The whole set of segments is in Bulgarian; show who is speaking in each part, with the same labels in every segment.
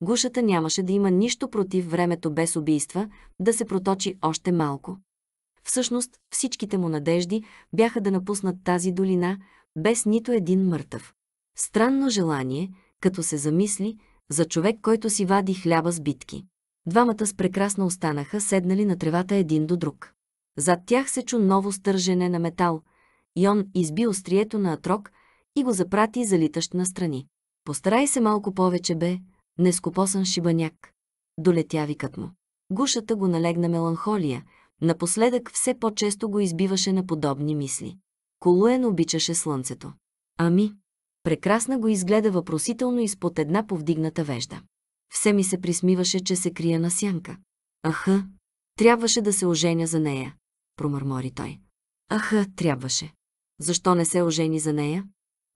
Speaker 1: Гушата нямаше да има нищо против времето без убийства, да се проточи още малко. Всъщност, всичките му надежди бяха да напуснат тази долина без нито един мъртъв. Странно желание, като се замисли, за човек, който си вади хляба с битки. Двамата с прекрасно останаха седнали на тревата един до друг. Зад тях се чу ново стържене на метал. Йон изби острието на Атрок и го запрати залитащ настрани. Постарай се малко повече, бе, нескопосан шибаняк. Долетя викът му. Гушата го налегна меланхолия, напоследък все по-често го избиваше на подобни мисли. Колуен обичаше слънцето. Ами, прекрасна го изгледа въпросително изпод една повдигната вежда. Все ми се присмиваше, че се крия на сянка. Аха, трябваше да се оженя за нея, промърмори той. Аха, трябваше. Защо не се ожени за нея?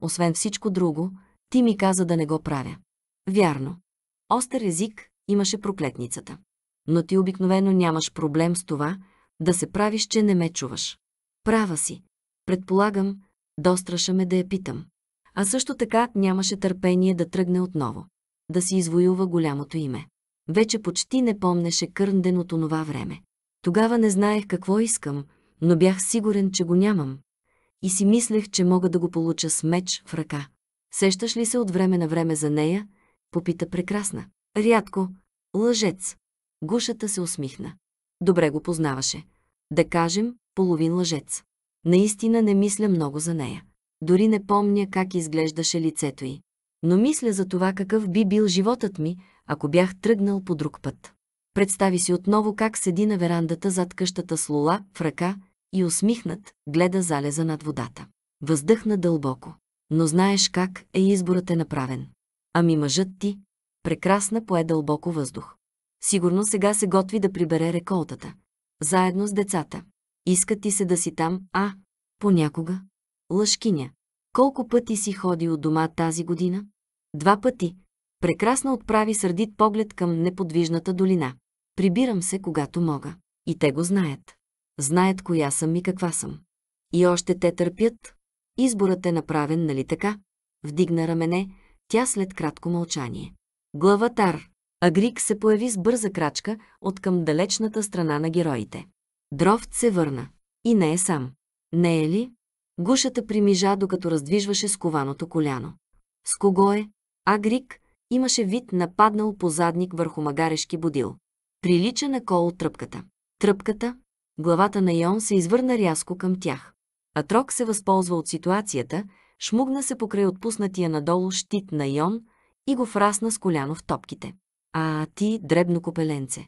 Speaker 1: Освен всичко друго, ти ми каза да не го правя. Вярно остър език имаше проклетницата. Но ти обикновено нямаш проблем с това да се правиш, че не ме чуваш. Права си. Предполагам, достраша ме да я питам. А също така нямаше търпение да тръгне отново. Да си извоюва голямото име. Вече почти не помнеше кърнден от онова време. Тогава не знаех какво искам, но бях сигурен, че го нямам. И си мислех, че мога да го получа с меч в ръка. Сещаш ли се от време на време за нея – Попита прекрасна. Рядко. Лъжец. Гушата се усмихна. Добре го познаваше. Да кажем, половин лъжец. Наистина не мисля много за нея. Дори не помня как изглеждаше лицето й. Но мисля за това какъв би бил животът ми, ако бях тръгнал по друг път. Представи си отново как седи на верандата зад къщата с лула в ръка и усмихнат гледа залеза над водата. Въздъхна дълбоко. Но знаеш как е изборът е направен. Ами мъжът ти? Прекрасна пое дълбоко въздух. Сигурно сега се готви да прибере реколтата. Заедно с децата. Иска ти се да си там, а? Понякога. Лъшкиня. Колко пъти си ходи от дома тази година? Два пъти. Прекрасна отправи сърдит поглед към неподвижната долина. Прибирам се, когато мога. И те го знаят. Знаят коя съм и каква съм. И още те търпят. Изборът е направен, нали така? Вдигна рамене, тя след кратко мълчание. Главатар. Агрик се появи с бърза крачка от към далечната страна на героите. Дровт се върна. И не е сам. Не е ли? Гушата примижа, докато раздвижваше скованото коляно. С кого е? Агрик имаше вид нападнал по задник върху магарешки будил. Прилича на кол тръпката. Тръпката, главата на Йон се извърна рязко към тях. Атрок се възползва от ситуацията, шмугна се покрай отпуснатия надолу щит на Йон и го фрасна с коляно в топките. А ти, дребно копеленце,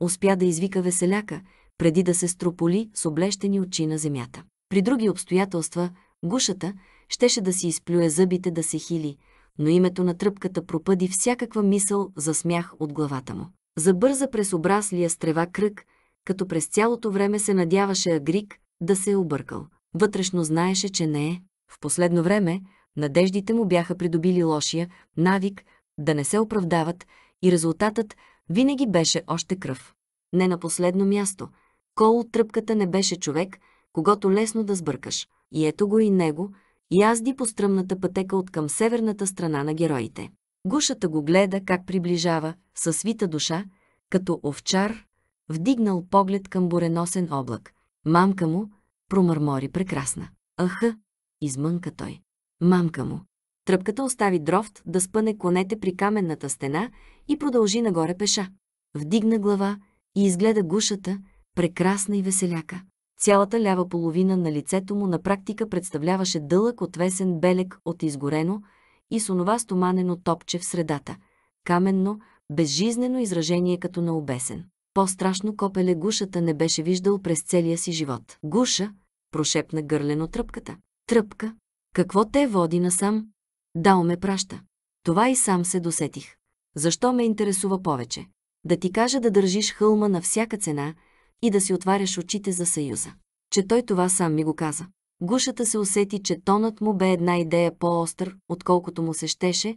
Speaker 1: успя да извика веселяка, преди да се строполи с облещени очи на земята. При други обстоятелства, гушата щеше да си изплюе зъбите да се хили, но името на тръпката пропъди всякаква мисъл за смях от главата му. Забърза през обраслия стрева кръг, като през цялото време се надяваше Агрик да се е объркал. Вътрешно знаеше, че не е. В последно време надеждите му бяха придобили лошия навик да не се оправдават и резултатът винаги беше още кръв. Не на последно място. Кол от тръпката не беше човек, когато лесно да сбъркаш. И ето го и него, и язди по стръмната пътека от към северната страна на героите. Гушата го гледа как приближава, със свита душа, като овчар, вдигнал поглед към буреносен облак. Мамка му промърмори прекрасна. Аха, измънка той. Мамка му. Тръпката остави дрофт да спъне конете при каменната стена и продължи нагоре пеша. Вдигна глава и изгледа гушата, прекрасна и веселяка. Цялата лява половина на лицето му на практика представляваше дълъг отвесен белек от изгорено и с онова стоманено топче в средата. Каменно, безжизнено изражение като на обесен. По-страшно копеле гушата не беше виждал през целия си живот. Гуша, прошепна гърлено тръпката. Тръпка. Какво те води насам? Дао ме праща. Това и сам се досетих. Защо ме интересува повече? Да ти кажа да държиш хълма на всяка цена и да си отваряш очите за съюза. Че той това сам ми го каза. Гушата се усети, че тонът му бе една идея по-остър, отколкото му се щеше,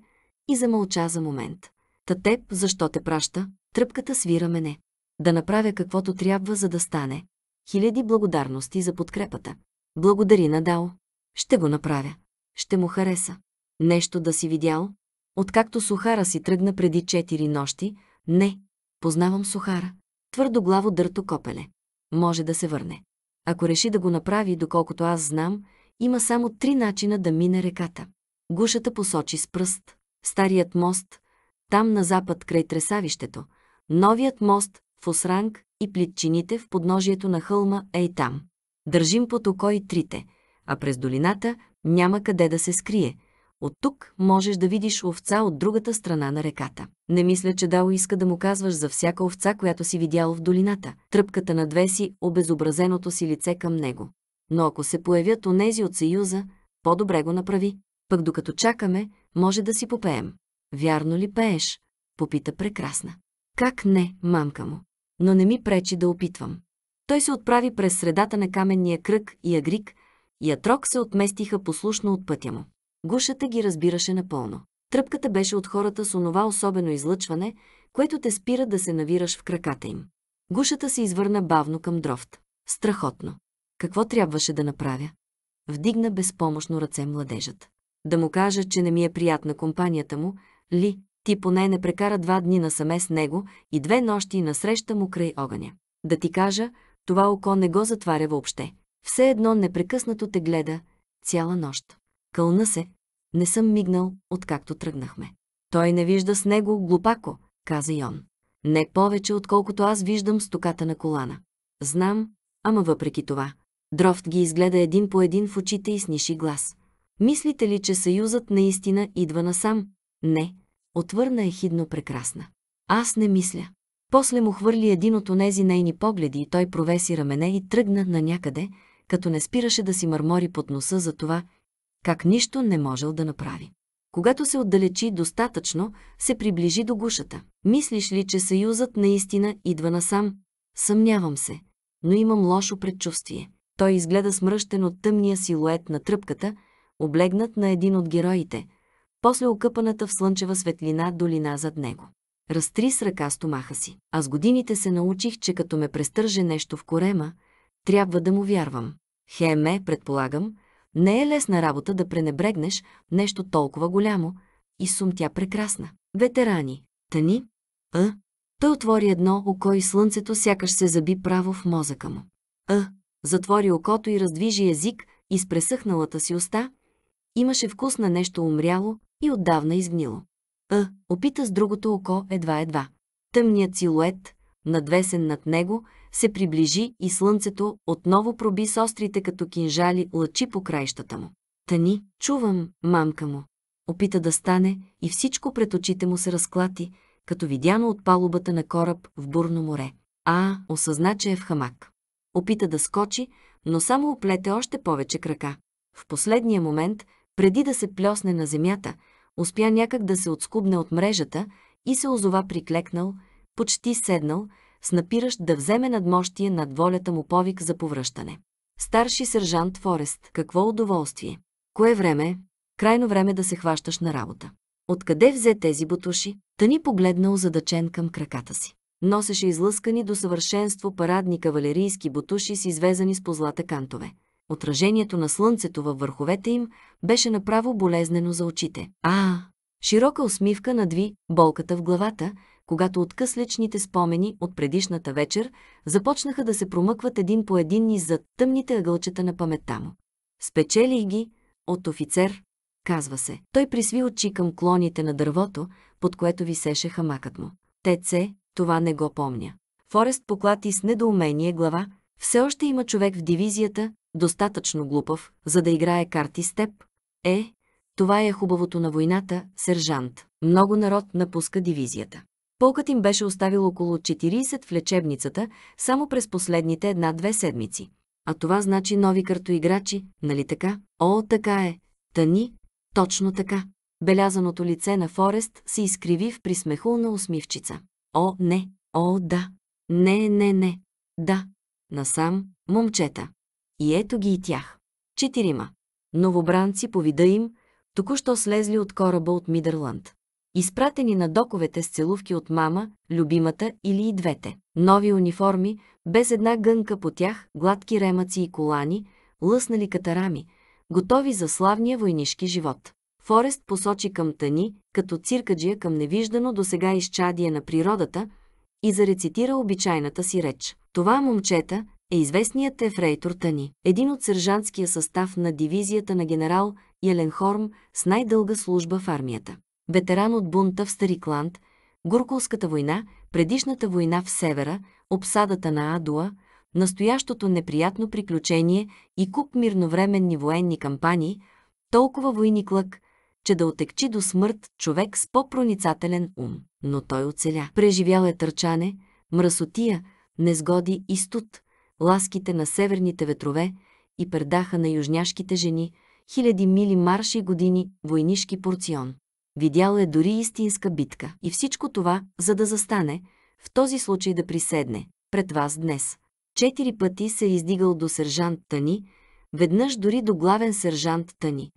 Speaker 1: и замълча за момент. Та теб, защо те праща? Тръпката свира мене. Да направя каквото трябва, за да стане. Хиляди благодарности за подкрепата. Благодари на Дао. Ще го направя. Ще му хареса. Нещо да си видял? Откакто Сухара си тръгна преди четири нощи, не. Познавам Сухара. Твърдо главо дърто копеле. Може да се върне. Ако реши да го направи, доколкото аз знам, има само три начина да мине реката. Гушата посочи с пръст. Старият мост, там на запад край тресавището, новият мост в Осранг и плитчините в подножието на хълма е и там. Държим по око и трите, а през долината няма къде да се скрие. От тук можеш да видиш овца от другата страна на реката. Не мисля, че Дао иска да му казваш за всяка овца, която си видял в долината. Тръпката надвеси обезобразеното си лице към него. Но ако се появят онези от Съюза, по-добре го направи. Пък докато чакаме, може да си попеем. Вярно ли пееш? Попита прекрасна. Как не, мамка му. Но не ми пречи да опитвам. Той се отправи през средата на каменния кръг и агрик, Ятрок се отместиха послушно от пътя му. Гушата ги разбираше напълно. Тръпката беше от хората с онова особено излъчване, което те спира да се навираш в краката им. Гушата се извърна бавно към дрофт. Страхотно. Какво трябваше да направя? Вдигна безпомощно ръце младежът. Да му кажа, че не ми е приятна компанията му, ли, ти поне не прекара два дни насаме с него и две нощи насреща му край огъня. Да ти кажа, това око не го затваря въобще. Все едно непрекъснато те гледа цяла нощ. Кълна се. Не съм мигнал, откакто тръгнахме. Той не вижда с него глупако, каза Йон. Не повече, отколкото аз виждам стоката на колана. Знам, ама въпреки това. Дрофт ги изгледа един по един в очите и сниши глас. Мислите ли, че съюзът наистина идва насам? Не. Отвърна е хидно прекрасна. Аз не мисля. После му хвърли един от онези нейни погледи и той провеси рамене и тръгна на някъде, като не спираше да си мърмори под носа за това, как нищо не можел да направи. Когато се отдалечи достатъчно, се приближи до гушата. Мислиш ли, че съюзът наистина идва насам? Съмнявам се, но имам лошо предчувствие. Той изгледа смръщен от тъмния силует на тръпката, облегнат на един от героите, после окъпаната в слънчева светлина долина зад него. Разтри с ръка стомаха си. А с годините се научих, че като ме престърже нещо в корема, трябва да му вярвам. Хеме, предполагам, не е лесна работа да пренебрегнеш нещо толкова голямо и сумтя прекрасна. Ветерани, тъни, а? Той отвори едно око и слънцето сякаш се заби право в мозъка му. А, затвори окото и раздвижи език и с пресъхналата си уста имаше вкус на нещо умряло и отдавна изгнило. А, опита с другото око едва-едва. Тъмният силует, надвесен над него, се приближи и слънцето отново проби с острите като кинжали лъчи по краищата му. Тани, чувам, мамка му. Опита да стане и всичко пред очите му се разклати, като видяно от палубата на кораб в бурно море. А, осъзна, че е в хамак. Опита да скочи, но само оплете още повече крака. В последния момент, преди да се плесне на земята, успя някак да се отскубне от мрежата и се озова приклекнал, почти седнал, с напиращ да вземе надмощие над волята му повик за повръщане. Старши сержант Форест, какво удоволствие! Кое време? Крайно време да се хващаш на работа. Откъде взе тези бутуши? Та ни погледнал задачен към краката си. Носеше излъскани до съвършенство парадни кавалерийски бутуши с извезани с позлата кантове. Отражението на слънцето във върховете им беше направо болезнено за очите. А, широка усмивка надви болката в главата – когато откъслечните спомени от предишната вечер започнаха да се промъкват един по един и зад тъмните ъгълчета на паметта му. Спечели ги от офицер, казва се. Той присви очи към клоните на дървото, под което висеше хамакът му. Теце, това не го помня. Форест поклати с недоумение глава. Все още има човек в дивизията, достатъчно глупав, за да играе карти с теб. Е, това е хубавото на войната, сержант. Много народ напуска дивизията. Полкът им беше оставил около 40 в лечебницата само през последните една-две седмици. А това значи нови картоиграчи, нали така? О, така е! Тани, точно така. Белязаното лице на Форест се изкриви в присмехулна усмивчица. О, не! О, да! Не, не, не! Да! Насам, момчета! И ето ги и тях. Четирима. Новобранци по вида им, току-що слезли от кораба от Мидърланд изпратени на доковете с целувки от мама, любимата или и двете. Нови униформи, без една гънка по тях, гладки ремъци и колани, лъснали катарами, готови за славния войнишки живот. Форест посочи към тъни, като циркаджия към невиждано до сега изчадие на природата и зарецитира обичайната си реч. Това момчета е известният ефрейтор Тъни, един от сержантския състав на дивизията на генерал Еленхорм с най-дълга служба в армията ветеран от бунта в Старикланд, Гуркулската война, предишната война в Севера, обсадата на Адуа, настоящото неприятно приключение и куп мирновременни военни кампании, толкова войни лък, че да отекчи до смърт човек с по-проницателен ум. Но той оцеля. Преживял е търчане, мръсотия, незгоди и студ, ласките на северните ветрове и пердаха на южняшките жени, хиляди мили марши години, войнишки порцион. Видял е дори истинска битка. И всичко това, за да застане, в този случай да приседне, пред вас днес. Четири пъти се е издигал до сержант Тани, веднъж дори до главен сержант Тани.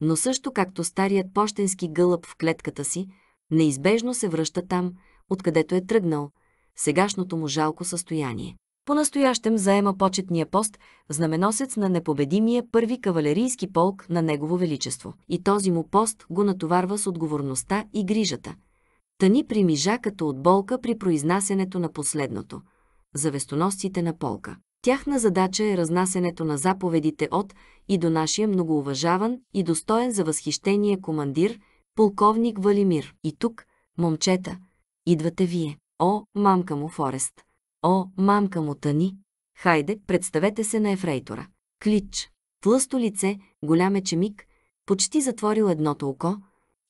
Speaker 1: Но също както старият пощенски гълъб в клетката си, неизбежно се връща там, откъдето е тръгнал, сегашното му жалко състояние. По-настоящем заема почетния пост знаменосец на непобедимия първи кавалерийски полк на Негово Величество. И този му пост го натоварва с отговорността и грижата. Тани примижа като от болка при произнасянето на последното – завестоносците на полка. Тяхна задача е разнасенето на заповедите от и до нашия многоуважаван и достоен за възхищение командир, полковник Валимир. И тук, момчета, идвате вие. О, мамка му Форест! О, мамка му тъни! Хайде, представете се на ефрейтора. Клич. Тлъсто лице, голям чемик, почти затворил едното око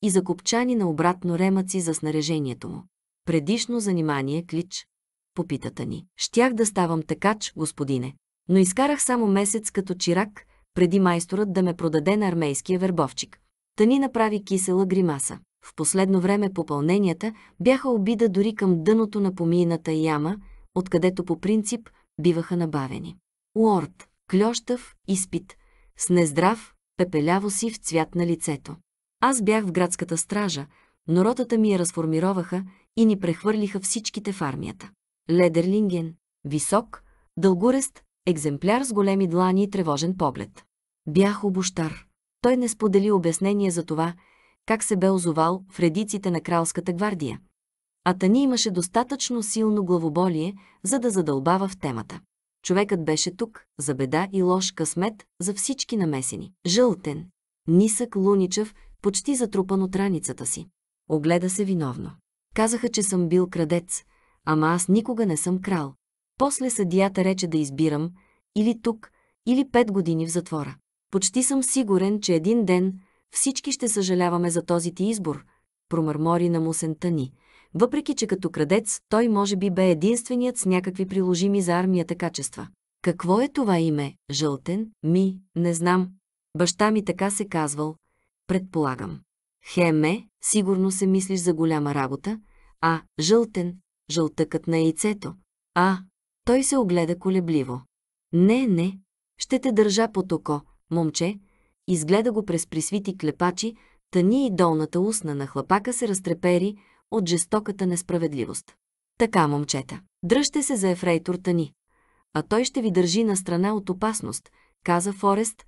Speaker 1: и закопчани на обратно ремъци за снарежението му. Предишно занимание, клич. Попитата ни. Щях да ставам такач, господине, но изкарах само месец като чирак, преди майсторът да ме продаде на армейския вербовчик. Тани направи кисела гримаса. В последно време попълненията бяха обида дори към дъното на помийната яма откъдето по принцип биваха набавени. Уорд, клющав, изпит, с нездрав, пепеляво си в цвят на лицето. Аз бях в градската стража, но ротата ми я разформироваха и ни прехвърлиха всичките в армията. Ледерлинген, висок, дългорест, екземпляр с големи длани и тревожен поглед. Бях обуштар. Той не сподели обяснение за това, как се бе озовал в редиците на кралската гвардия а Тани имаше достатъчно силно главоболие, за да задълбава в темата. Човекът беше тук, за беда и лош късмет за всички намесени. Жълтен, нисък луничев, почти затрупан от раницата си. Огледа се виновно. Казаха, че съм бил крадец, ама аз никога не съм крал. После съдията рече да избирам или тук, или пет години в затвора. Почти съм сигурен, че един ден всички ще съжаляваме за този ти избор, промърмори на мусента ни, въпреки че като крадец той може би бе единственият с някакви приложими за армията качества. Какво е това име? Жълтен? Ми, не знам. Баща ми така се казвал. Предполагам. Хеме, сигурно се мислиш за голяма работа. А, жълтен, жълтъкът на яйцето. А, той се огледа колебливо. Не, не, ще те държа под око, момче. Изгледа го през присвити клепачи, тъни и долната устна на хлапака се разтрепери, от жестоката несправедливост. Така, момчета, дръжте се за ефрейтор Тани, а той ще ви държи на страна от опасност, каза Форест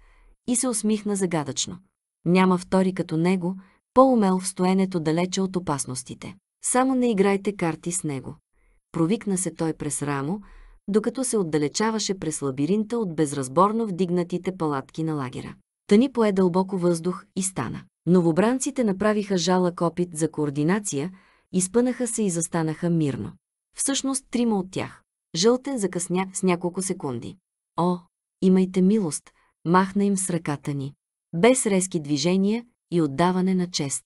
Speaker 1: и се усмихна загадъчно. Няма втори като него, по-умел в стоенето далече от опасностите. Само не играйте карти с него. Провикна се той през рамо, докато се отдалечаваше през лабиринта от безразборно вдигнатите палатки на лагера. Тани пое дълбоко въздух и стана. Новобранците направиха жалък опит за координация, изпънаха се и застанаха мирно. Всъщност трима от тях. Жълтен закъсня с няколко секунди. О, имайте милост, махна им с ръката ни. Без резки движения и отдаване на чест.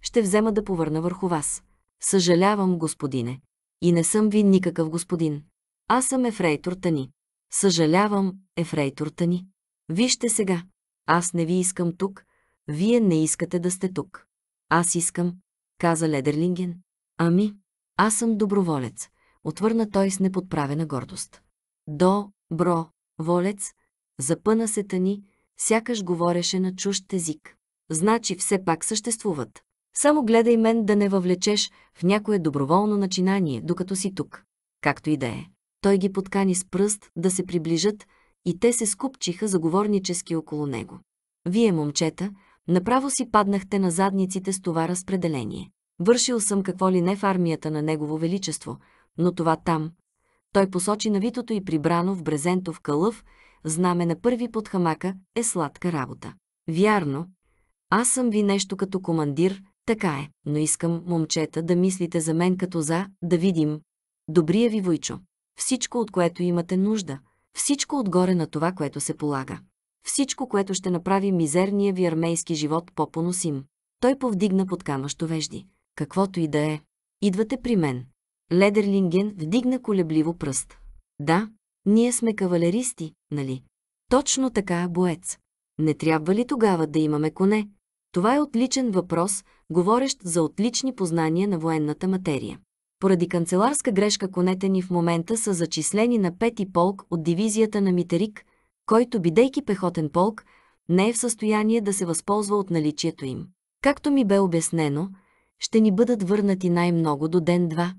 Speaker 1: Ще взема да повърна върху вас. Съжалявам, господине. И не съм ви никакъв господин. Аз съм ефрейтор Тани. Съжалявам, ефрейтор Тани. Вижте сега. Аз не ви искам тук. Вие не искате да сте тук. Аз искам, каза Ледерлинген. Ами, аз съм доброволец, отвърна той с неподправена гордост. До, бро, волец, запъна се тъни, сякаш говореше на чужд език. Значи все пак съществуват. Само гледай мен да не въвлечеш в някое доброволно начинание, докато си тук. Както и да е. Той ги подкани с пръст да се приближат и те се скупчиха заговорнически около него. Вие, момчета, Направо си паднахте на задниците с това разпределение. Вършил съм какво ли не в армията на Негово Величество, но това там. Той посочи навитото и прибрано в брезентов кълъв, знаме на първи под хамака, е сладка работа. Вярно. Аз съм ви нещо като командир, така е, но искам, момчета, да мислите за мен като за, да видим. Добрия ви войчо. Всичко, от което имате нужда. Всичко отгоре на това, което се полага всичко, което ще направи мизерния ви армейски живот по-поносим. Той повдигна под камъщо вежди. Каквото и да е. Идвате при мен. Ледерлинген вдигна колебливо пръст. Да, ние сме кавалеристи, нали? Точно така, боец. Не трябва ли тогава да имаме коне? Това е отличен въпрос, говорещ за отлични познания на военната материя. Поради канцеларска грешка конете ни в момента са зачислени на пети полк от дивизията на Митерик, който, бидейки пехотен полк, не е в състояние да се възползва от наличието им. Както ми бе обяснено, ще ни бъдат върнати най-много до ден-два,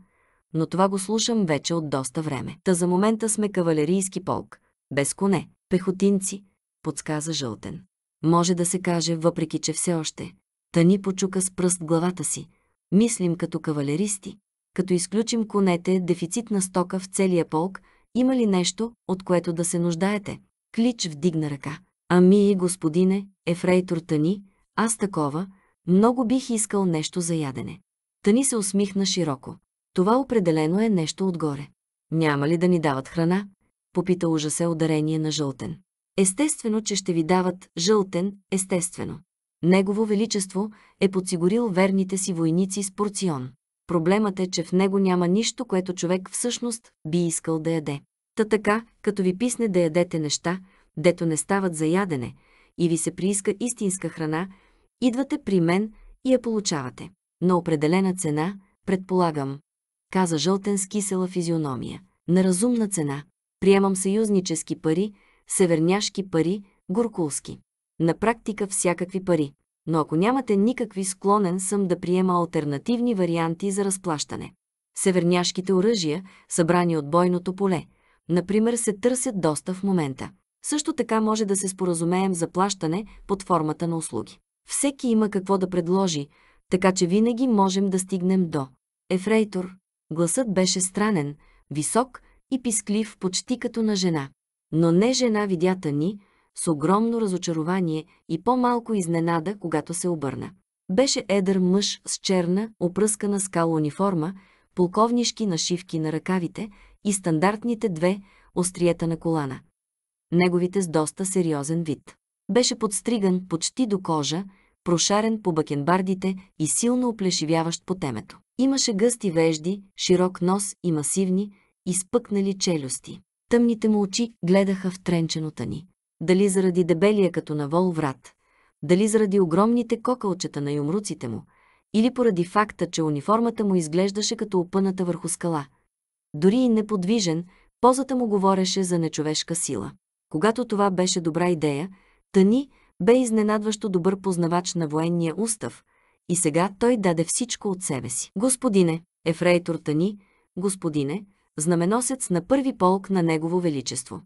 Speaker 1: но това го слушам вече от доста време. Та за момента сме кавалерийски полк, без коне, пехотинци, подсказа Жълтен. Може да се каже, въпреки че все още. Та ни почука с пръст главата си. Мислим като кавалеристи. Като изключим конете, дефицит на стока в целия полк, има ли нещо, от което да се нуждаете? Клич вдигна ръка. Ами, господине, ефрейтор Тани, аз такова, много бих искал нещо за ядене. Тани се усмихна широко. Това определено е нещо отгоре. Няма ли да ни дават храна? Попита ужасе ударение на жълтен. Естествено, че ще ви дават жълтен, естествено. Негово Величество е подсигурил верните си войници с порцион. Проблемът е, че в него няма нищо, което човек всъщност би искал да яде. Та така, като ви писне да ядете неща, дето не стават за ядене, и ви се прииска истинска храна, идвате при мен и я получавате. На определена цена, предполагам, каза Жълтен с кисела физиономия. На разумна цена. Приемам съюзнически пари, северняшки пари, горкулски. На практика всякакви пари. Но ако нямате никакви, склонен съм да приема альтернативни варианти за разплащане. Северняшките оръжия, събрани от бойното поле – например, се търсят доста в момента. Също така може да се споразумеем за плащане под формата на услуги. Всеки има какво да предложи, така че винаги можем да стигнем до. Ефрейтор. Гласът беше странен, висок и писклив почти като на жена. Но не жена видята ни, с огромно разочарование и по-малко изненада, когато се обърна. Беше едър мъж с черна, опръскана скала униформа, полковнишки нашивки на ръкавите и стандартните две остриета на колана. Неговите с доста сериозен вид. Беше подстриган почти до кожа, прошарен по бакенбардите и силно оплешивяващ по темето. Имаше гъсти вежди, широк нос и масивни, изпъкнали челюсти. Тъмните му очи гледаха в тренченота ни. Дали заради дебелия като навол врат, дали заради огромните кокълчета на юмруците му, или поради факта, че униформата му изглеждаше като опъната върху скала. Дори и неподвижен, позата му говореше за нечовешка сила. Когато това беше добра идея, Тани бе изненадващо добър познавач на военния устав и сега той даде всичко от себе си. Господине, ефрейтор Тани, господине, знаменосец на първи полк на Негово Величество.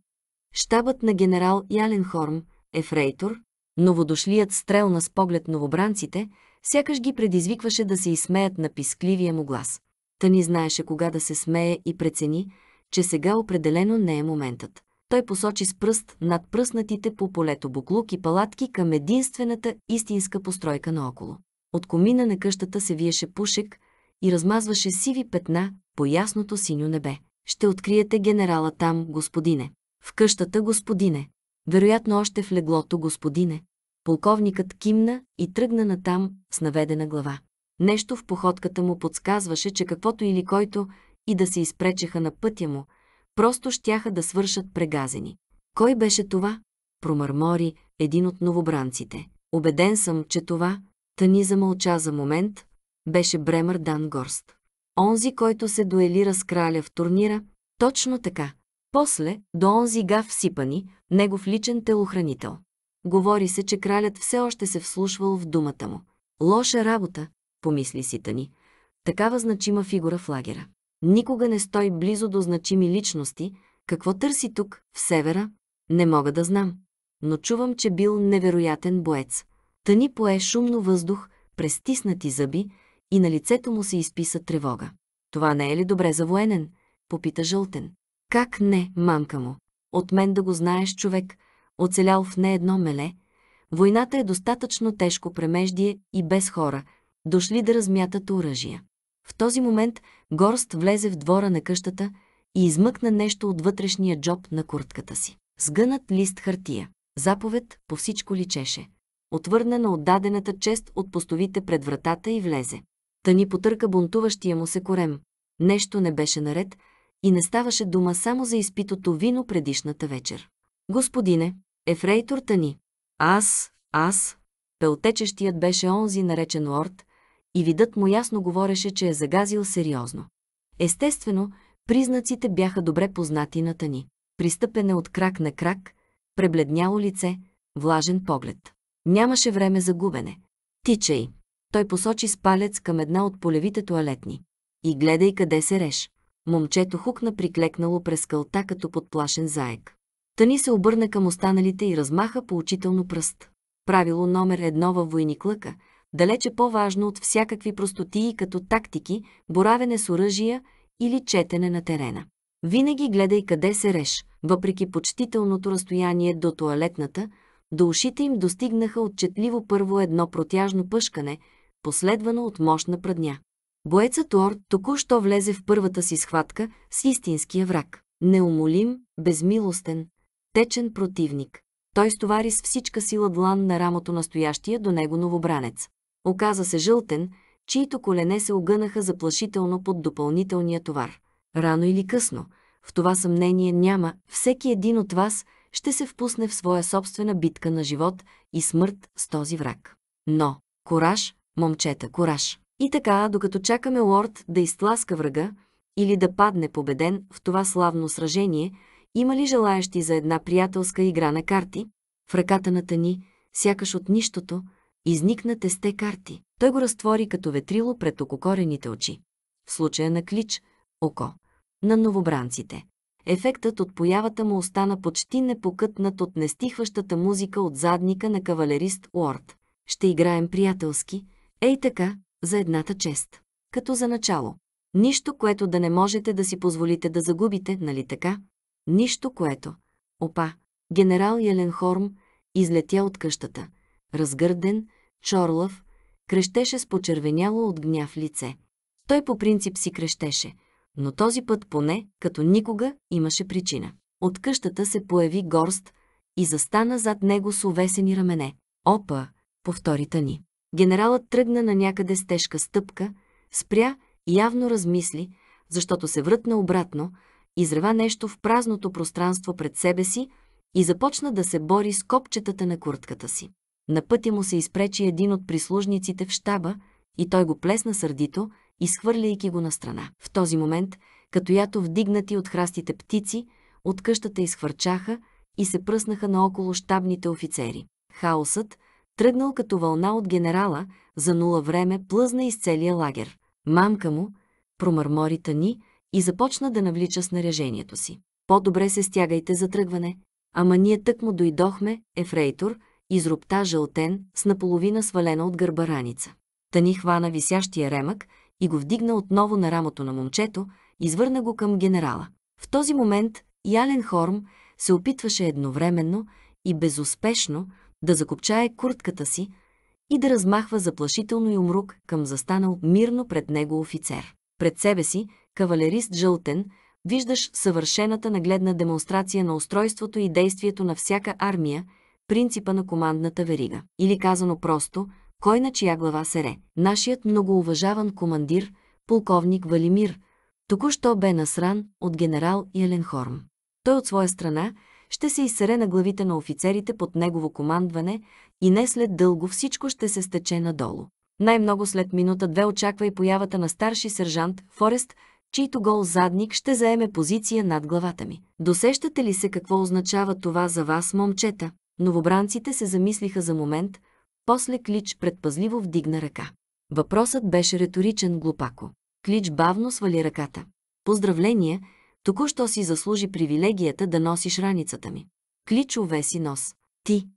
Speaker 1: Штабът на генерал Яленхорм, ефрейтор, новодошлият стрел на с поглед новобранците, сякаш ги предизвикваше да се изсмеят на пискливия му глас. Та ни знаеше кога да се смее и прецени, че сега определено не е моментът. Той посочи с пръст над пръснатите по полето буклук и палатки към единствената истинска постройка наоколо. От комина на къщата се виеше пушек и размазваше сиви петна по ясното синьо небе. Ще откриете генерала там, господине. В къщата, господине. Вероятно още в леглото, господине. Полковникът кимна и тръгна натам с наведена глава. Нещо в походката му подсказваше, че каквото или който и да се изпречеха на пътя му, просто щяха да свършат прегазени. Кой беше това? Промърмори един от новобранците. Обеден съм, че това, Тани замълча за момент, беше Бремър горст. Онзи, който се дуелира с краля в турнира, точно така. После, до онзи гав сипани, негов личен телохранител. Говори се, че кралят все още се вслушвал в думата му. Лоша работа, помисли си Тани, такава значима фигура в лагера. Никога не стой близо до значими личности, какво търси тук, в севера, не мога да знам. Но чувам, че бил невероятен боец. Тани пое шумно въздух, престиснати зъби и на лицето му се изписа тревога. Това не е ли добре за военен? Попита Жълтен. Как не, мамка му? От мен да го знаеш човек, оцелял в не едно меле. Войната е достатъчно тежко премеждие и без хора – дошли да размятат оръжия. В този момент Горст влезе в двора на къщата и измъкна нещо от вътрешния джоб на куртката си. Сгънат лист хартия. Заповед по всичко личеше. Отвърна на отдадената чест от постовите пред вратата и влезе. Та ни потърка бунтуващия му се корем. Нещо не беше наред и не ставаше дума само за изпитото вино предишната вечер. Господине, ефрейтор тани. Аз, аз, пелтечещият беше онзи наречен Орд, и видът му ясно говореше, че е загазил сериозно. Естествено, признаците бяха добре познати на Тани. Пристъпене от крак на крак, пребледняло лице, влажен поглед. Нямаше време за губене. Тичай! Той посочи с палец към една от полевите туалетни. И гледай къде се реш. Момчето хукна приклекнало през кълта като подплашен заек. Тани се обърна към останалите и размаха поучително пръст. Правило номер едно във клъка далече по-важно от всякакви простотии като тактики, боравене с оръжия или четене на терена. Винаги гледай къде се реш, въпреки почтителното разстояние до туалетната, до ушите им достигнаха отчетливо първо едно протяжно пъшкане, последвано от мощна пръдня. Боецът Орд току-що влезе в първата си схватка с истинския враг. Неумолим, безмилостен, течен противник. Той стовари с всичка сила длан на рамото настоящия до него новобранец. Оказа се жълтен, чието колене се огънаха заплашително под допълнителния товар. Рано или късно, в това съмнение няма, всеки един от вас ще се впусне в своя собствена битка на живот и смърт с този враг. Но, кораж, момчета, кораж. И така, докато чакаме Лорд да изтласка врага или да падне победен в това славно сражение, има ли желаящи за една приятелска игра на карти? В ръката на Тани, сякаш от нищото, Изникна тесте карти. Той го разтвори като ветрило пред ококорените очи. В случая на клич – око. На новобранците. Ефектът от появата му остана почти непокътнат от нестихващата музика от задника на кавалерист Уорд. Ще играем приятелски, ей така, за едната чест. Като за начало. Нищо, което да не можете да си позволите да загубите, нали така? Нищо, което. Опа, генерал Еленхорм излетя от къщата. Разгърден, Чорлав крещеше с почервеняло от гняв лице. Той по принцип си крещеше, но този път поне, като никога, имаше причина. От къщата се появи горст и застана зад него с увесени рамене. Опа, повтори Тани. Генералът тръгна на някъде с тежка стъпка, спря, явно размисли, защото се врътна обратно, изрева нещо в празното пространство пред себе си и започна да се бори с копчетата на куртката си. На пътя му се изпречи един от прислужниците в щаба и той го плесна сърдито, изхвърляйки го на страна. В този момент, като ято вдигнати от храстите птици, от къщата изхвърчаха и се пръснаха наоколо щабните офицери. Хаосът, тръгнал като вълна от генерала, за нула време плъзна из целия лагер. Мамка му, промърмори тани и започна да навлича снаряжението си. По-добре се стягайте за тръгване. Ама ние тък му дойдохме, ефрейтор, изропта жълтен, с наполовина свалена от гърба раница. Тани хвана висящия ремък и го вдигна отново на рамото на момчето, извърна го към генерала. В този момент Ялен Хорм се опитваше едновременно и безуспешно да закопчае куртката си и да размахва заплашително юмрук към застанал мирно пред него офицер. Пред себе си, кавалерист Жълтен, виждаш съвършената нагледна демонстрация на устройството и действието на всяка армия принципа на командната верига. Или казано просто, кой на чия глава сере. Нашият многоуважаван командир, полковник Валимир, току-що бе насран от генерал Еленхорм. Той от своя страна ще се изсере на главите на офицерите под негово командване и не след дълго всичко ще се стече надолу. Най-много след минута-две очаква и появата на старши сержант Форест, чийто гол задник ще заеме позиция над главата ми. Досещате ли се какво означава това за вас, момчета? Новобранците се замислиха за момент, после Клич предпазливо вдигна ръка. Въпросът беше риторичен глупако. Клич бавно свали ръката. Поздравление, току-що си заслужи привилегията да носиш раницата ми. Клич увеси нос. Ти,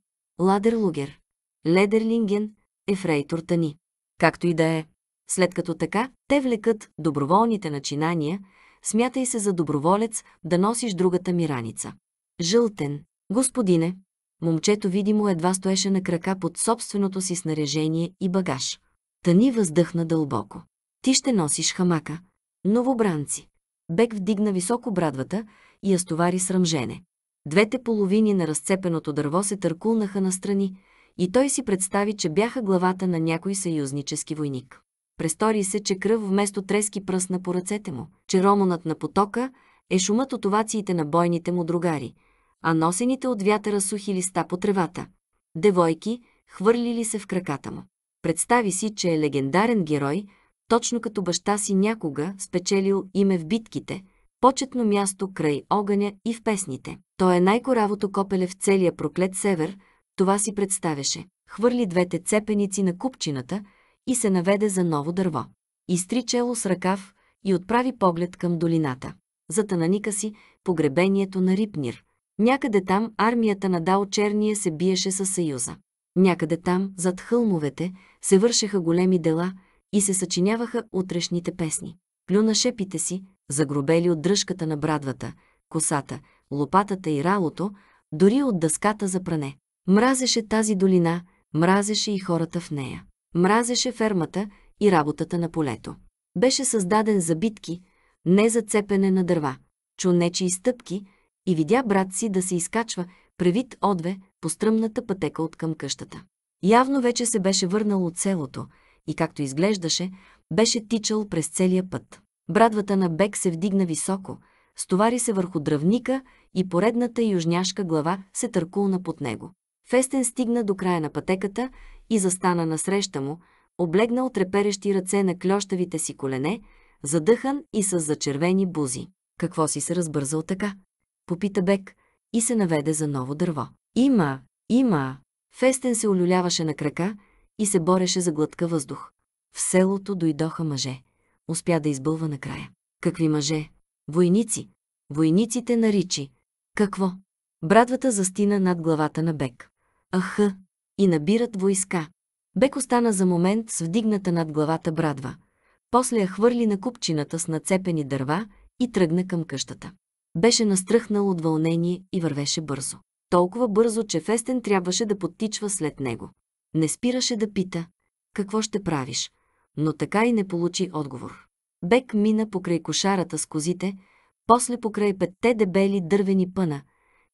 Speaker 1: Ладер Лугер, Ледерлинген, Ефрейтор Тани. Както и да е. След като така те влекат доброволните начинания, смятай се за доброволец да носиш другата ми раница. Жълтен. Господине, Момчето видимо едва стоеше на крака под собственото си снаряжение и багаж. Тани въздъхна дълбоко. Ти ще носиш хамака. Новобранци. Бек вдигна високо брадвата и я стовари срамжене. Двете половини на разцепеното дърво се търкулнаха настрани и той си представи, че бяха главата на някой съюзнически войник. Престори се, че кръв вместо трески пръсна по ръцете му, че ромонът на потока е шумът от овациите на бойните му другари – а носените от вятъра сухи листа по тревата. Девойки, хвърлили се в краката му. Представи си, че е легендарен герой, точно като баща си някога спечелил име в битките, почетно място край огъня и в песните. Той е най-коравото копеле в целия проклет север, това си представяше. Хвърли двете цепеници на купчината и се наведе за ново дърво. Изтри чело с ръкав и отправи поглед към долината. Затананика си погребението на Рипнир – Някъде там армията на Дао Черния се биеше със Съюза. Някъде там, зад хълмовете, се вършеха големи дела и се съчиняваха утрешните песни. Плюна шепите си, загробели от дръжката на брадвата, косата, лопатата и ралото, дори от дъската за пране. Мразеше тази долина, мразеше и хората в нея. Мразеше фермата и работата на полето. Беше създаден за битки, не за цепене на дърва, чунечи и стъпки – и видя брат си да се изкачва, превит одве, по стръмната пътека от към къщата. Явно вече се беше върнал от селото и, както изглеждаше, беше тичал през целия път. Брадвата на Бек се вдигна високо, стовари се върху дръвника и поредната южняшка глава се търкулна под него. Фестен стигна до края на пътеката и застана насреща му, облегнал треперещи ръце на клещавите си колене, задъхан и с зачервени бузи. Какво си се разбързал така? попита Бек и се наведе за ново дърво. Има, има! Фестен се олюляваше на крака и се бореше за глътка въздух. В селото дойдоха мъже. Успя да избълва накрая. Какви мъже? Войници. Войниците наричи. Какво? Брадвата застина над главата на Бек. Аха! И набират войска. Бек остана за момент с вдигната над главата брадва. После я хвърли на купчината с нацепени дърва и тръгна към къщата. Беше настръхнал от вълнение и вървеше бързо. Толкова бързо, че Фестен трябваше да подтичва след него. Не спираше да пита, какво ще правиш, но така и не получи отговор. Бек мина покрай кошарата с козите, после покрай петте дебели дървени пъна,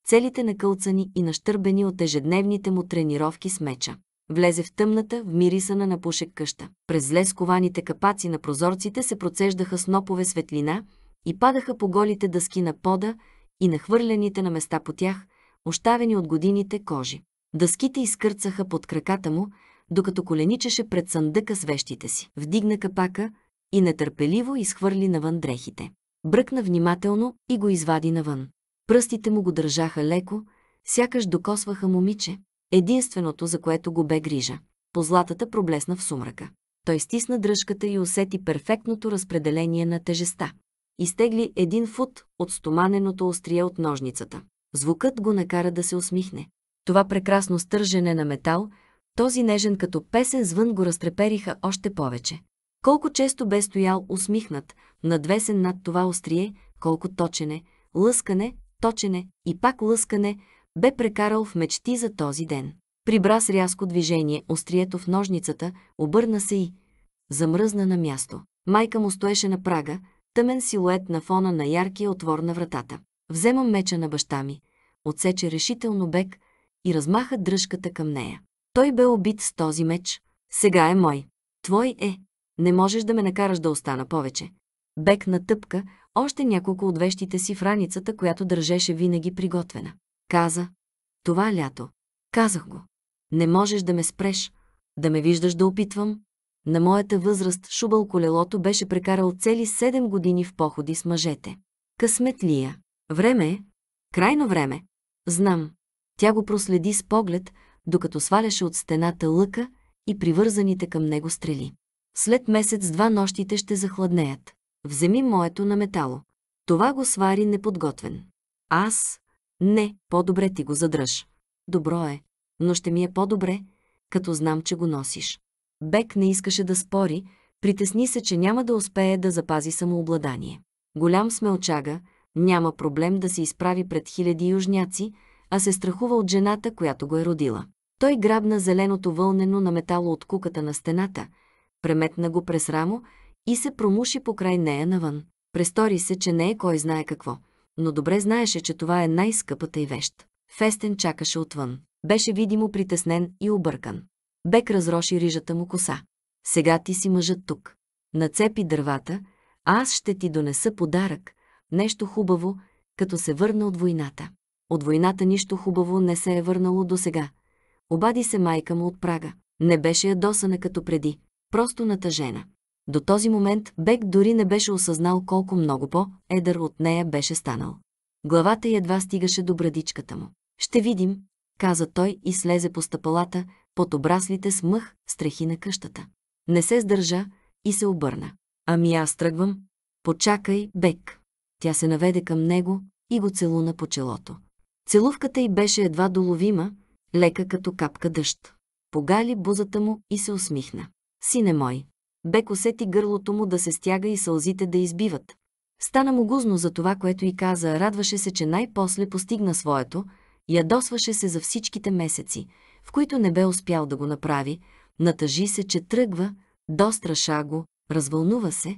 Speaker 1: целите накълцани и нащърбени от ежедневните му тренировки с меча. Влезе в тъмната, в мирисана на пушек къща. През зле скованите капаци на прозорците се процеждаха снопове светлина, и падаха по голите дъски на пода и нахвърлените на места по тях, оставени от годините кожи. Дъските изкърцаха под краката му, докато коленичеше пред съндъка с вещите си. Вдигна капака и нетърпеливо изхвърли навън дрехите. Бръкна внимателно и го извади навън. Пръстите му го държаха леко, сякаш докосваха момиче, единственото, за което го бе грижа. Позлатата проблесна в сумрака. Той стисна дръжката и усети перфектното разпределение на тежеста изтегли един фут от стоманеното острие от ножницата. Звукът го накара да се усмихне. Това прекрасно стържене на метал, този нежен като песен звън го разтрепериха още повече. Колко често бе стоял усмихнат, надвесен над това острие, колко точене, лъскане, точене и пак лъскане бе прекарал в мечти за този ден. Прибра с рязко движение острието в ножницата, обърна се и замръзна на място. Майка му стоеше на прага, тъмен силует на фона на яркия отвор на вратата. Вземам меча на баща ми, отсече решително бек и размаха дръжката към нея. Той бе убит с този меч. Сега е мой. Твой е. Не можеш да ме накараш да остана повече. Бек на тъпка, още няколко от вещите си в раницата, която държеше винаги приготвена. Каза, това лято. Казах го. Не можеш да ме спреш, да ме виждаш да опитвам, на моята възраст шубал колелото беше прекарал цели 7 години в походи с мъжете. Късметлия. Е? Време е. Крайно време. Знам. Тя го проследи с поглед, докато сваляше от стената лъка и привързаните към него стрели. След месец-два нощите ще захладнеят. Вземи моето на метало. Това го свари неподготвен. Аз? Не, по-добре ти го задръж. Добро е, но ще ми е по-добре, като знам, че го носиш. Бек не искаше да спори, притесни се, че няма да успее да запази самообладание. Голям смелчага, няма проблем да се изправи пред хиляди южняци, а се страхува от жената, която го е родила. Той грабна зеленото вълнено на метало от куката на стената, преметна го през рамо и се промуши покрай нея навън. Престори се, че не е кой знае какво, но добре знаеше, че това е най-скъпата и вещ. Фестен чакаше отвън. Беше видимо притеснен и объркан. Бек разроши рижата му коса. Сега ти си мъжът тук. Нацепи дървата, а аз ще ти донеса подарък, нещо хубаво, като се върна от войната. От войната нищо хубаво не се е върнало до сега. Обади се майка му от прага. Не беше ядосана като преди, просто натъжена. До този момент Бек дори не беше осъзнал колко много по-едър от нея беше станал. Главата й едва стигаше до брадичката му. «Ще видим», каза той и слезе по стъпалата, под обраслите с мъх страхи на къщата. Не се сдържа и се обърна. Ами аз тръгвам. Почакай, Бек. Тя се наведе към него и го целуна по челото. Целувката й беше едва доловима, лека като капка дъжд. Погали бузата му и се усмихна. Сине мой! Бек усети гърлото му да се стяга и сълзите да избиват. Стана му гузно за това, което й каза, радваше се, че най-после постигна своето, ядосваше се за всичките месеци, в които не бе успял да го направи, натъжи се, че тръгва, достраша го, развълнува се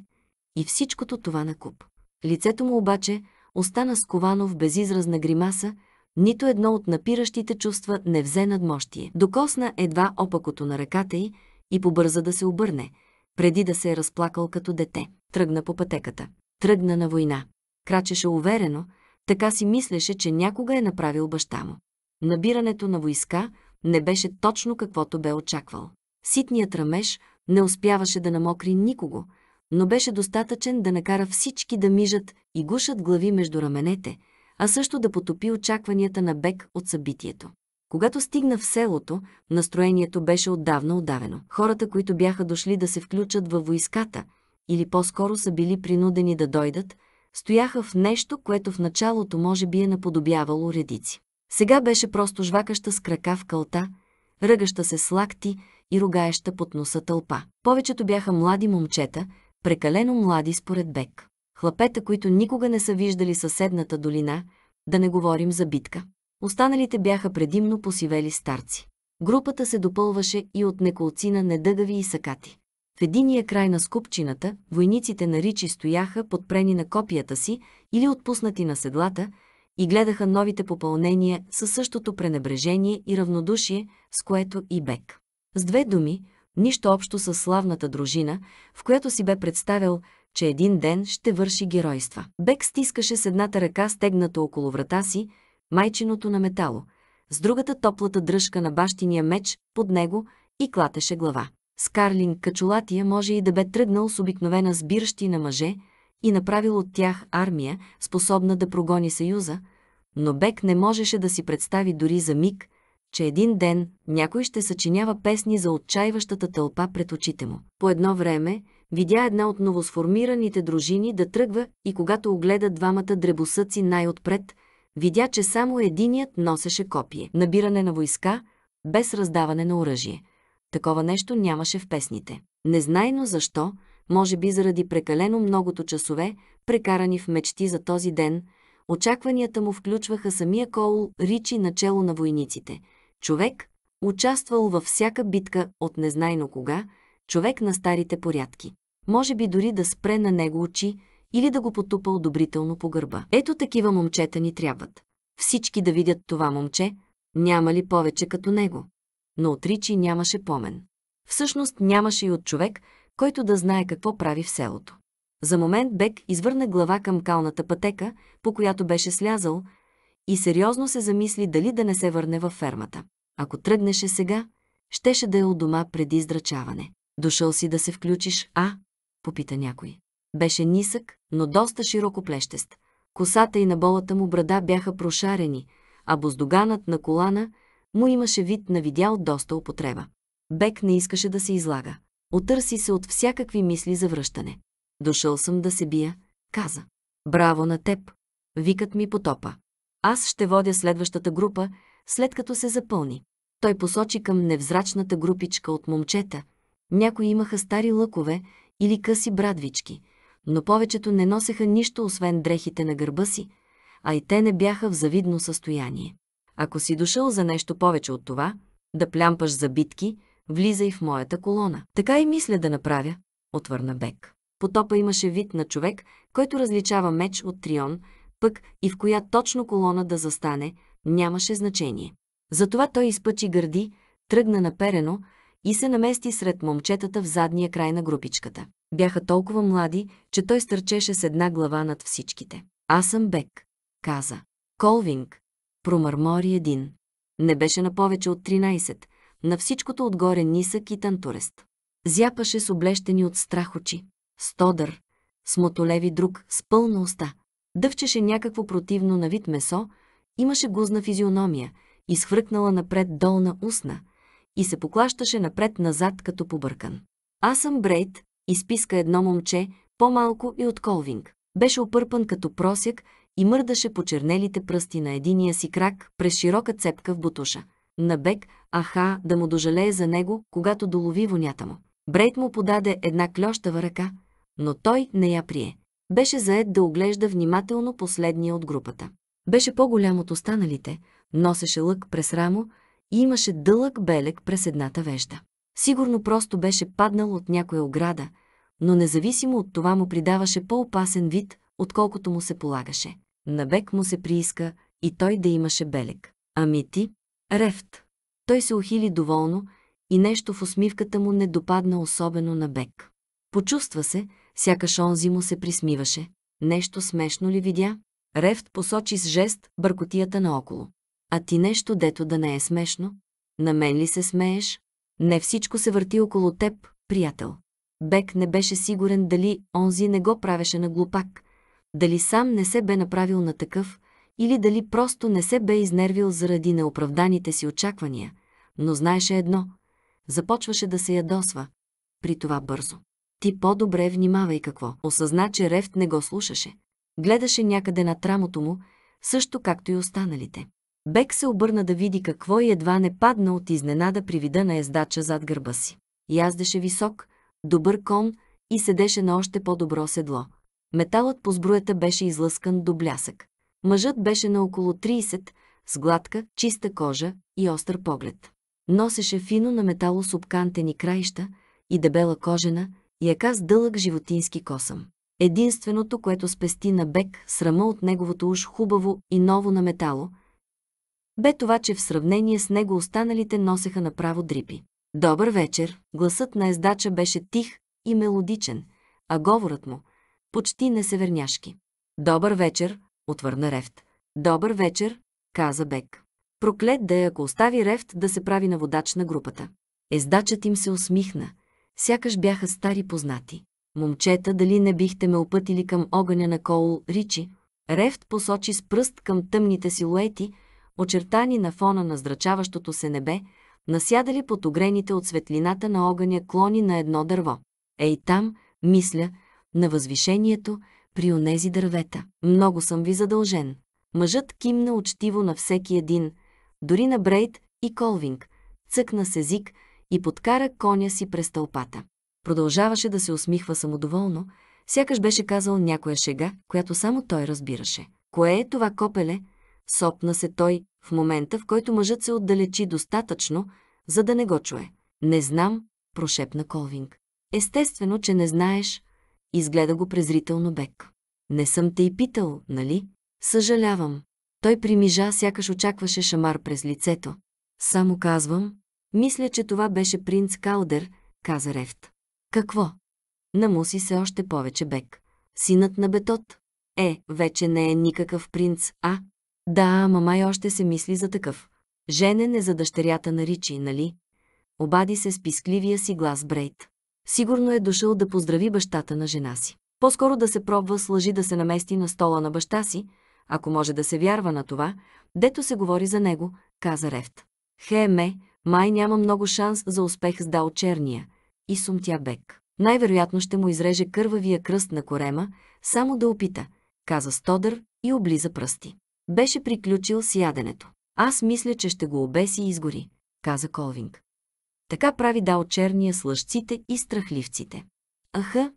Speaker 1: и всичкото това накуп. Лицето му обаче остана сковано в безизразна гримаса, нито едно от напиращите чувства не взе надмощие. Докосна едва опакото на ръката й и побърза да се обърне, преди да се е разплакал като дете. Тръгна по пътеката. Тръгна на война. Крачеше уверено, така си мислеше, че някога е направил баща му. Набирането на войска – не беше точно каквото бе очаквал. Ситният рамеж не успяваше да намокри никого, но беше достатъчен да накара всички да мижат и гушат глави между раменете, а също да потопи очакванията на Бек от събитието. Когато стигна в селото, настроението беше отдавна отдавено. Хората, които бяха дошли да се включат във войската, или по-скоро са били принудени да дойдат, стояха в нещо, което в началото може би е наподобявало редици. Сега беше просто жвакаща с крака в кълта, ръгаща се с лакти и ругаеща под носа тълпа. Повечето бяха млади момчета, прекалено млади според Бек. Хлапета, които никога не са виждали съседната долина, да не говорим за битка. Останалите бяха предимно посивели старци. Групата се допълваше и от неколцина недъгави и сакати. В единия край на скупчината войниците на Ричи стояха подпрени на копията си или отпуснати на седлата, и гледаха новите попълнения със същото пренебрежение и равнодушие, с което и Бек. С две думи, нищо общо с славната дружина, в която си бе представил, че един ден ще върши геройства. Бек стискаше с едната ръка стегната около врата си, майчиното на метало, с другата топлата дръжка на бащиния меч под него и клатеше глава. Скарлин Качулатия може и да бе тръгнал с обикновена сбирщи на мъже, и направил от тях армия, способна да прогони Съюза, но Бек не можеше да си представи дори за миг, че един ден някой ще съчинява песни за отчаиващата тълпа пред очите му. По едно време видя една от новосформираните дружини да тръгва и когато огледа двамата дребосъци най-отпред, видя, че само единият носеше копие. Набиране на войска без раздаване на оръжие. Такова нещо нямаше в песните. Незнайно защо, може би заради прекалено многото часове, прекарани в мечти за този ден, очакванията му включваха самия Коул Ричи начело на войниците. Човек, участвал във всяка битка от незнайно кога, човек на старите порядки. Може би дори да спре на него очи или да го потупа одобрително по гърба. Ето такива момчета ни трябват. Всички да видят това момче, няма ли повече като него. Но от Ричи нямаше помен. Всъщност нямаше и от човек, който да знае какво прави в селото. За момент Бек извърна глава към калната пътека, по която беше слязал, и сериозно се замисли дали да не се върне във фермата. Ако тръгнеше сега, щеше да е у дома преди издрачаване. Дошъл си да се включиш, а? Попита някой. Беше нисък, но доста широко плещест. Косата и на болата му брада бяха прошарени, а боздоганът на колана му имаше вид на видял доста употреба. Бек не искаше да се излага. Отърси се от всякакви мисли за връщане. Дошъл съм да се бия, каза. Браво на теб! Викът ми потопа. Аз ще водя следващата група, след като се запълни. Той посочи към невзрачната групичка от момчета. Някои имаха стари лъкове или къси брадвички, но повечето не носеха нищо, освен дрехите на гърба си, а и те не бяха в завидно състояние. Ако си дошъл за нещо повече от това, да плямпаш за битки – Влизай в моята колона. Така и мисля да направя, отвърна Бек. Потопа имаше вид на човек, който различава меч от трион, пък и в коя точно колона да застане, нямаше значение. Затова той изпъчи гърди, тръгна наперено и се намести сред момчетата в задния край на групичката. Бяха толкова млади, че той стърчеше с една глава над всичките. Аз съм Бек, каза. Колвинг, промърмори един. Не беше на повече от 13, на всичкото отгоре нисък и тантурест. Зяпаше с облещени от страх очи, стодър, с мотолеви друг, с пълна уста. Дъвчеше някакво противно на вид месо, имаше гузна физиономия, изхвъркнала напред долна устна и се поклащаше напред-назад като побъркан. Аз съм Брейт, изписка едно момче, по-малко и от Колвинг. Беше опърпан като просяк и мърдаше почернелите пръсти на единия си крак през широка цепка в бутуша на бег, аха, да му дожалее за него, когато долови вонята му. Брейт му подаде една клющава ръка, но той не я прие. Беше заед да оглежда внимателно последния от групата. Беше по-голям от останалите, носеше лък през рамо и имаше дълъг белек през едната вежда. Сигурно просто беше паднал от някоя ограда, но независимо от това му придаваше по-опасен вид, отколкото му се полагаше. Набек му се прииска и той да имаше белег. Ами ти, Рефт. Той се ухили доволно и нещо в усмивката му не допадна особено на бек. Почувства се, сякаш онзи му се присмиваше. Нещо смешно ли видя? Рефт посочи с жест бъркотията наоколо. А ти нещо, дето да не е смешно? На мен ли се смееш? Не всичко се върти около теб, приятел. Бек не беше сигурен дали онзи не го правеше на глупак, дали сам не се бе направил на такъв, или дали просто не се бе изнервил заради неоправданите си очаквания, но знаеше едно – започваше да се ядосва, при това бързо. Ти по-добре внимавай какво. Осъзна, че Рефт не го слушаше. Гледаше някъде на трамото му, също както и останалите. Бек се обърна да види какво и едва не падна от изненада при вида на ездача зад гърба си. Яздеше висок, добър кон и седеше на още по-добро седло. Металът по сбруята беше излъскан до блясък. Мъжът беше на около 30, с гладка, чиста кожа и остър поглед. Носеше фино на метало субкантени краища и дебела кожена яка е с дълъг животински косъм. Единственото, което спести на Бек срама от неговото уж хубаво и ново на метало, бе това, че в сравнение с него останалите носеха направо дрипи. Добър вечер! Гласът на ездача беше тих и мелодичен, а говорът му – почти несеверняшки. Добър вечер! отвърна Рефт. Добър вечер, каза Бек. Проклет да е, ако остави Рефт да се прави на водач на групата. Ездачът им се усмихна. Сякаш бяха стари познати. Момчета, дали не бихте ме опътили към огъня на Коул Ричи? Рефт посочи с пръст към тъмните силуети, очертани на фона на здрачаващото се небе, насядали под огрените от светлината на огъня клони на едно дърво. Ей там, мисля, на възвишението, при онези дървета. Много съм ви задължен. Мъжът кимна учтиво на всеки един, дори на Брейд и Колвинг, цъкна с език и подкара коня си през тълпата. Продължаваше да се усмихва самодоволно, сякаш беше казал някоя шега, която само той разбираше. Кое е това копеле? Сопна се той в момента, в който мъжът се отдалечи достатъчно, за да не го чуе. Не знам, прошепна Колвинг. Естествено, че не знаеш, Изгледа го презрително Бек. Не съм те и питал, нали? Съжалявам. Той примижа, сякаш очакваше шамар през лицето. Само казвам, мисля, че това беше принц Калдер, каза Рефт. Какво? Намуси се още повече Бек. Синът на Бетот. Е, вече не е никакъв принц, а? Да, мама и още се мисли за такъв. Женен е за дъщерята на Ричи, нали? Обади се с пискливия си глас Брейт. Сигурно е дошъл да поздрави бащата на жена си. По-скоро да се пробва с лъжи да се намести на стола на баща си, ако може да се вярва на това, дето се говори за него, каза Рефт. Хеме, май няма много шанс за успех с Дал Черния и сумтя Бек. Най-вероятно ще му изреже кървавия кръст на корема, само да опита, каза Стодър и облиза пръсти. Беше приключил с яденето. Аз мисля, че ще го обеси и изгори, каза Колвинг. Така прави дал черния с лъжците и страхливците. Аха,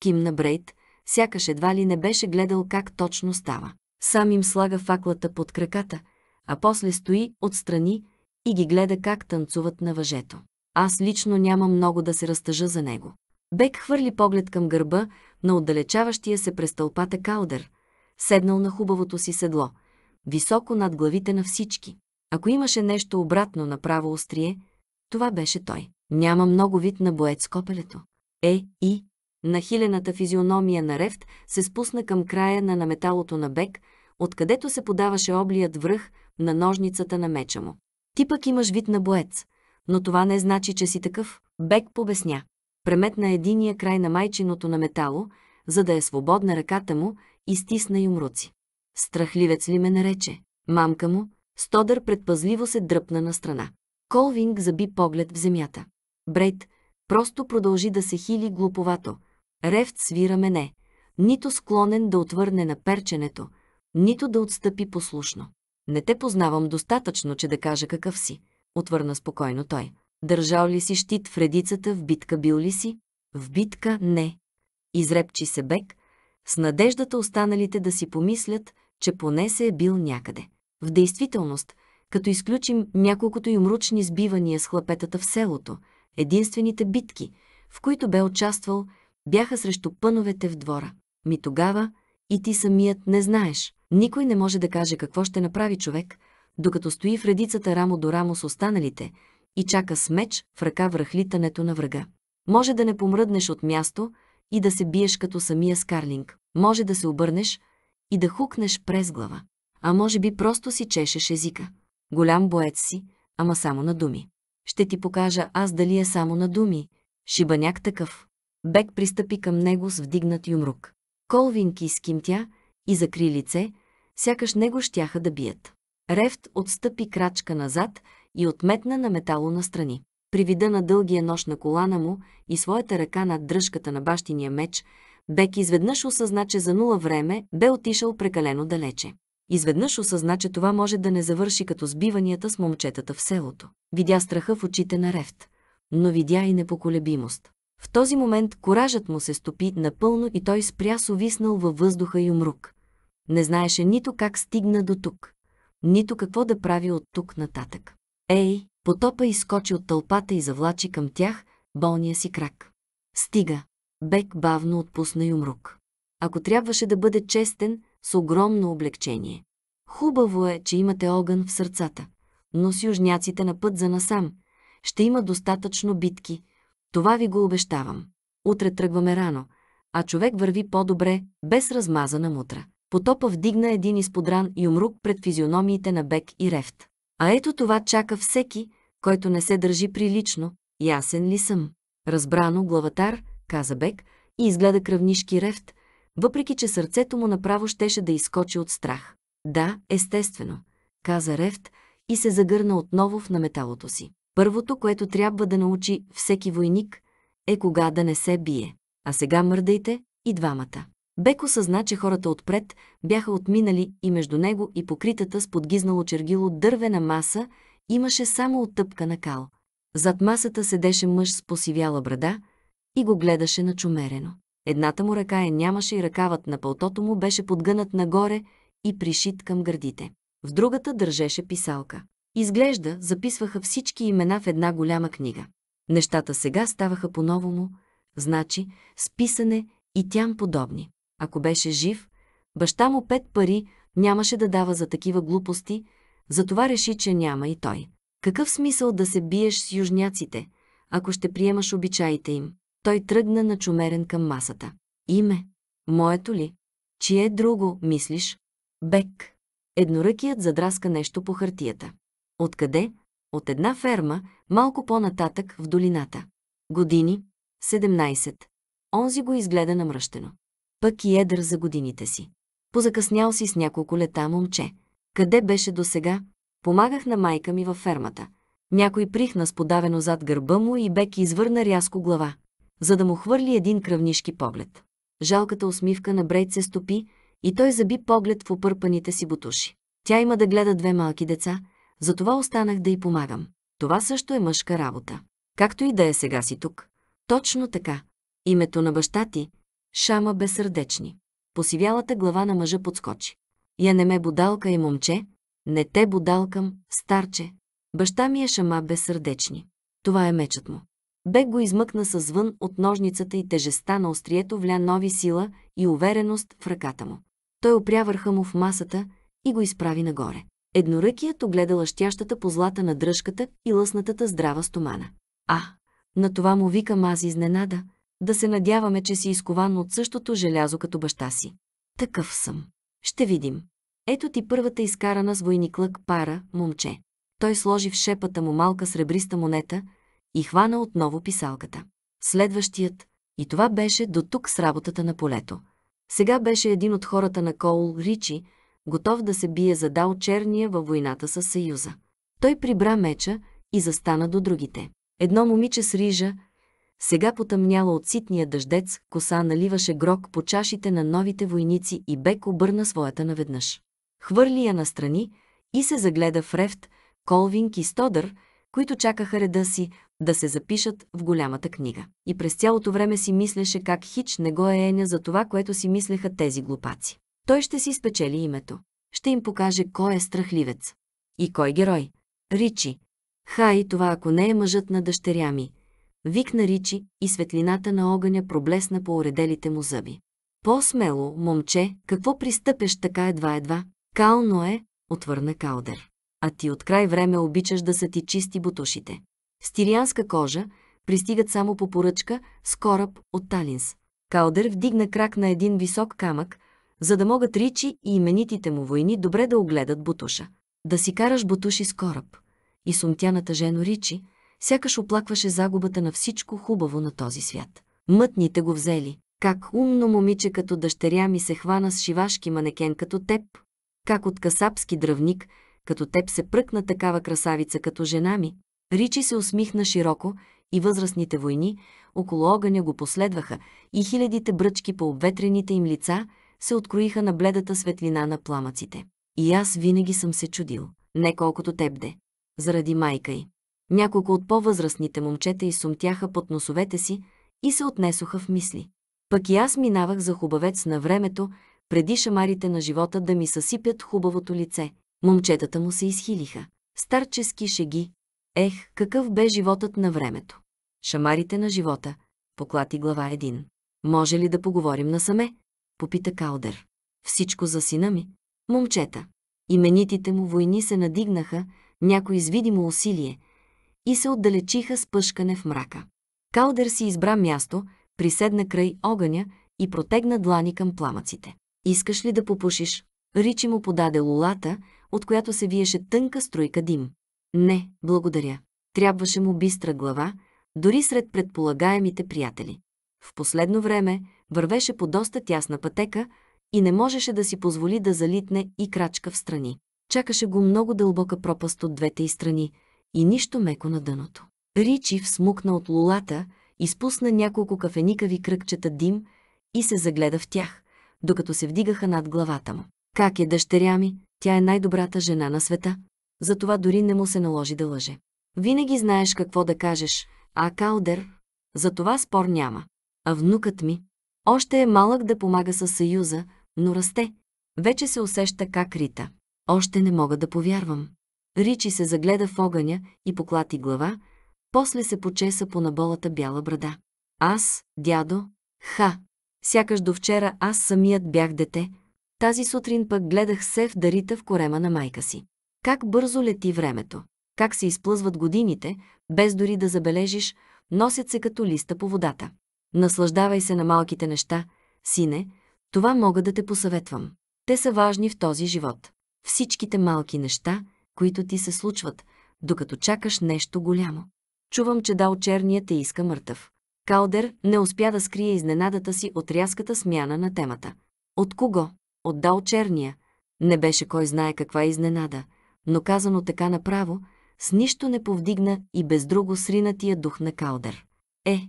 Speaker 1: кимна Брейт, сякаш едва ли не беше гледал как точно става. Сам им слага факлата под краката, а после стои отстрани и ги гледа как танцуват на въжето. Аз лично нямам много да се разтъжа за него. Бек хвърли поглед към гърба на отдалечаващия се през тълпата Каудер, седнал на хубавото си седло, високо над главите на всички. Ако имаше нещо обратно на право острие, това беше той. Няма много вид на боец копелето. Е, и... Нахилената физиономия на Рефт се спусна към края на наметалото на бек, откъдето се подаваше облият връх на ножницата на меча му. Ти пък имаш вид на боец, но това не значи, че си такъв. Бек побесня. Преметна единия край на майчиното на метало, за да е свободна ръката му и стисна юмруци. Страхливец ли ме нарече? Мамка му, Стодър предпазливо се дръпна на страна. Колвинг заби поглед в земята. Брейт просто продължи да се хили глуповато. Рефт свира мене, нито склонен да отвърне на перченето, нито да отстъпи послушно. Не те познавам достатъчно, че да кажа какъв си, отвърна спокойно той. Държал ли си щит в редицата, в битка бил ли си? В битка не. Изрепчи се бек, с надеждата останалите да си помислят, че поне се е бил някъде. В действителност, като изключим няколкото юмручни сбивания с хлапетата в селото, единствените битки, в които бе участвал, бяха срещу пъновете в двора. Ми тогава и ти самият не знаеш. Никой не може да каже какво ще направи човек, докато стои в редицата рамо до рамо с останалите и чака с меч в ръка връхлитането на врага. Може да не помръднеш от място и да се биеш като самия Скарлинг. Може да се обърнеш и да хукнеш през глава. А може би просто си чешеш езика. Голям боец си, ама само на думи. Ще ти покажа аз дали е само на думи. Шибаняк такъв. Бек пристъпи към него с вдигнат юмрук. Колвинки скимтя и закри лице, сякаш него щяха да бият. Рефт отстъпи крачка назад и отметна на метало настрани. При вида на дългия нож на колана му и своята ръка над дръжката на бащиния меч, Бек изведнъж осъзна, че за нула време бе отишъл прекалено далече. Изведнъж осъзна, че това може да не завърши като сбиванията с момчетата в селото. Видя страха в очите на Рефт, но видя и непоколебимост. В този момент коражът му се стопи напълно и той спря совиснал във въздуха и умрук. Не знаеше нито как стигна до тук, нито какво да прави от тук нататък. Ей, потопа изкочи от тълпата и завлачи към тях болния си крак. Стига! Бек бавно отпусна юмрук. Ако трябваше да бъде честен, с огромно облегчение. Хубаво е, че имате огън в сърцата, но с южняците на път за насам ще има достатъчно битки. Това ви го обещавам. Утре тръгваме рано, а човек върви по-добре, без размазана мутра. Потопа вдигна един изподран юмрук пред физиономиите на Бек и Рефт. А ето това чака всеки, който не се държи прилично. Ясен ли съм? Разбрано главатар, каза Бек и изгледа кръвнишки Рефт, въпреки че сърцето му направо щеше да изкочи от страх. Да, естествено, каза Рефт и се загърна отново в наметалото си. Първото, което трябва да научи всеки войник, е кога да не се бие. А сега мърдайте и двамата. Бек осъзна, че хората отпред бяха отминали и между него и покритата с подгизнало чергило дървена маса имаше само оттъпка на кал. Зад масата седеше мъж с посивяла брада и го гледаше начумерено. Едната му ръка я е нямаше и ръкавът на пълтото му беше подгънат нагоре и пришит към гърдите. В другата държеше писалка. Изглежда, записваха всички имена в една голяма книга. Нещата сега ставаха по-новому, значи с писане и тям подобни. Ако беше жив, баща му пет пари нямаше да дава за такива глупости, затова реши, че няма и той. Какъв смисъл да се биеш с южняците, ако ще приемаш обичаите им? Той тръгна начумерен към масата. Име? Моето ли? Чие е друго, мислиш? Бек. Едноръкият задраска нещо по хартията. Откъде? От една ферма, малко по-нататък, в долината. Години? 17. Онзи го изгледа намръщено. Пък и едър за годините си. Позакъснял си с няколко лета момче. Къде беше до сега? Помагах на майка ми във фермата. Някой прихна с подавено зад гърба му и Бек извърна рязко глава за да му хвърли един кръвнишки поглед. Жалката усмивка на Брейт се стопи и той заби поглед в опърпаните си бутуши. Тя има да гледа две малки деца, затова останах да й помагам. Това също е мъжка работа. Както и да е сега си тук. Точно така. Името на баща ти – Шама Безсърдечни. Посивялата глава на мъжа подскочи. Я не ме бодалка и е момче, не те бодалкам, старче. Баща ми е Шама Безсърдечни. Това е мечът му. Бек го измъкна със звън от ножницата и тежестта на острието вля нови сила и увереност в ръката му. Той опря върха му в масата и го изправи нагоре. Едноръкият огледа лъщящата по злата на дръжката и лъснатата здрава стомана. А, на това му викам аз изненада, да се надяваме, че си изкован от същото желязо като баща си. Такъв съм. Ще видим. Ето ти първата изкарана с войниклък пара, момче. Той сложи в шепата му малка сребриста монета – и хвана отново писалката. Следващият, и това беше до тук с работата на полето. Сега беше един от хората на Коул Ричи, готов да се бие за Дал Черния във войната с Съюза. Той прибра меча и застана до другите. Едно момиче с рижа, сега потъмняла от ситния дъждец, коса наливаше грок по чашите на новите войници и Бек обърна своята наведнъж. Хвърли я настрани и се загледа в Рефт, Колвинг и Стодър, които чакаха реда си, да се запишат в голямата книга. И през цялото време си мислеше как Хич не го е еня за това, което си мислеха тези глупаци. Той ще си спечели името. Ще им покаже кой е страхливец. И кой герой. Ричи. Хай, това ако не е мъжът на дъщеря ми. Викна Ричи и светлината на огъня проблесна по уределите му зъби. По-смело, момче, какво пристъпеш така едва-едва? Кално е, отвърна Калдер. А ти от край време обичаш да са ти чисти бутушите с тирианска кожа, пристигат само по поръчка с кораб от Талинс. Калдер вдигна крак на един висок камък, за да могат Ричи и именитите му войни добре да огледат Бутуша. Да си караш Бутуши с кораб. И сумтяната жено Ричи, сякаш оплакваше загубата на всичко хубаво на този свят. Мътните го взели. Как умно момиче като дъщеря ми се хвана с шивашки манекен като теб. Как от касапски дръвник, като теб се пръкна такава красавица като жена ми. Ричи се усмихна широко и възрастните войни около огъня го последваха и хилядите бръчки по обветрените им лица се откроиха на бледата светлина на пламъците. И аз винаги съм се чудил, не колкото тебде, заради майка й. Няколко от по-възрастните момчета изсумтяха под носовете си и се отнесоха в мисли. Пък и аз минавах за хубавец на времето, преди шамарите на живота да ми съсипят хубавото лице. Момчетата му се изхилиха. Старчески шеги, Ех, какъв бе животът на времето! Шамарите на живота, поклати глава един. Може ли да поговорим насаме? Попита Калдер. Всичко за сина ми. Момчета. Именитите му войни се надигнаха, някои с видимо усилие, и се отдалечиха с пъшкане в мрака. Калдер си избра място, приседна край огъня и протегна длани към пламъците. Искаш ли да попушиш? Ричи му подаде лулата, от която се виеше тънка струйка дим. Не, благодаря. Трябваше му бистра глава, дори сред предполагаемите приятели. В последно време вървеше по доста тясна пътека и не можеше да си позволи да залитне и крачка в страни. Чакаше го много дълбока пропаст от двете и страни и нищо меко на дъното. Ричи всмукна от лулата, изпусна няколко кафеникави кръгчета дим и се загледа в тях, докато се вдигаха над главата му. Как е дъщеря ми? Тя е най-добрата жена на света затова дори не му се наложи да лъже. Винаги знаеш какво да кажеш, а Калдер, за това спор няма. А внукът ми, още е малък да помага със съюза, но расте. Вече се усеща как рита. Още не мога да повярвам. Ричи се загледа в огъня и поклати глава, после се почеса по наболата бяла брада. Аз, дядо, ха, сякаш до вчера аз самият бях дете, тази сутрин пък гледах се в дарита в корема на майка си. Как бързо лети времето, как се изплъзват годините, без дори да забележиш, носят се като листа по водата. Наслаждавай се на малките неща, сине, това мога да те посъветвам. Те са важни в този живот. Всичките малки неща, които ти се случват, докато чакаш нещо голямо. Чувам, че дал черният те иска мъртъв. Калдер не успя да скрие изненадата си от рязката смяна на темата. От кого? От дал черния. Не беше кой знае каква изненада но казано така направо, с нищо не повдигна и без друго сринатия дух на Калдер. Е,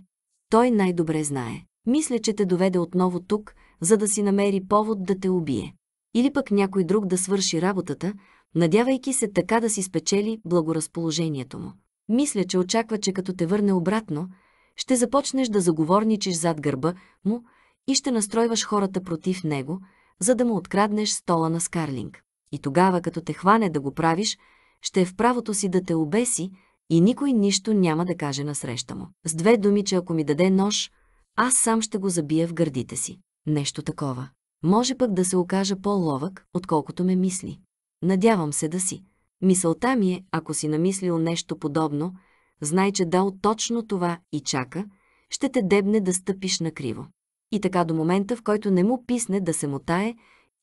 Speaker 1: той най-добре знае. Мисля, че те доведе отново тук, за да си намери повод да те убие. Или пък някой друг да свърши работата, надявайки се така да си спечели благоразположението му. Мисля, че очаква, че като те върне обратно, ще започнеш да заговорничиш зад гърба му и ще настройваш хората против него, за да му откраднеш стола на Скарлинг и тогава, като те хване да го правиш, ще е в правото си да те обеси и никой нищо няма да каже насреща му. С две думи, че ако ми даде нож, аз сам ще го забия в гърдите си. Нещо такова. Може пък да се окажа по-ловък, отколкото ме мисли. Надявам се да си. Мисълта ми е, ако си намислил нещо подобно, знай, че дал точно това и чака, ще те дебне да стъпиш накриво. И така до момента, в който не му писне да се мутае,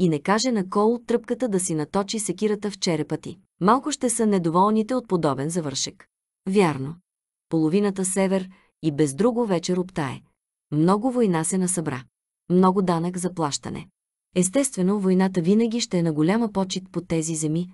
Speaker 1: и не каже на Кол тръпката да си наточи секирата в черепа ти. Малко ще са недоволните от подобен завършек. Вярно. Половината север и без друго вече роптае. Много война се насъбра. Много данък за плащане. Естествено, войната винаги ще е на голяма почет по тези земи,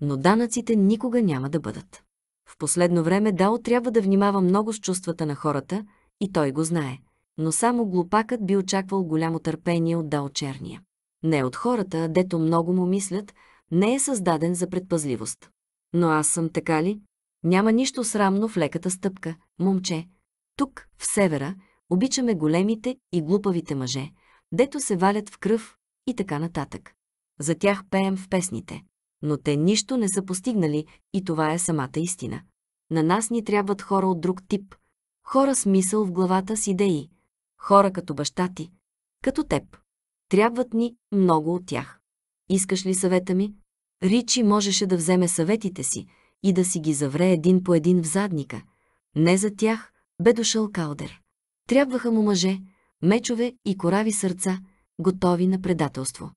Speaker 1: но данъците никога няма да бъдат. В последно време Дао трябва да внимава много с чувствата на хората и той го знае, но само глупакът би очаквал голямо търпение от Дао Черния не от хората, дето много му мислят, не е създаден за предпазливост. Но аз съм така ли? Няма нищо срамно в леката стъпка, момче. Тук, в севера, обичаме големите и глупавите мъже, дето се валят в кръв и така нататък. За тях пеем в песните. Но те нищо не са постигнали и това е самата истина. На нас ни трябват хора от друг тип. Хора с мисъл в главата с идеи. Хора като баща ти. Като теб. Трябват ни много от тях. Искаш ли съвета ми? Ричи можеше да вземе съветите си и да си ги завре един по един в задника. Не за тях бе дошъл Калдер. Трябваха му мъже, мечове и корави сърца, готови на предателство.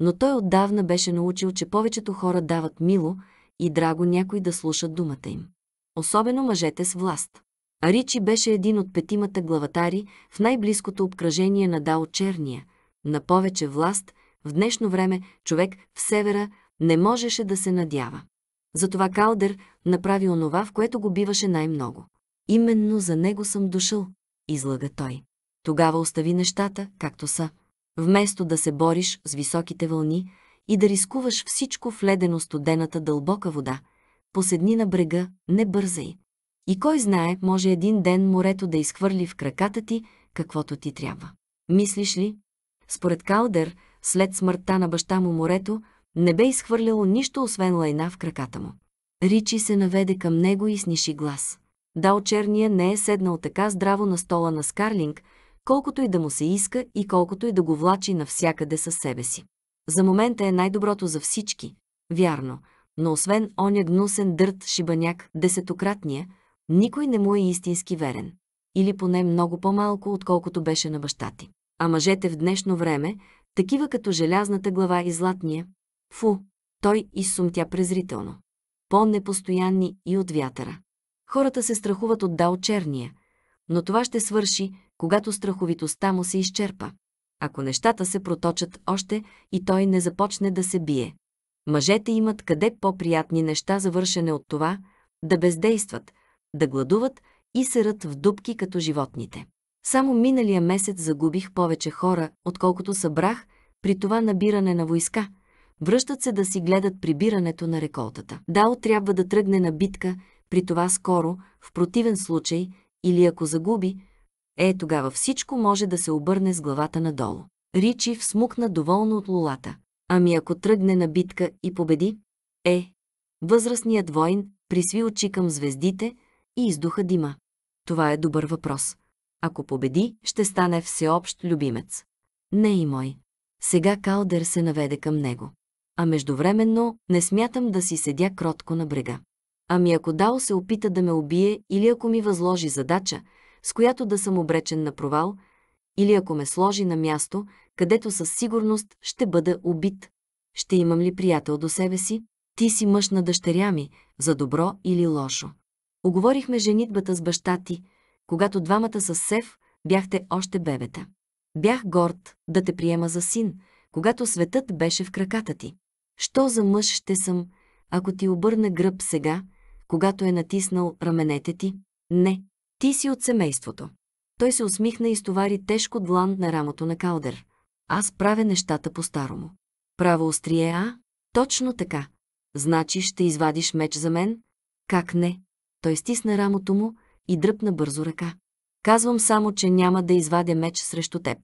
Speaker 1: Но той отдавна беше научил, че повечето хора дават мило и драго някой да слушат думата им. Особено мъжете с власт. Ричи беше един от петимата главатари в най-близкото обкръжение на Дао Черния, на повече власт, в днешно време човек в севера не можеше да се надява. Затова Калдер направи онова, в което го биваше най-много. Именно за него съм дошъл, излага той. Тогава остави нещата, както са. Вместо да се бориш с високите вълни и да рискуваш всичко в ледено-студената дълбока вода, поседни на брега, не бързай. И кой знае, може един ден морето да изхвърли в краката ти каквото ти трябва. Мислиш ли, според Калдер, след смъртта на баща му морето, не бе изхвърляло нищо, освен лайна в краката му. Ричи се наведе към него и сниши глас. Дал Черния не е седнал така здраво на стола на Скарлинг, колкото и да му се иска и колкото и да го влачи навсякъде със себе си. За момента е най-доброто за всички. Вярно, но освен оня гнусен дърт шибаняк, десетократния, никой не му е истински верен. Или поне много по-малко, отколкото беше на баща ти а мъжете в днешно време, такива като желязната глава и златния. Фу, той изсумтя презрително. По-непостоянни и от вятъра. Хората се страхуват от дал черния, но това ще свърши, когато страховитостта му се изчерпа. Ако нещата се проточат още и той не започне да се бие. Мъжете имат къде по-приятни неща за вършене от това, да бездействат, да гладуват и серат в дубки като животните. Само миналия месец загубих повече хора, отколкото събрах при това набиране на войска. Връщат се да си гледат прибирането на реколтата. Дао трябва да тръгне на битка, при това скоро, в противен случай, или ако загуби, е тогава всичко може да се обърне с главата надолу. Ричи всмукна доволно от лулата. Ами ако тръгне на битка и победи? Е. Възрастният воин присви очи към звездите и издуха дима. Това е добър въпрос. Ако победи, ще стане всеобщ любимец. Не и мой. Сега Калдер се наведе към него. А междувременно не смятам да си седя кротко на брега. Ами ако Дао се опита да ме убие или ако ми възложи задача, с която да съм обречен на провал, или ако ме сложи на място, където със сигурност ще бъда убит. Ще имам ли приятел до себе си? Ти си мъж на дъщеря ми, за добро или лошо. Оговорихме женитбата с баща ти, когато двамата с Сев бяхте още бебета. Бях горд да те приема за син, когато светът беше в краката ти. Що за мъж ще съм, ако ти обърна гръб сега, когато е натиснал раменете ти? Не, ти си от семейството. Той се усмихна и стовари тежко длан на рамото на Калдер. Аз правя нещата по-старому. Право острие, а? Точно така. Значи ще извадиш меч за мен? Как не? Той стисна рамото му, и дръпна бързо ръка. Казвам само, че няма да извадя меч срещу теб.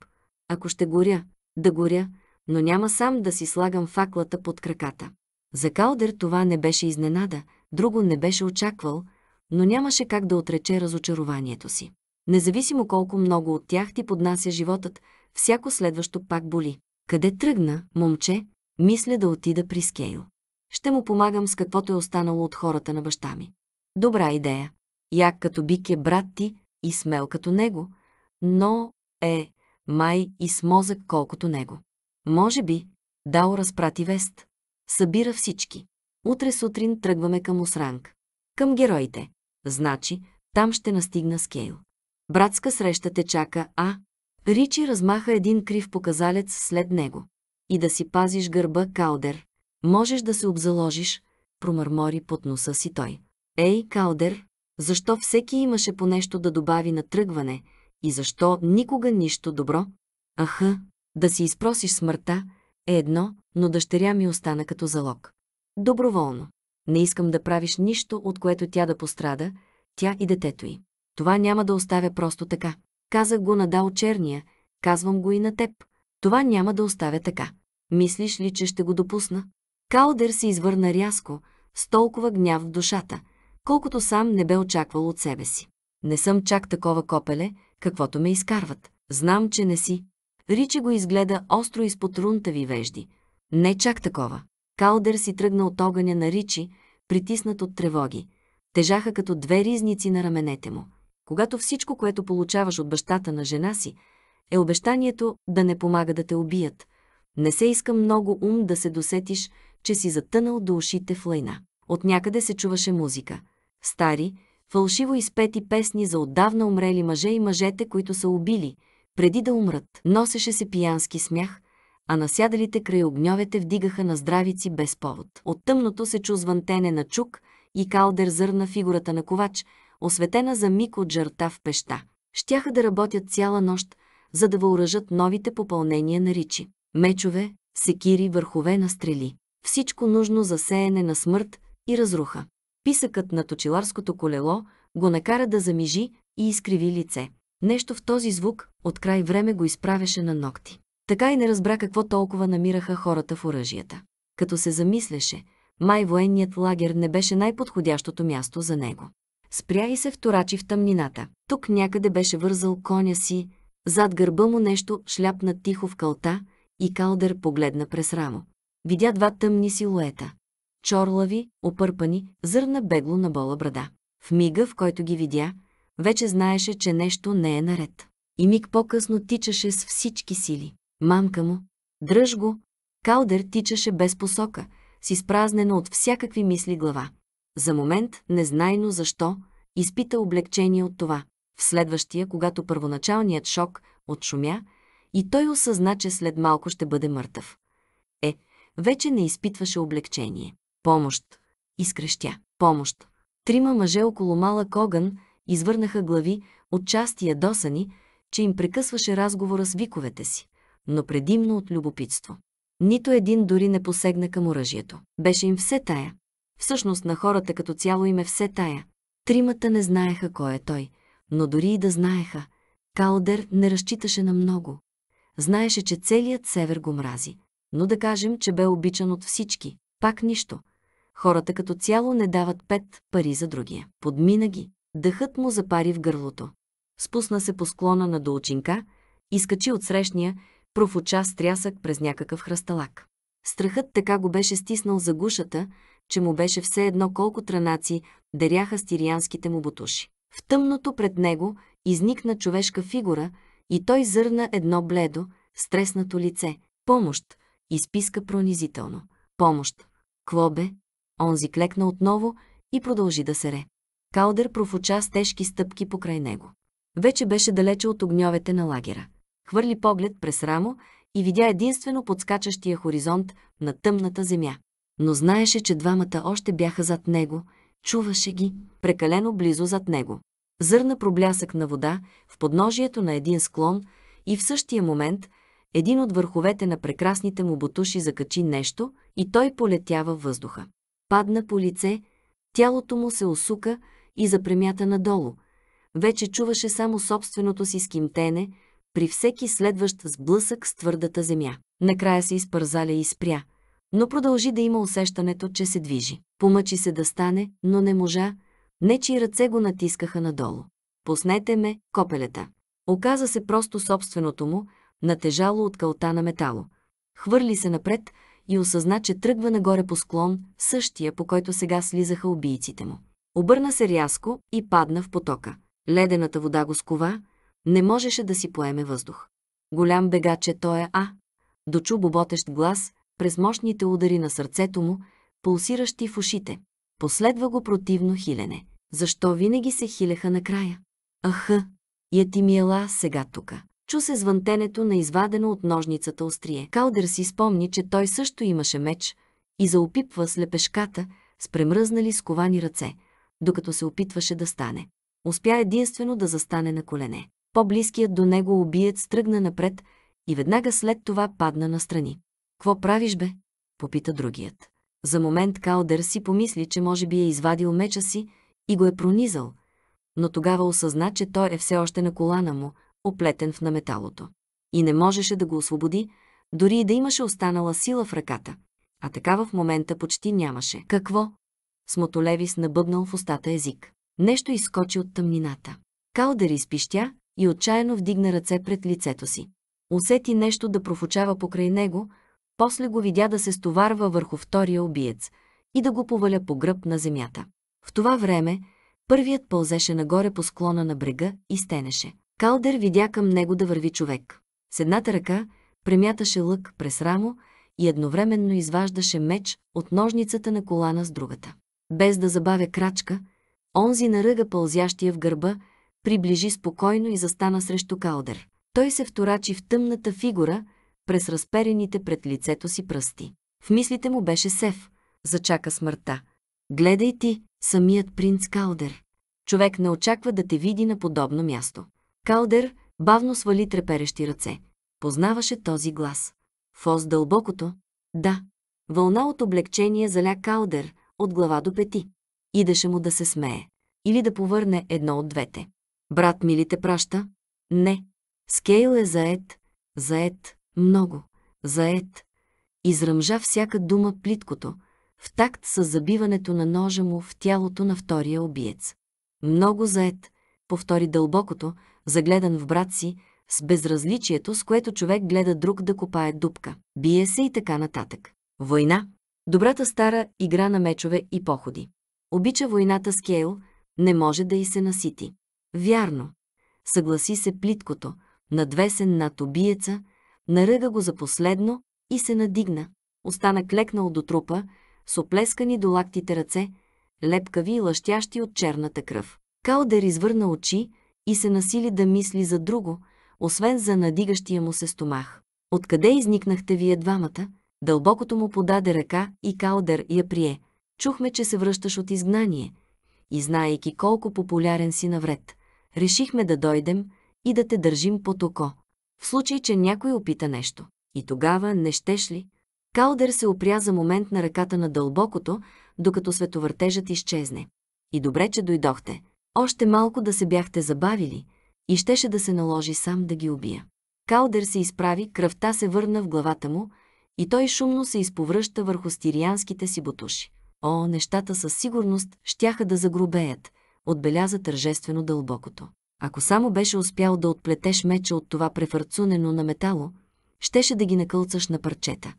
Speaker 1: Ако ще горя, да горя, но няма сам да си слагам факлата под краката. За Калдер това не беше изненада, друго не беше очаквал, но нямаше как да отрече разочарованието си. Независимо колко много от тях ти поднася животът, всяко следващо пак боли. Къде тръгна, момче? Мисля да отида при Скейл. Ще му помагам с каквото е останало от хората на баща ми. Добра идея як като бик е брат ти и смел като него, но е, май и с мозък колкото него. Може би, Дао разпрати вест. Събира всички. Утре сутрин тръгваме към Осранг. Към героите. Значи, там ще настигна Скейл. Братска среща те чака, а... Ричи размаха един крив показалец след него. И да си пазиш гърба, Каудер. Можеш да се обзаложиш, промърмори под носа си той. Ей, Каудер, защо всеки имаше по нещо да добави на тръгване и защо никога нищо добро? Аха, да си изпросиш смъртта е едно, но дъщеря ми остана като залог. Доброволно. Не искам да правиш нищо, от което тя да пострада, тя и детето й. Това няма да оставя просто така. Казах го на Дао Черния, казвам го и на теб. Това няма да оставя така. Мислиш ли, че ще го допусна? Каудер се извърна рязко, с толкова гняв в душата – колкото сам не бе очаквал от себе си. Не съм чак такова копеле, каквото ме изкарват. Знам, че не си. Ричи го изгледа остро изпод рунтави вежди. Не чак такова. Калдер си тръгна от огъня на Ричи, притиснат от тревоги. Тежаха като две ризници на раменете му. Когато всичко, което получаваш от бащата на жена си, е обещанието да не помага да те убият. Не се иска много ум да се досетиш, че си затънал до ушите в лайна. От някъде се чуваше музика стари, фалшиво изпети песни за отдавна умрели мъже и мъжете, които са убили, преди да умрат. Носеше се пиянски смях, а насядалите край огньовете вдигаха на здравици без повод. От тъмното се чу звънтене на чук и калдер зърна фигурата на ковач, осветена за миг от жарта в пеща. Щяха да работят цяла нощ, за да въоръжат новите попълнения на ричи. Мечове, секири, върхове на стрели. Всичко нужно за сеене на смърт и разруха. Писъкът на точиларското колело го накара да замижи и изкриви лице. Нещо в този звук от край време го изправяше на ногти. Така и не разбра какво толкова намираха хората в оръжията. Като се замисляше, май военният лагер не беше най-подходящото място за него. Спря и се вторачи в тъмнината. Тук някъде беше вързал коня си, зад гърба му нещо шляпна тихо в калта, и Калдер погледна през рамо. Видя два тъмни силуета чорлави, опърпани, зърна бегло на бола брада. В мига, в който ги видя, вече знаеше, че нещо не е наред. И миг по-късно тичаше с всички сили. Мамка му, дръж го, Калдер тичаше без посока, с изпразнена от всякакви мисли глава. За момент, незнайно защо, изпита облегчение от това. В следващия, когато първоначалният шок отшумя, и той осъзна, че след малко ще бъде мъртъв. Е, вече не изпитваше облегчение. Помощ! Изкрещя. Помощ! Трима мъже около малък огън извърнаха глави от части ядосани, че им прекъсваше разговора с виковете си, но предимно от любопитство. Нито един дори не посегна към оръжието. Беше им все тая. Всъщност на хората като цяло им е все тая. Тримата не знаеха кой е той, но дори и да знаеха, Калдер не разчиташе на много. Знаеше, че целият север го мрази. Но да кажем, че бе обичан от всички. Пак нищо. Хората като цяло не дават пет пари за другия. Подмина ги. Дъхът му запари в гърлото. Спусна се по склона на долчинка, изкачи от срещния, профуча с трясък през някакъв хръсталак. Страхът така го беше стиснал за гушата, че му беше все едно колко транаци даряха стирианските му бутуши. В тъмното пред него изникна човешка фигура и той зърна едно бледо, стреснато лице. Помощ! Изписка пронизително. Помощ! Кво бе? Онзи клекна отново и продължи да сере. Калдер профуча с тежки стъпки покрай него. Вече беше далече от огньовете на лагера. Хвърли поглед през рамо и видя единствено подскачащия хоризонт на тъмната земя. Но знаеше, че двамата още бяха зад него, чуваше ги, прекалено близо зад него. Зърна проблясък на вода в подножието на един склон и в същия момент един от върховете на прекрасните му бутуши закачи нещо и той полетява във въздуха. Падна по лице, тялото му се осука и запремята надолу. Вече чуваше само собственото си скимтене, при всеки следващ сблъсък с твърдата земя. Накрая се изпързаля и спря, но продължи да има усещането, че се движи. Помъчи се да стане, но не можа, нечи ръце го натискаха надолу. Поснете ме, копелета. Оказа се просто собственото му, натежало от калта на метало. Хвърли се напред, и осъзна, че тръгва нагоре по склон, същия, по който сега слизаха убийците му. Обърна се рязко и падна в потока. Ледената вода го скова, не можеше да си поеме въздух. Голям бегач е той, а! Дочу боботещ глас през мощните удари на сърцето му, пулсиращи в ушите. Последва го противно хилене. Защо винаги се хилеха накрая? Аха, я ти ми ела сега тука. Чу се звънтенето на извадено от ножницата острие. Калдер си спомни, че той също имаше меч и заопипва слепешката с премръзнали сковани ръце, докато се опитваше да стане. Успя единствено да застане на колене. По-близкият до него убиец тръгна напред и веднага след това падна настрани. «Кво правиш, бе?» – попита другият. За момент Калдер си помисли, че може би е извадил меча си и го е пронизал, но тогава осъзна, че той е все още на колана му – оплетен в наметалото. И не можеше да го освободи, дори и да имаше останала сила в ръката. А такава в момента почти нямаше. Какво? Смотолевис набъбнал в устата език. Нещо изкочи от тъмнината. Калдер изпищя и отчаяно вдигна ръце пред лицето си. Усети нещо да профучава покрай него, после го видя да се стоварва върху втория обиец и да го поваля по гръб на земята. В това време първият пълзеше нагоре по склона на брега и стенеше. Калдер видя към него да върви човек. С едната ръка премяташе лък през рамо и едновременно изваждаше меч от ножницата на колана с другата. Без да забавя крачка, онзи наръга пълзящия в гърба, приближи спокойно и застана срещу Калдер. Той се вторачи в тъмната фигура, през разперените пред лицето си пръсти. В мислите му беше Сев. Зачака смъртта. Гледай ти, самият принц Калдер. Човек не очаква да те види на подобно място. Калдер бавно свали треперещи ръце. Познаваше този глас. Фос дълбокото. Да. Вълна от облегчение заля Калдер от глава до пети. Идеше му да се смее. Или да повърне едно от двете. Брат ми ли те праща? Не. Скейл е заед. Заед. Много. Заед. Изръмжа всяка дума плиткото, в такт с забиването на ножа му в тялото на втория обиец. Много заед, повтори дълбокото, загледан в брат си, с безразличието, с което човек гледа друг да копае дупка. Бие се и така нататък. Война. Добрата стара игра на мечове и походи. Обича войната с Кейл, не може да и се насити. Вярно. Съгласи се плиткото, надвесен над обиеца, наръга го за последно и се надигна. Остана клекнал до трупа, с оплескани до лактите ръце, лепкави и лъщящи от черната кръв. Калдер извърна очи, и се насили да мисли за друго, освен за надигащия му се стомах. Откъде изникнахте вие двамата? Дълбокото му подаде ръка и Калдер я прие. Чухме, че се връщаш от изгнание. И знаейки колко популярен си навред, решихме да дойдем и да те държим под око. В случай, че някой опита нещо. И тогава не щеш ли? Калдер се опря за момент на ръката на дълбокото, докато световъртежът изчезне. И добре, че дойдохте. Още малко да се бяхте забавили и щеше да се наложи сам да ги убия. Калдер се изправи, кръвта се върна в главата му и той шумно се изповръща върху стирианските си бутуши. О, нещата със сигурност щяха да загрубеят, отбеляза тържествено дълбокото. Ако само беше успял да отплетеш меча от това префърцунено на метало, щеше да ги накълцаш на парчета,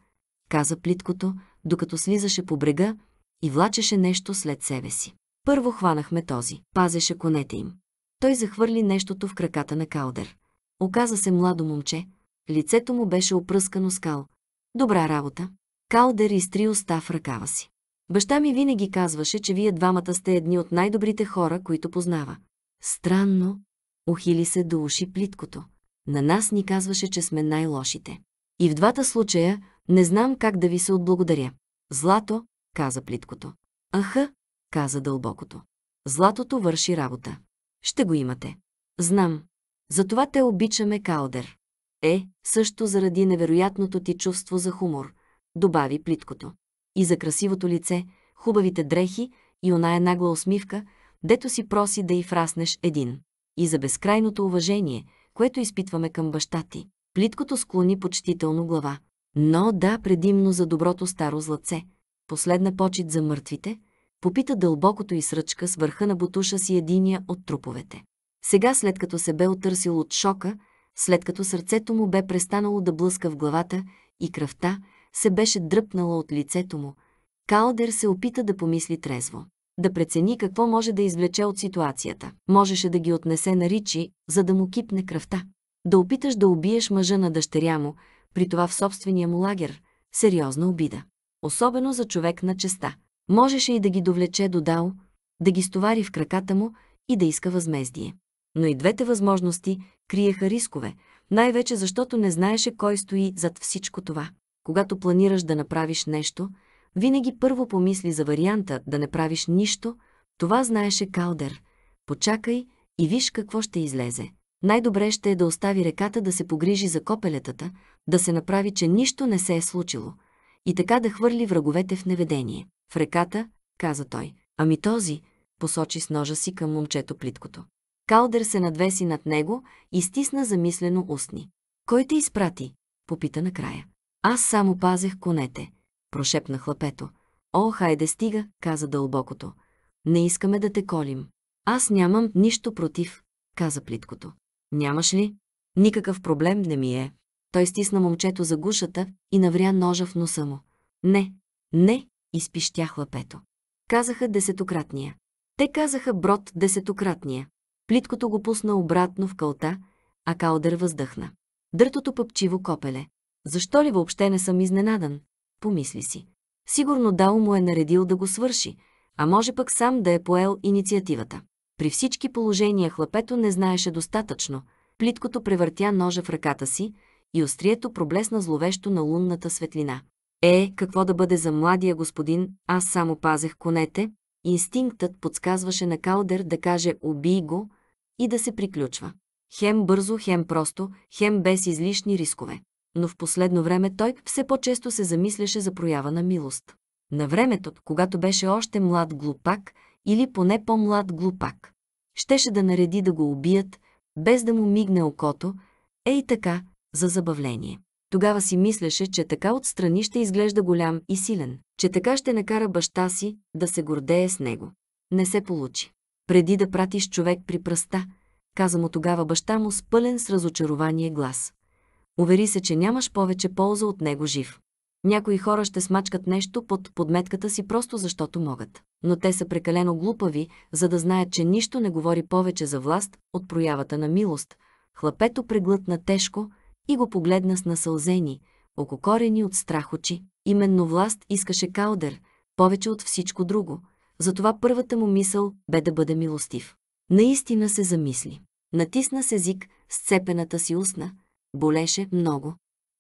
Speaker 1: каза плиткото, докато слизаше по брега и влачеше нещо след себе си. Първо хванахме този. Пазеше конете им. Той захвърли нещото в краката на Калдер. Оказа се младо момче. Лицето му беше опръскано скал. Добра работа. Калдер изтри уста в ръкава си. Баща ми винаги казваше, че вие двамата сте едни от най-добрите хора, които познава. Странно. Ухили се до уши плиткото. На нас ни казваше, че сме най-лошите. И в двата случая не знам как да ви се отблагодаря. Злато, каза плиткото. Аха, каза дълбокото. Златото върши работа. Ще го имате. Знам. Затова те обичаме Калдер. Е, също заради невероятното ти чувство за хумор, добави плиткото. И за красивото лице, хубавите дрехи и оная нагла усмивка, дето си проси да й фраснеш един. И за безкрайното уважение, което изпитваме към баща ти. Плиткото склони почтително глава. Но да, предимно за доброто старо златце. Последна почет за мъртвите, попита дълбокото и сръчка с върха на бутуша си единия от труповете. Сега, след като се бе отърсил от шока, след като сърцето му бе престанало да блъска в главата и кръвта се беше дръпнала от лицето му, Калдер се опита да помисли трезво да прецени какво може да извлече от ситуацията. Можеше да ги отнесе на Ричи, за да му кипне кръвта. Да опиташ да убиеш мъжа на дъщеря му, при това в собствения му лагер. Сериозна обида. Особено за човек на честа. Можеше и да ги довлече до Дао, да ги стовари в краката му и да иска възмездие. Но и двете възможности криеха рискове, най-вече защото не знаеше кой стои зад всичко това. Когато планираш да направиш нещо, винаги първо помисли за варианта да не правиш нищо, това знаеше Калдер. Почакай и виж какво ще излезе. Най-добре ще е да остави реката да се погрижи за копелетата, да се направи, че нищо не се е случило, и така да хвърли враговете в неведение. В реката, каза той. Ами този, посочи с ножа си към момчето плиткото. Калдер се надвеси над него и стисна замислено устни. Кой те изпрати? Попита накрая. Аз само пазех конете, прошепна хлапето. О, хайде стига, каза дълбокото. Не искаме да те колим. Аз нямам нищо против, каза плиткото. Нямаш ли? Никакъв проблем не ми е. Той стисна момчето за гушата и навря ножа в носа му. Не, не, изпищя хлапето. Казаха десетократния. Те казаха брод десетократния. Плиткото го пусна обратно в калта, а Калдър въздъхна. Дъртото пъпчиво копеле. Защо ли въобще не съм изненадан? Помисли си. Сигурно Дао му е наредил да го свърши, а може пък сам да е поел инициативата. При всички положения хлапето не знаеше достатъчно. Плиткото превъртя ножа в ръката си и острието проблесна зловещо на лунната светлина. Е, какво да бъде за младия господин, аз само пазех конете. Инстинктът подсказваше на Калдер да каже «убий го» и да се приключва. Хем бързо, хем просто, хем без излишни рискове. Но в последно време той все по-често се замисляше за проява на милост. На времето, когато беше още млад глупак или поне по-млад глупак, щеше да нареди да го убият, без да му мигне окото, е и така, за забавление. Тогава си мислеше, че така отстрани ще изглежда голям и силен, че така ще накара баща си да се гордее с него. Не се получи. Преди да пратиш човек при пръста, каза му тогава баща му с пълен с разочарование глас. Увери се, че нямаш повече полза от него жив. Някои хора ще смачкат нещо под подметката си просто защото могат. Но те са прекалено глупави, за да знаят, че нищо не говори повече за власт от проявата на милост. Хлапето преглътна тежко, и го погледна с насълзени, ококорени от страх очи. Именно власт искаше Каудер, повече от всичко друго, затова първата му мисъл бе да бъде милостив. Наистина се замисли. Натисна с език сцепената си устна. Болеше много.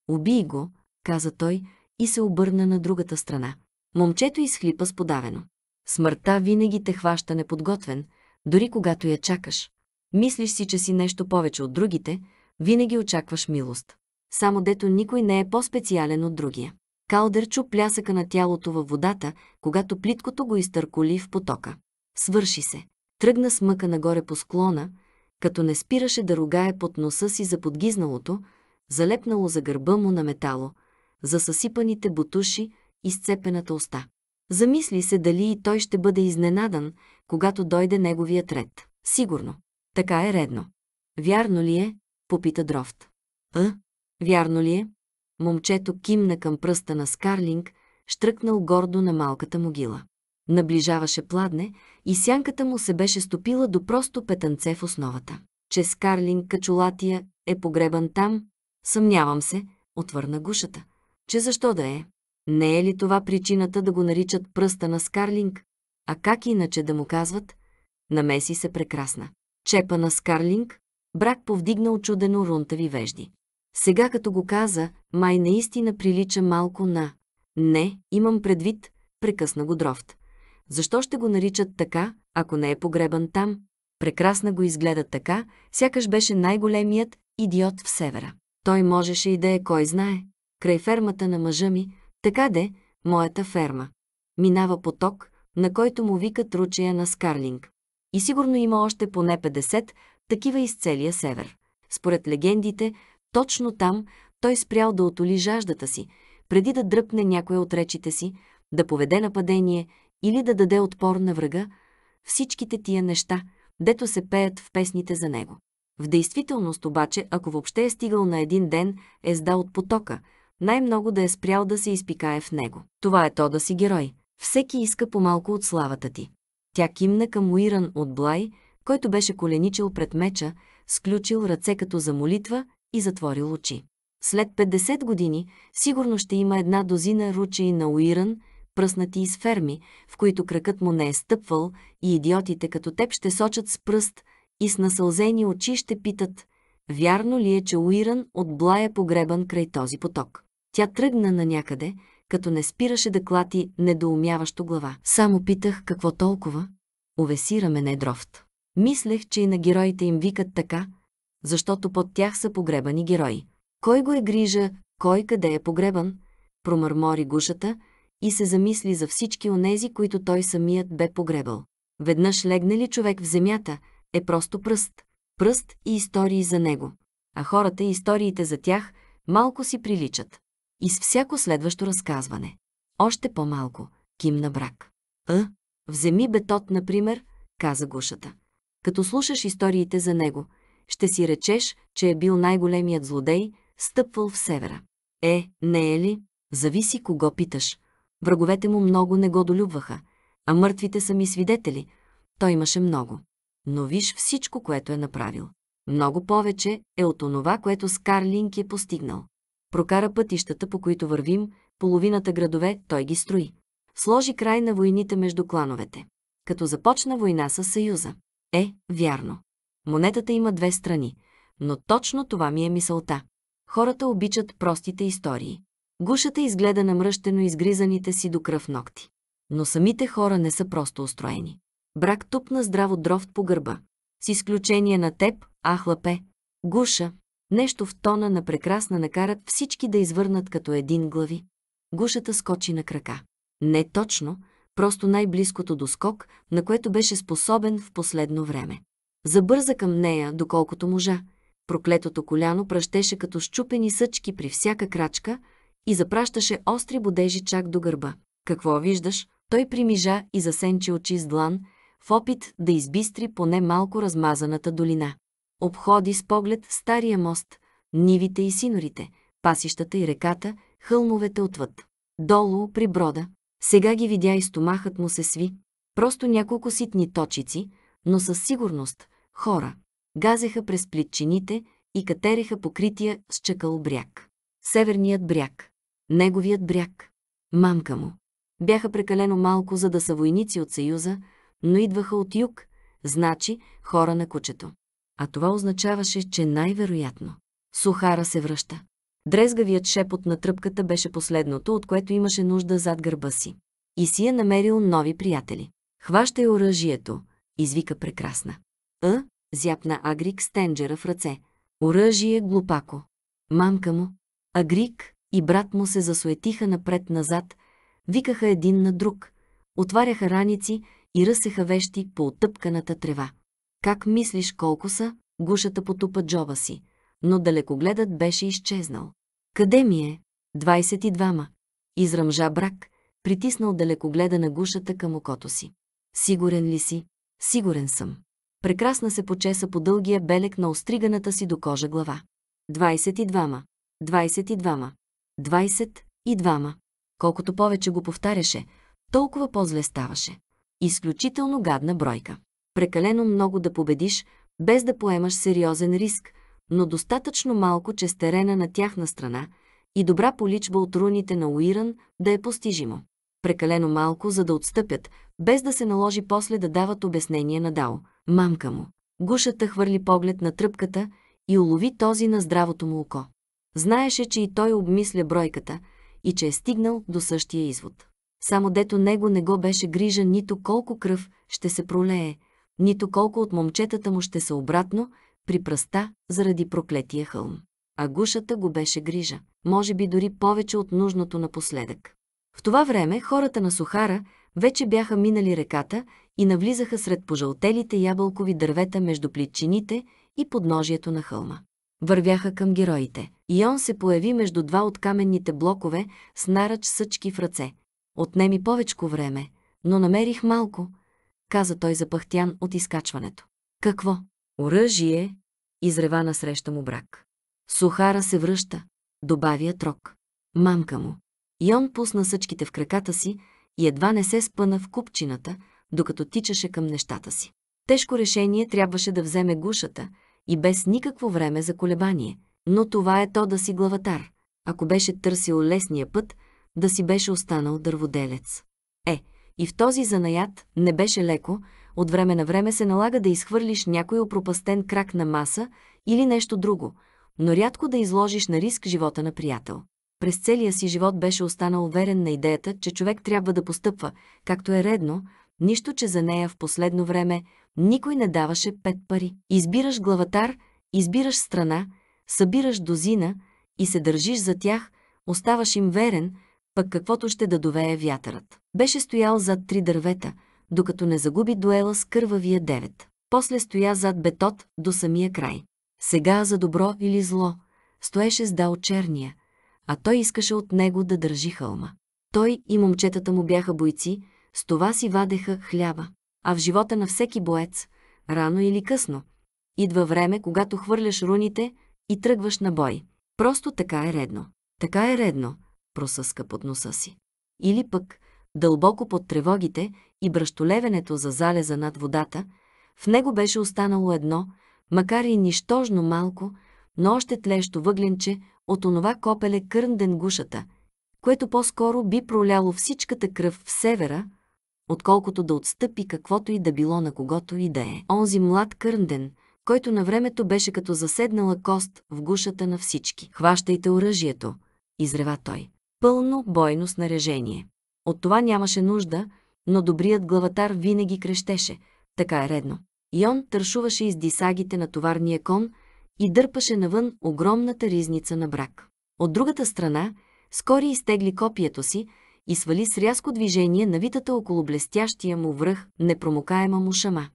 Speaker 1: «Убий го», каза той и се обърна на другата страна. Момчето изхлипа сподавено. Смъртта винаги те хваща неподготвен, дори когато я чакаш. Мислиш си, че си нещо повече от другите – винаги очакваш милост. Само дето никой не е по-специален от другия. Калдер чу плясъка на тялото във водата, когато плиткото го изтърколи в потока. Свърши се. Тръгна с мъка нагоре по склона, като не спираше да ругае под носа си за подгизналото, залепнало за гърба му на метало, за съсипаните бутуши и сцепената уста. Замисли се дали и той ще бъде изненадан, когато дойде неговият ред. Сигурно. Така е редно. Вярно ли е, попита Дрофт. А? Вярно ли е? Момчето кимна към пръста на Скарлинг, штръкнал гордо на малката могила. Наближаваше пладне и сянката му се беше стопила до просто петънце в основата. Че Скарлинг Качулатия е погребан там? Съмнявам се, отвърна гушата. Че защо да е? Не е ли това причината да го наричат пръста на Скарлинг? А как иначе да му казват? Намеси се прекрасна. Чепа на Скарлинг, Брак повдигна очудено рунтави вежди. Сега като го каза, май наистина прилича малко на... Не, имам предвид, прекъсна го дрофт. Защо ще го наричат така, ако не е погребан там? Прекрасна го изгледа така, сякаш беше най-големият идиот в севера. Той можеше и да е кой знае. Край фермата на мъжа ми, така де, моята ферма. Минава поток, на който му викат ручия на Скарлинг. И сигурно има още поне 50, такива из целия север. Според легендите, точно там той спрял да отоли жаждата си, преди да дръпне някоя от речите си, да поведе нападение или да даде отпор на врага, всичките тия неща, дето се пеят в песните за него. В действителност обаче, ако въобще е стигал на един ден езда от потока, най-много да е спрял да се изпикае в него. Това е то да си герой. Всеки иска по-малко от славата ти. Тя кимна към Уиран от Блай, който беше коленичил пред меча, сключил ръце като за молитва и затворил очи. След 50 години сигурно ще има една дозина ручи на Уиран, пръснати из ферми, в които кракът му не е стъпвал и идиотите като теб ще сочат с пръст и с насълзени очи ще питат «Вярно ли е, че Уиран от блая е погребан край този поток?» Тя тръгна на някъде, като не спираше да клати недоумяващо глава. Само питах какво толкова. Увесира недрофт. Мислех, че и на героите им викат така, защото под тях са погребани герои. Кой го е грижа, кой къде е погребан? Промърмори гушата и се замисли за всички онези, които той самият бе погребал. Веднъж легнали човек в земята е просто пръст. Пръст и истории за него. А хората и историите за тях малко си приличат. И с всяко следващо разказване. Още по-малко. Кимна брак. А, е, вземи бетот, например, каза гушата. Като слушаш историите за него, ще си речеш, че е бил най-големият злодей, стъпвал в севера. Е, не е ли? Зависи кого питаш. Враговете му много не го долюбваха, а мъртвите са ми свидетели. Той имаше много. Но виж всичко, което е направил. Много повече е от онова, което Скарлинг е постигнал. Прокара пътищата, по които вървим, половината градове той ги строи. Сложи край на войните между клановете. Като започна война с Съюза, е, вярно. Монетата има две страни, но точно това ми е мисълта. Хората обичат простите истории. Гушата изгледа намръщено изгризаните си до кръв ногти. Но самите хора не са просто устроени. Брак тупна здраво дров по гърба. С изключение на теб, а хлапе, гуша, нещо в тона на прекрасна накарат всички да извърнат като един глави. Гушата скочи на крака. Не точно, просто най-близкото до скок, на което беше способен в последно време. Забърза към нея, доколкото можа. Проклетото коляно пръщеше като щупени съчки при всяка крачка и запращаше остри бодежи чак до гърба. Какво виждаш? Той примижа и засенче очи с длан, в опит да избистри поне малко размазаната долина. Обходи с поглед стария мост, нивите и синорите, пасищата и реката, хълмовете отвъд. Долу при брода, сега ги видя и стомахът му се сви. Просто няколко ситни точици, но със сигурност хора газеха през плитчините и катереха покрития с чакъл бряг. Северният бряг. Неговият бряг. Мамка му. Бяха прекалено малко, за да са войници от Съюза, но идваха от юг, значи хора на кучето. А това означаваше, че най-вероятно Сухара се връща. Дрезгавият шепот на тръпката беше последното, от което имаше нужда зад гърба си. И си е намерил нови приятели. Хващай оръжието, извика прекрасна. А, зяпна Агрик с тенджера в ръце. Оръжие глупако. Мамка му, Агрик и брат му се засуетиха напред-назад, викаха един на друг, отваряха раници и ръсеха вещи по отъпканата трева. Как мислиш колко са? Гушата потупа джоба си но далекогледът беше изчезнал. Къде ми е? 22-ма. Изръмжа брак, притиснал далекогледа на гушата към окото си. Сигурен ли си? Сигурен съм. Прекрасна се почеса по дългия белек на остриганата си до кожа глава. 22-ма. 22-ма. 22-ма. Колкото повече го повтаряше, толкова по-зле ставаше. Изключително гадна бройка. Прекалено много да победиш, без да поемаш сериозен риск, но достатъчно малко, че терена на тяхна страна и добра поличба от руните на Уиран да е постижимо. Прекалено малко, за да отстъпят, без да се наложи после да дават обяснение на Дао, мамка му. Гушата хвърли поглед на тръпката и улови този на здравото му око. Знаеше, че и той обмисля бройката и че е стигнал до същия извод. Само дето него не го беше грижа нито колко кръв ще се пролее, нито колко от момчетата му ще са обратно при пръста, заради проклетия хълм. А гушата го беше грижа, може би дори повече от нужното напоследък. В това време хората на Сухара вече бяха минали реката и навлизаха сред пожълтелите ябълкови дървета между плечините и подножието на хълма. Вървяха към героите. И он се появи между два от каменните блокове с наръч съчки в ръце. Отнеми повечко време, но намерих малко, каза той запъхтян от изкачването. Какво? Оръжие, изрева насреща му брак. Сухара се връща, добавя трок. Мамка му. Йон пусна съчките в краката си и едва не се спъна в купчината, докато тичаше към нещата си. Тежко решение трябваше да вземе гушата и без никакво време за колебание, но това е то да си главатар. Ако беше търсил лесния път, да си беше останал дърводелец. Е, и в този занаят не беше леко, от време на време се налага да изхвърлиш някой опропастен крак на маса или нещо друго, но рядко да изложиш на риск живота на приятел. През целия си живот беше останал верен на идеята, че човек трябва да постъпва, както е редно, нищо, че за нея в последно време никой не даваше пет пари. Избираш главатар, избираш страна, събираш дозина и се държиш за тях, оставаш им верен, пък каквото ще да довее вятърат. Беше стоял зад три дървета – докато не загуби дуела с кървавия девет. После стоя зад Бетот до самия край. Сега за добро или зло стоеше с Дал Черния, а той искаше от него да държи хълма. Той и момчетата му бяха бойци, с това си вадеха хляба. А в живота на всеки боец, рано или късно, идва време, когато хвърляш руните и тръгваш на бой. Просто така е редно. Така е редно, просъска под носа си. Или пък, дълбоко под тревогите и бръщолевенето за залеза над водата, в него беше останало едно, макар и нищожно малко, но още тлещо въгленче от онова копеле кърнден гушата, което по-скоро би проляло всичката кръв в севера, отколкото да отстъпи каквото и да било на когото и да е. Онзи млад кърнден, който на времето беше като заседнала кост в гушата на всички. Хващайте оръжието, изрева той. Пълно бойно снаряжение. От това нямаше нужда, но добрият главатар винаги крещеше. Така е редно. Йон тършуваше из дисагите на товарния кон и дърпаше навън огромната ризница на брак. От другата страна, Скори изтегли копието си и свали с рязко движение навитата около блестящия му връх непромокаема му шама,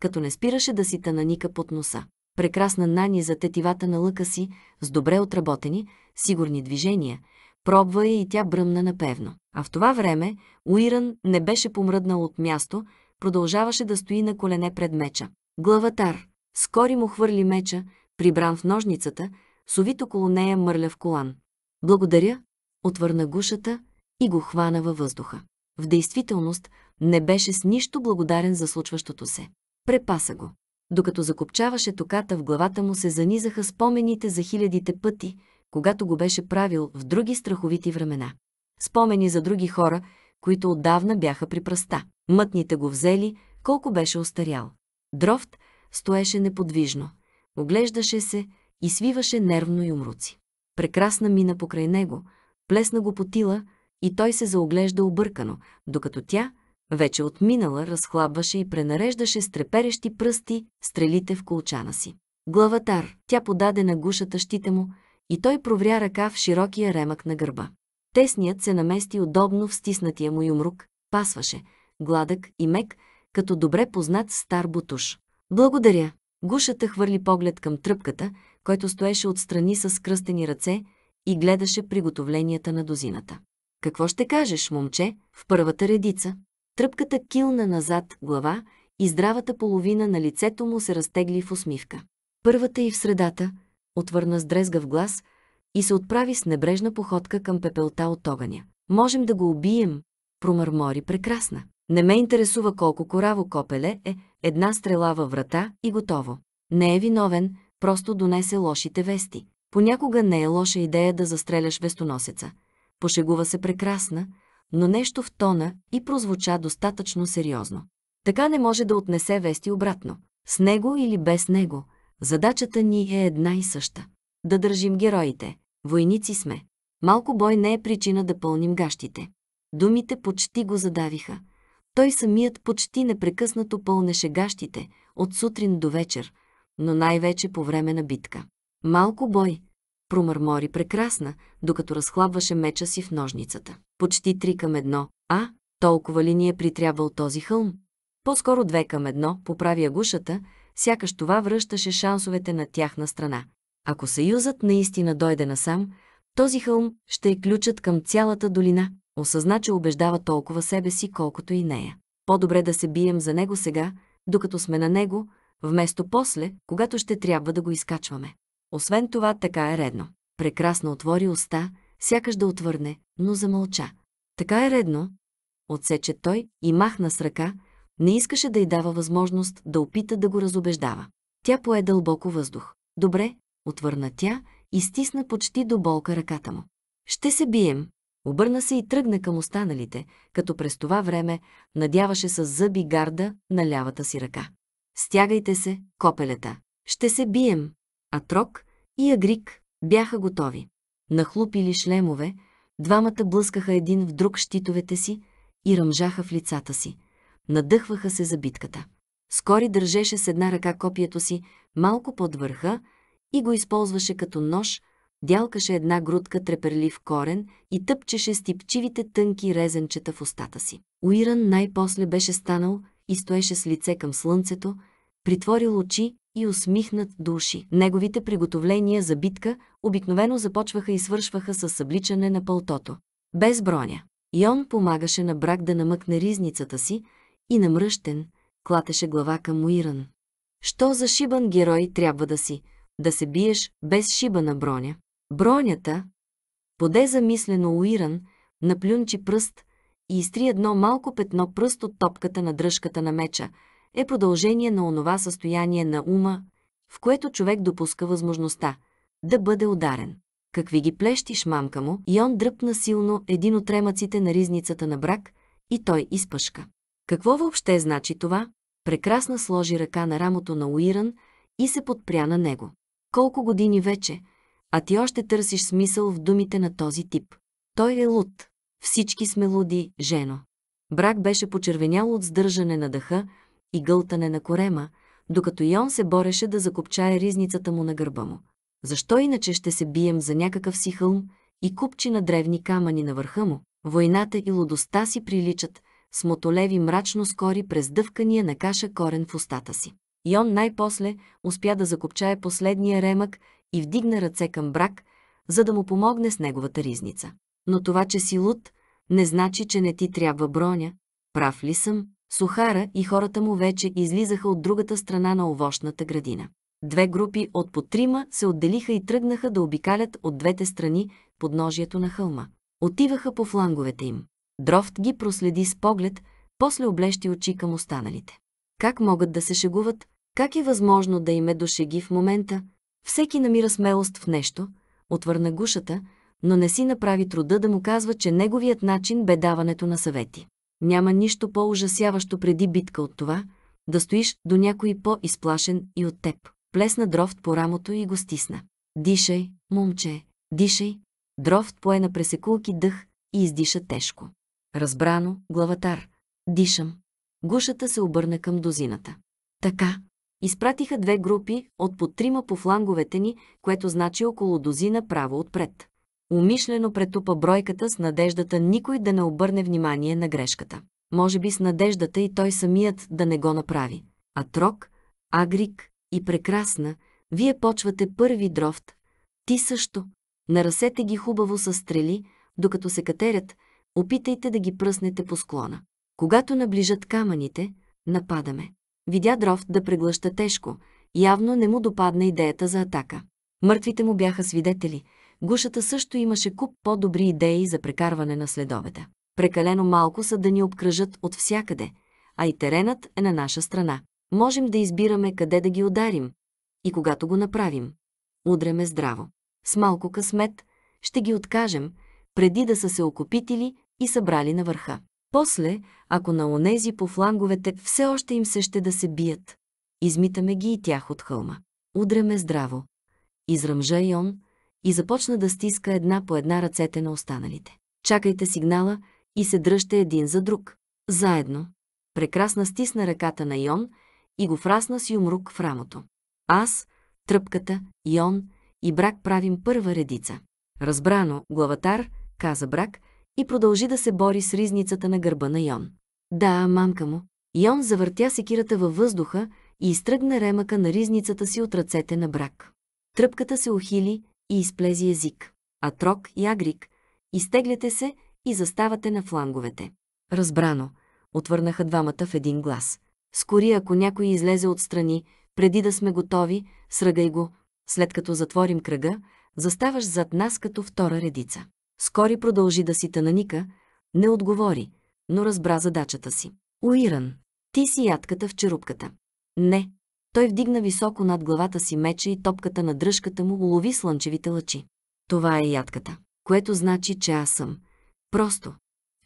Speaker 1: като не спираше да си тананика под носа. Прекрасна нани за тетивата на лъка си, с добре отработени, сигурни движения – Пробва я и тя бръмна напевно. А в това време Уиран не беше помръднал от място, продължаваше да стои на колене пред меча. Главатар. Скори му хвърли меча, прибран в ножницата, совит около нея мърля в колан. Благодаря, отвърна гушата и го хвана във въздуха. В действителност не беше с нищо благодарен за случващото се. Препаса го. Докато закопчаваше токата в главата му се занизаха спомените за хилядите пъти, когато го беше правил в други страховити времена. Спомени за други хора, които отдавна бяха при пръста. Мътните го взели, колко беше остарял. Дрофт стоеше неподвижно, оглеждаше се и свиваше нервно и умруци. Прекрасна мина покрай него, плесна го потила и той се заоглежда объркано, докато тя, вече отминала, разхлабваше и пренареждаше с треперещи пръсти стрелите в колчана си. Главатар, тя подаде на гушата щите му, и той провря ръка в широкия ремък на гърба. Тесният се намести удобно в стиснатия му юмрук, пасваше, гладък и мек, като добре познат стар бутуш. Благодаря! Гушата хвърли поглед към тръпката, който стоеше отстрани с кръстени ръце и гледаше приготовленията на дозината. Какво ще кажеш, момче, в първата редица? Тръпката килна назад глава и здравата половина на лицето му се разтегли в усмивка. Първата и в средата – отвърна с дрезгав глас и се отправи с небрежна походка към пепелта от огъня. Можем да го убием, промърмори прекрасна. Не ме интересува колко кораво копеле е, една стрела във врата и готово. Не е виновен, просто донесе лошите вести. Понякога не е лоша идея да застреляш вестоносеца. Пошегува се прекрасна, но нещо в тона и прозвуча достатъчно сериозно. Така не може да отнесе вести обратно. С него или без него – Задачата ни е една и съща. Да държим героите. Войници сме. Малко бой не е причина да пълним гащите. Думите почти го задавиха. Той самият почти непрекъснато пълнеше гащите от сутрин до вечер, но най-вече по време на битка. Малко бой, промърмори прекрасна, докато разхлабваше меча си в ножницата. Почти три към едно. А, толкова ли ни е притрябвал този хълм? По-скоро две към едно, поправи гушата сякаш това връщаше шансовете на тяхна страна. Ако съюзът наистина дойде насам, този хълм ще е ключът към цялата долина. Осъзна, че убеждава толкова себе си, колкото и нея. По-добре да се бием за него сега, докато сме на него, вместо после, когато ще трябва да го изкачваме. Освен това, така е редно. Прекрасно отвори уста, сякаш да отвърне, но замълча. Така е редно, отсече той и махна с ръка, не искаше да й дава възможност да опита да го разобеждава. Тя пое дълбоко въздух. Добре, отвърна тя и стисна почти до болка ръката му. Ще се бием. Обърна се и тръгна към останалите, като през това време надяваше с зъби гарда на лявата си ръка. Стягайте се, копелета. Ще се бием. а трок и Агрик бяха готови. Нахлупили шлемове, двамата блъскаха един в друг щитовете си и ръмжаха в лицата си – Надъхваха се за битката. Скори държеше с една ръка копието си малко под върха и го използваше като нож, дялкаше една грудка треперлив корен и тъпчеше стипчивите тънки резенчета в устата си. Уиран най-после беше станал и стоеше с лице към слънцето, притворил очи и усмихнат души. Неговите приготовления за битка обикновено започваха и свършваха с събличане на пълтото. Без броня. Йон помагаше на брак да намъкне ризницата си, и намръщен, клатеше глава към Муиран. Що за шибан герой трябва да си, да се биеш без шиба на броня? Бронята, поде замислено Уиран, наплюнчи пръст и изтри едно малко петно пръст от топката на дръжката на меча, е продължение на онова състояние на ума, в което човек допуска възможността да бъде ударен. Какви ги плещиш, мамка му, и он дръпна силно един от ремъците на ризницата на брак, и той изпъшка. Какво въобще значи това? Прекрасна сложи ръка на рамото на Уиран и се подпря на него. Колко години вече, а ти още търсиш смисъл в думите на този тип. Той е луд. Всички сме луди, жено. Брак беше почервенял от сдържане на дъха и гълтане на корема, докато Йон се бореше да закопчае ризницата му на гърба му. Защо иначе ще се бием за някакъв си хълм и купчи на древни камъни на върха му? Войната и лудостта си приличат, смотолеви мрачно скори през дъвкания на каша корен в устата си. Йон най-после успя да закопчае последния ремък и вдигна ръце към брак, за да му помогне с неговата ризница. Но това, че си луд, не значи, че не ти трябва броня. Прав ли съм? Сухара и хората му вече излизаха от другата страна на овощната градина. Две групи от по трима се отделиха и тръгнаха да обикалят от двете страни подножието на хълма. Отиваха по фланговете им. Дрофт ги проследи с поглед, после облещи очи към останалите. Как могат да се шегуват? Как е възможно да им е дошеги в момента? Всеки намира смелост в нещо, отвърна гушата, но не си направи труда да му казва, че неговият начин бе даването на съвети. Няма нищо по-ужасяващо преди битка от това, да стоиш до някой по-изплашен и от теб. Плесна дрофт по рамото и го стисна. Дишай, момче, дишай. Дрофт пое на пресекулки дъх и издиша тежко. Разбрано, главатар. Дишам. Гушата се обърна към дозината. Така. Изпратиха две групи от по трима по фланговете ни, което значи около дозина право отпред. Умишлено претупа бройката с надеждата никой да не обърне внимание на грешката. Може би с надеждата и той самият да не го направи. А Трок, Агрик и Прекрасна, вие почвате първи дрофт. Ти също. Нарасете ги хубаво с стрели, докато се катерят – Опитайте да ги пръснете по склона. Когато наближат камъните, нападаме. Видя дров да преглъща тежко, явно не му допадна идеята за атака. Мъртвите му бяха свидетели. Гушата също имаше куп по-добри идеи за прекарване на следовете. Прекалено малко са да ни обкръжат от всякъде, а и теренът е на наша страна. Можем да избираме къде да ги ударим и когато го направим. Удреме здраво. С малко късмет ще ги откажем, преди да са се окопитили и събрали на върха. После, ако на онези по фланговете все още им се ще да се бият, измитаме ги и тях от хълма. Удреме здраво. Изръмжа и он и започна да стиска една по една ръцете на останалите. Чакайте сигнала и се дръжте един за друг. Заедно. Прекрасна стисна ръката на Йон и го фрасна с юмрук в рамото. Аз, тръпката, Йон и Брак правим първа редица. Разбрано, главатар, каза Брак и продължи да се бори с ризницата на гърба на Йон. Да, мамка му. Йон завъртя секирата във въздуха и изтръгна ремъка на ризницата си от ръцете на брак. Тръпката се ухили и изплези език. А Трок и Агрик, изтегляте се и заставате на фланговете. Разбрано, отвърнаха двамата в един глас. Скори, ако някой излезе отстрани, преди да сме готови, сръгай го. След като затворим кръга, заставаш зад нас като втора редица. Скори продължи да си тананика, не отговори, но разбра задачата си. Уиран, ти си ядката в черупката. Не. Той вдигна високо над главата си меча и топката на дръжката му улови слънчевите лъчи. Това е ядката, което значи, че аз съм. Просто.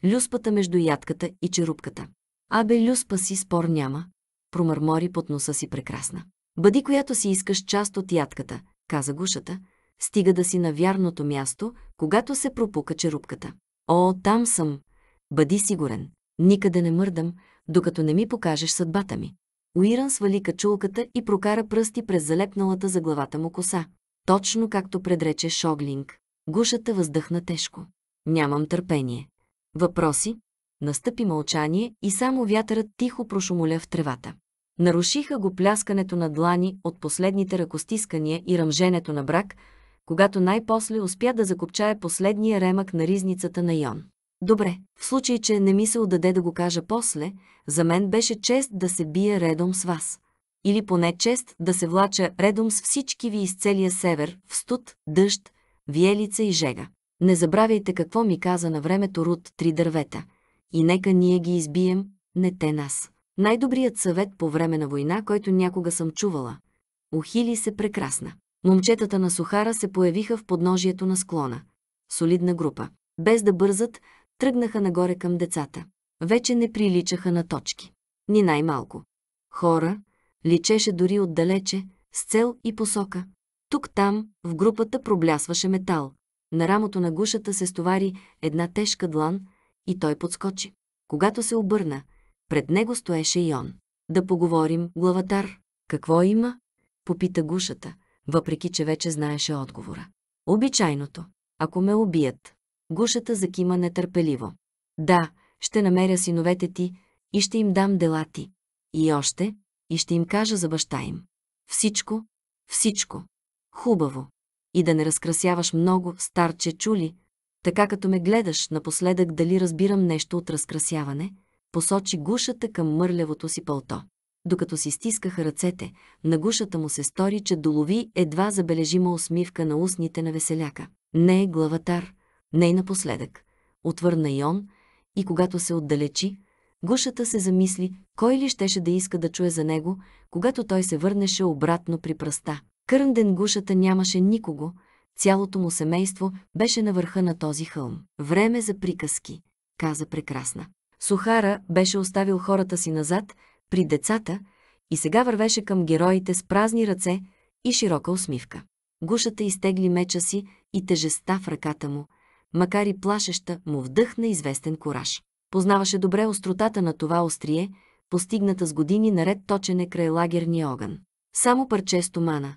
Speaker 1: Люспата между ядката и черупката. Абе, люспа си спор няма, промърмори под носа си прекрасна. Бъди която си искаш част от ядката, каза гушата, стига да си на вярното място, когато се пропука черупката. О, там съм! Бъди сигурен. Никъде не мърдам, докато не ми покажеш съдбата ми. Уиран свали качулката и прокара пръсти през залепналата за главата му коса. Точно както предрече Шоглинг. Гушата въздъхна тежко. Нямам търпение. Въпроси? Настъпи мълчание и само вятърът тихо прошумоля в тревата. Нарушиха го пляскането на длани от последните ръкостискания и ръмженето на брак, когато най-после успя да закопчае последния ремък на ризницата на Йон. Добре, в случай, че не ми се отдаде да го кажа после, за мен беше чест да се бия редом с вас. Или поне чест да се влача редом с всички ви из целия север, в студ, дъжд, виелица и жега. Не забравяйте какво ми каза на времето Руд три дървета. И нека ние ги избием, не те нас. Най-добрият съвет по време на война, който някога съм чувала. Ухили се прекрасна. Момчетата на Сухара се появиха в подножието на склона. Солидна група. Без да бързат, тръгнаха нагоре към децата. Вече не приличаха на точки. Ни най-малко. Хора, личеше дори отдалече, с цел и посока. Тук-там, в групата проблясваше метал. На рамото на гушата се стовари една тежка длан и той подскочи. Когато се обърна, пред него стоеше Йон. Да поговорим, главатар. Какво има? Попита гушата въпреки че вече знаеше отговора. Обичайното. Ако ме убият. Гушата закима нетърпеливо. Да, ще намеря синовете ти и ще им дам дела ти. И още, и ще им кажа за баща им. Всичко, всичко. Хубаво. И да не разкрасяваш много, старче чули, така като ме гледаш напоследък дали разбирам нещо от разкрасяване, посочи гушата към мърлявото си пълто докато си стискаха ръцете, на гушата му се стори, че долови едва забележима усмивка на устните на веселяка. Не е главатар, не е напоследък. Отвърна и он, и когато се отдалечи, гушата се замисли, кой ли щеше да иска да чуе за него, когато той се върнеше обратно при пръста. Кърнден гушата нямаше никого, цялото му семейство беше на върха на този хълм. Време за приказки, каза прекрасна. Сухара беше оставил хората си назад при децата и сега вървеше към героите с празни ръце и широка усмивка. Гушата изтегли меча си и тежестта в ръката му, макар и плашеща, му вдъхна известен кораж. Познаваше добре остротата на това острие, постигната с години наред точене край лагерния огън. Само парче стомана,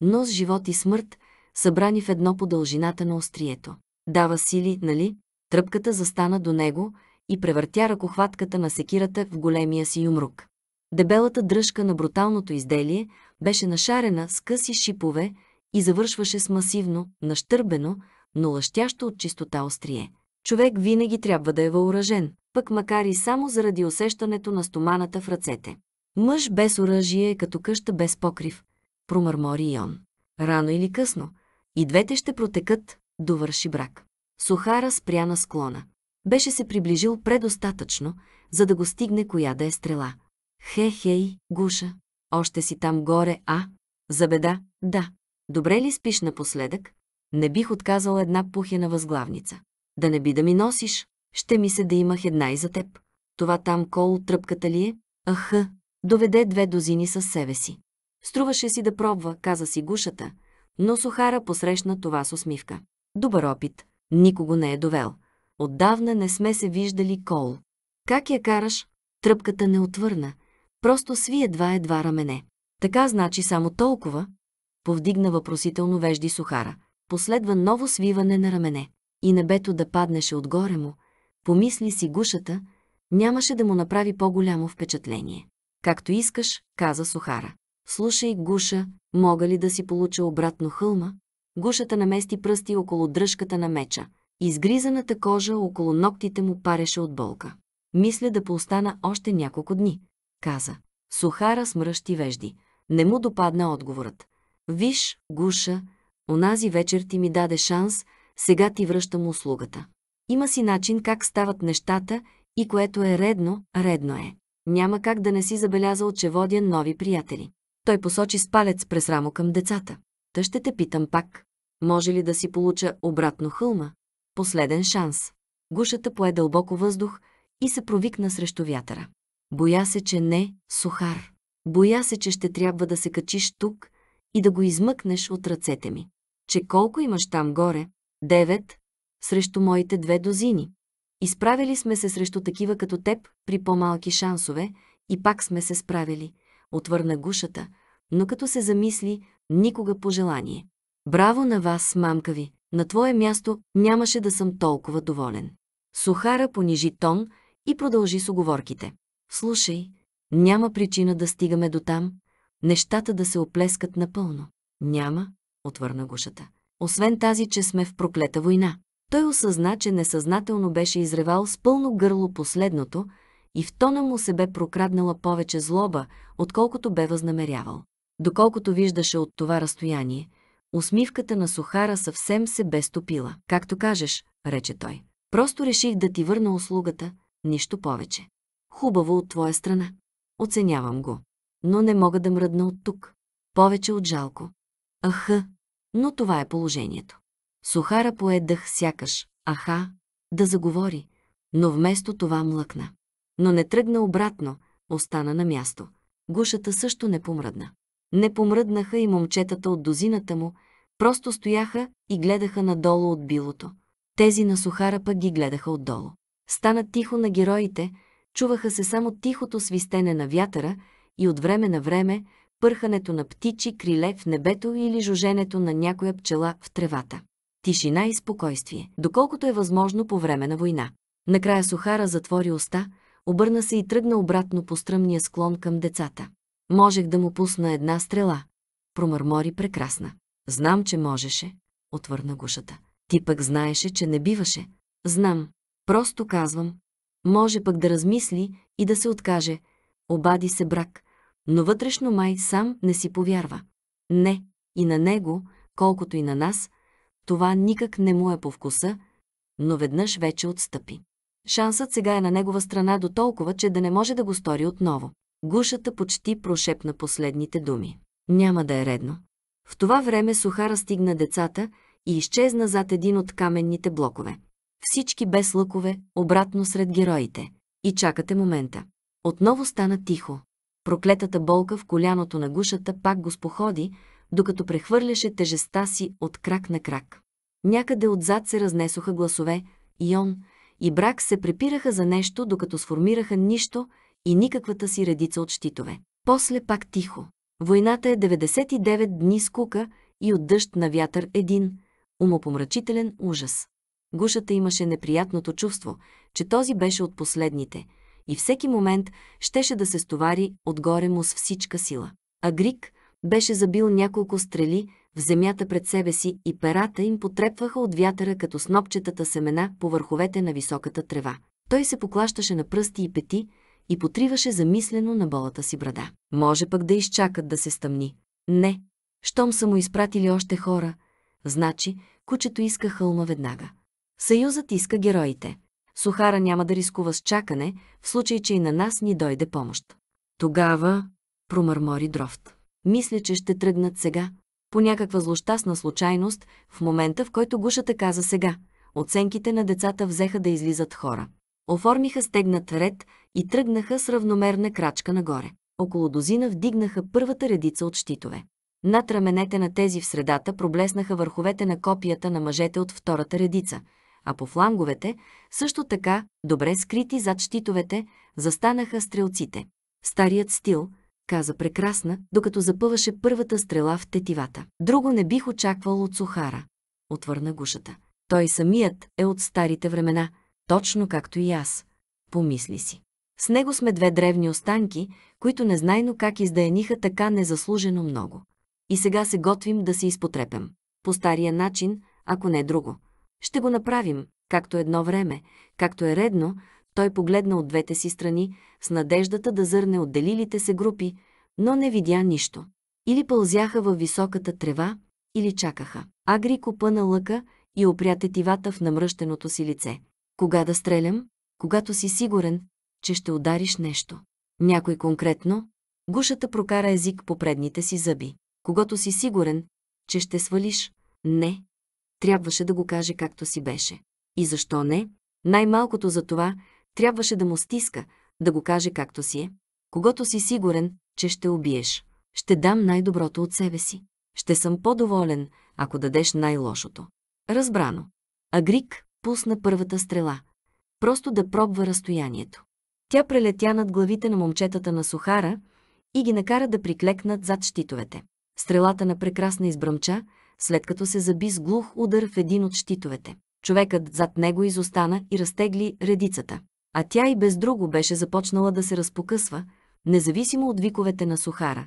Speaker 1: но с живот и смърт, събрани в едно по дължината на острието. Дава сили, нали? Тръпката застана до него и превъртя ръкохватката на секирата в големия си юмрук. Дебелата дръжка на бруталното изделие беше нашарена с къси шипове и завършваше с масивно, нащърбено, но лъщящо от чистота острие. Човек винаги трябва да е въоръжен, пък макар и само заради усещането на стоманата в ръцете. Мъж без оръжие е като къща без покрив, промърмори и он. Рано или късно, и двете ще протекат, довърши брак. Сухара спря на склона. Беше се приближил предостатъчно, за да го стигне коя да е стрела. Хе-хей, Гуша, още си там горе, а? За беда, да. Добре ли спиш напоследък? Не бих отказал една пухена възглавница. Да не би да ми носиш, ще ми се да имах една и за теб. Това там кол тръпката ли е? Аха, доведе две дозини със себе си. Струваше си да пробва, каза си гушата, но Сухара посрещна това с усмивка. Добър опит, никого не е довел. Отдавна не сме се виждали кол. Как я караш? Тръпката не отвърна, Просто сви едва-едва рамене. Така значи само толкова, повдигна въпросително вежди Сухара. Последва ново свиване на рамене. И небето да паднеше отгоре му, помисли си гушата, нямаше да му направи по-голямо впечатление. Както искаш, каза Сухара. Слушай, гуша, мога ли да си получа обратно хълма? Гушата намести пръсти около дръжката на меча. Изгризаната кожа около ногтите му пареше от болка. Мисля да поостана още няколко дни каза. Сухара смръщи вежди. Не му допадна отговорът. Виж, Гуша, онази вечер ти ми даде шанс, сега ти връщам услугата. Има си начин как стават нещата и което е редно, редно е. Няма как да не си забелязал, че водя нови приятели. Той посочи с палец през рамо към децата. Та ще те питам пак. Може ли да си получа обратно хълма? Последен шанс. Гушата пое дълбоко въздух и се провикна срещу вятъра. Боя се, че не, сухар. Боя се, че ще трябва да се качиш тук и да го измъкнеш от ръцете ми. Че колко имаш там горе? Девет. Срещу моите две дозини. Изправили сме се срещу такива като теб при по-малки шансове и пак сме се справили. Отвърна гушата, но като се замисли, никога пожелание. Браво на вас, мамка ви! На твое място нямаше да съм толкова доволен. Сухара понижи тон и продължи с оговорките. Слушай, няма причина да стигаме до там, нещата да се оплескат напълно. Няма, отвърна гушата. Освен тази, че сме в проклета война. Той осъзна, че несъзнателно беше изревал с пълно гърло последното и в тона му се бе прокраднала повече злоба, отколкото бе възнамерявал. Доколкото виждаше от това разстояние, усмивката на Сухара съвсем се бе стопила. Както кажеш, рече той. Просто реших да ти върна услугата, нищо повече. Хубаво от твоя страна. Оценявам го. Но не мога да мръдна от тук. Повече от жалко. Аха, но това е положението. Сухара пое дъх сякаш, аха, да заговори, но вместо това млъкна. Но не тръгна обратно, остана на място. Гушата също не помръдна. Не помръднаха и момчетата от дозината му, просто стояха и гледаха надолу от билото. Тези на Сухара пък ги гледаха отдолу. Стана тихо на героите, Чуваха се само тихото свистене на вятъра и от време на време пърхането на птичи криле в небето или жуженето на някоя пчела в тревата. Тишина и спокойствие, доколкото е възможно по време на война. Накрая Сухара затвори уста, обърна се и тръгна обратно по стръмния склон към децата. Можех да му пусна една стрела. Промърмори прекрасна. Знам, че можеше, отвърна гушата. Ти пък знаеше, че не биваше. Знам. Просто казвам, може пък да размисли и да се откаже, обади се брак, но вътрешно май сам не си повярва. Не, и на него, колкото и на нас, това никак не му е по вкуса, но веднъж вече отстъпи. Шансът сега е на негова страна до толкова, че да не може да го стори отново. Гушата почти прошепна последните думи. Няма да е редно. В това време Сухара стигна децата и изчезна зад един от каменните блокове. Всички без лъкове, обратно сред героите. И чакате момента. Отново стана тихо. Проклетата болка в коляното на гушата пак го споходи, докато прехвърляше тежеста си от крак на крак. Някъде отзад се разнесоха гласове, и он, и брак се препираха за нещо, докато сформираха нищо и никаквата си редица от щитове. После пак тихо. Войната е 99 дни скука и от дъжд на вятър един, умопомрачителен ужас. Гушата имаше неприятното чувство, че този беше от последните и всеки момент щеше да се стовари отгоре му с всичка сила. А Грик беше забил няколко стрели в земята пред себе си и перата им потрепваха от вятъра като снопчетата семена по върховете на високата трева. Той се поклащаше на пръсти и пети и потриваше замислено на болата си брада. Може пък да изчакат да се стъмни. Не, щом са му изпратили още хора, значи кучето иска хълма веднага. Съюзът иска героите. Сухара няма да рискува с чакане, в случай, че и на нас ни дойде помощ. Тогава, промърмори Дрофт. Мисля, че ще тръгнат сега. По някаква злощастна случайност, в момента в който гушата каза сега, оценките на децата взеха да излизат хора. Оформиха стегнат ред и тръгнаха с равномерна крачка нагоре. Около дозина вдигнаха първата редица от щитове. Над раменете на тези в средата проблеснаха върховете на копията на мъжете от втората редица – а по фланговете, също така, добре скрити зад щитовете, застанаха стрелците. Старият стил, каза прекрасна, докато запъваше първата стрела в тетивата. Друго не бих очаквал от Сухара, отвърна гушата. Той самият е от старите времена, точно както и аз, помисли си. С него сме две древни останки, които незнайно как издаяниха така незаслужено много. И сега се готвим да се изпотрепем. По стария начин, ако не е друго. Ще го направим, както едно време, както е редно, той погледна от двете си страни, с надеждата да зърне отделилите се групи, но не видя нищо. Или пълзяха във високата трева, или чакаха. Агри копъна лъка и опря тетивата в намръщеното си лице. Кога да стрелям? Когато си сигурен, че ще удариш нещо. Някой конкретно, гушата прокара език по предните си зъби. Когато си сигурен, че ще свалиш, не, трябваше да го каже както си беше. И защо не? Най-малкото за това трябваше да му стиска, да го каже както си е. Когато си сигурен, че ще убиеш, ще дам най-доброто от себе си. Ще съм по-доволен, ако дадеш най-лошото. Разбрано. Агрик пусна първата стрела. Просто да пробва разстоянието. Тя прелетя над главите на момчетата на Сухара и ги накара да приклекнат зад щитовете. Стрелата на прекрасна избръмча, след като се заби с глух удар в един от щитовете. Човекът зад него изостана и разтегли редицата. А тя и без друго беше започнала да се разпокъсва, независимо от виковете на Сухара.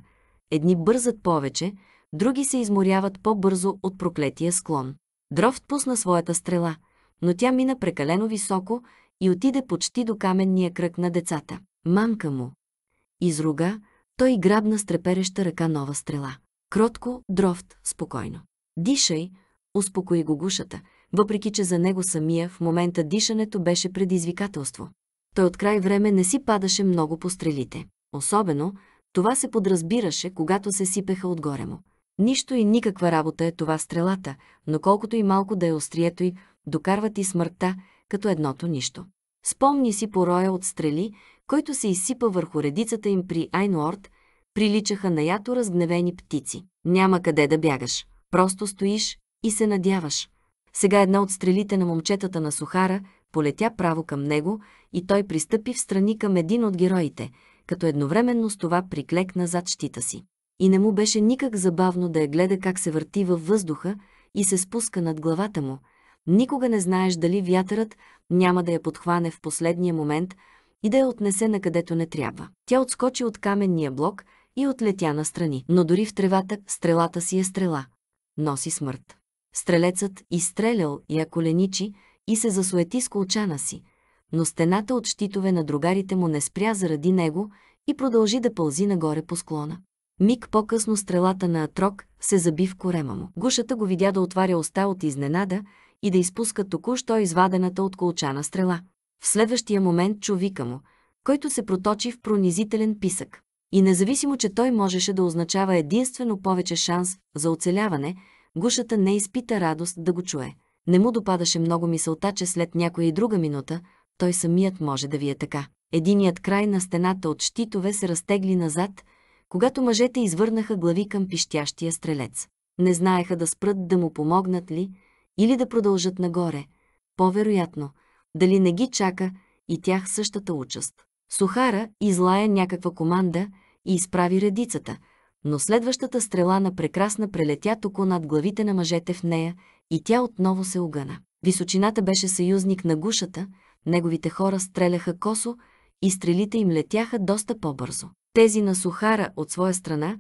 Speaker 1: Едни бързат повече, други се изморяват по-бързо от проклетия склон. Дрофт пусна своята стрела, но тя мина прекалено високо и отиде почти до каменния кръг на децата. Мамка му! Изруга, той грабна с трепереща ръка нова стрела. Кротко, дрофт, спокойно. Дишай, успокои го гушата, въпреки че за него самия в момента дишането беше предизвикателство. Той от край време не си падаше много по стрелите. Особено, това се подразбираше, когато се сипеха отгоре му. Нищо и никаква работа е това стрелата, но колкото и малко да е острието й, докарват и смъртта, като едното нищо. Спомни си пороя от стрели, който се изсипа върху редицата им при Айнуорд, приличаха на ято разгневени птици. Няма къде да бягаш. Просто стоиш и се надяваш. Сега една от стрелите на момчетата на Сухара полетя право към него и той пристъпи в страни към един от героите, като едновременно с това приклекна зад щита си. И не му беше никак забавно да я гледа как се върти във въздуха и се спуска над главата му. Никога не знаеш дали вятърът няма да я подхване в последния момент и да я отнесе на където не трябва. Тя отскочи от каменния блок и отлетя настрани. Но дори в тревата стрелата си е стрела носи смърт. Стрелецът изстрелял и я коленичи и се засуети с колчана си, но стената от щитове на другарите му не спря заради него и продължи да пълзи нагоре по склона. Миг по-късно стрелата на Атрок се заби в корема му. Гушата го видя да отваря уста от изненада и да изпуска току-що извадената от колчана стрела. В следващия момент чу вика му, който се проточи в пронизителен писък. И независимо, че той можеше да означава единствено повече шанс за оцеляване, гушата не изпита радост да го чуе. Не му допадаше много мисълта, че след някоя и друга минута той самият може да ви е така. Единият край на стената от щитове се разтегли назад, когато мъжете извърнаха глави към пищящия стрелец. Не знаеха да спрат да му помогнат ли или да продължат нагоре. По-вероятно, дали не ги чака и тях същата участ. Сухара излая някаква команда и изправи редицата, но следващата стрела на прекрасна прелетя току над главите на мъжете в нея и тя отново се огъна. Височината беше съюзник на гушата, неговите хора стреляха косо и стрелите им летяха доста по-бързо. Тези на Сухара от своя страна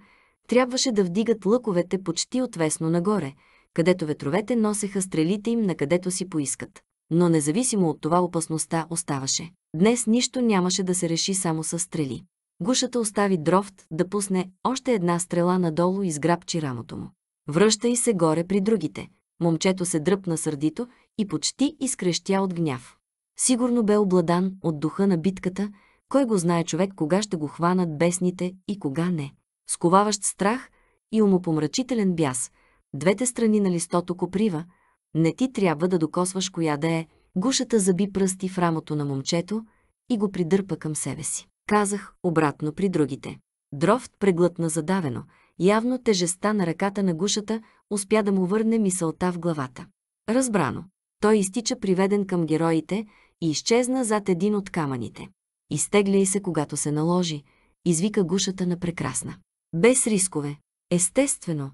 Speaker 1: трябваше да вдигат лъковете почти отвесно нагоре, където ветровете носеха стрелите им на където си поискат. Но независимо от това опасността оставаше. Днес нищо нямаше да се реши само с стрели. Гушата остави дрофт да пусне още една стрела надолу и сграбчи рамото му. Връща и се горе при другите. Момчето се дръпна сърдито и почти изкрещя от гняв. Сигурно бе обладан от духа на битката, кой го знае човек кога ще го хванат бесните и кога не. Сковаващ страх и умопомрачителен бяс, двете страни на листото коприва, не ти трябва да докосваш коя да е, гушата заби пръсти в рамото на момчето и го придърпа към себе си казах обратно при другите. Дрофт преглътна задавено, явно тежестта на ръката на гушата успя да му върне мисълта в главата. Разбрано, той изтича приведен към героите и изчезна зад един от камъните. Изтегляй се, когато се наложи, извика гушата на прекрасна. Без рискове, естествено,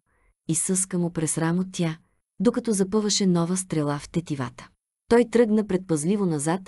Speaker 1: изсъска му през рамо тя, докато запъваше нова стрела в тетивата. Той тръгна предпазливо назад,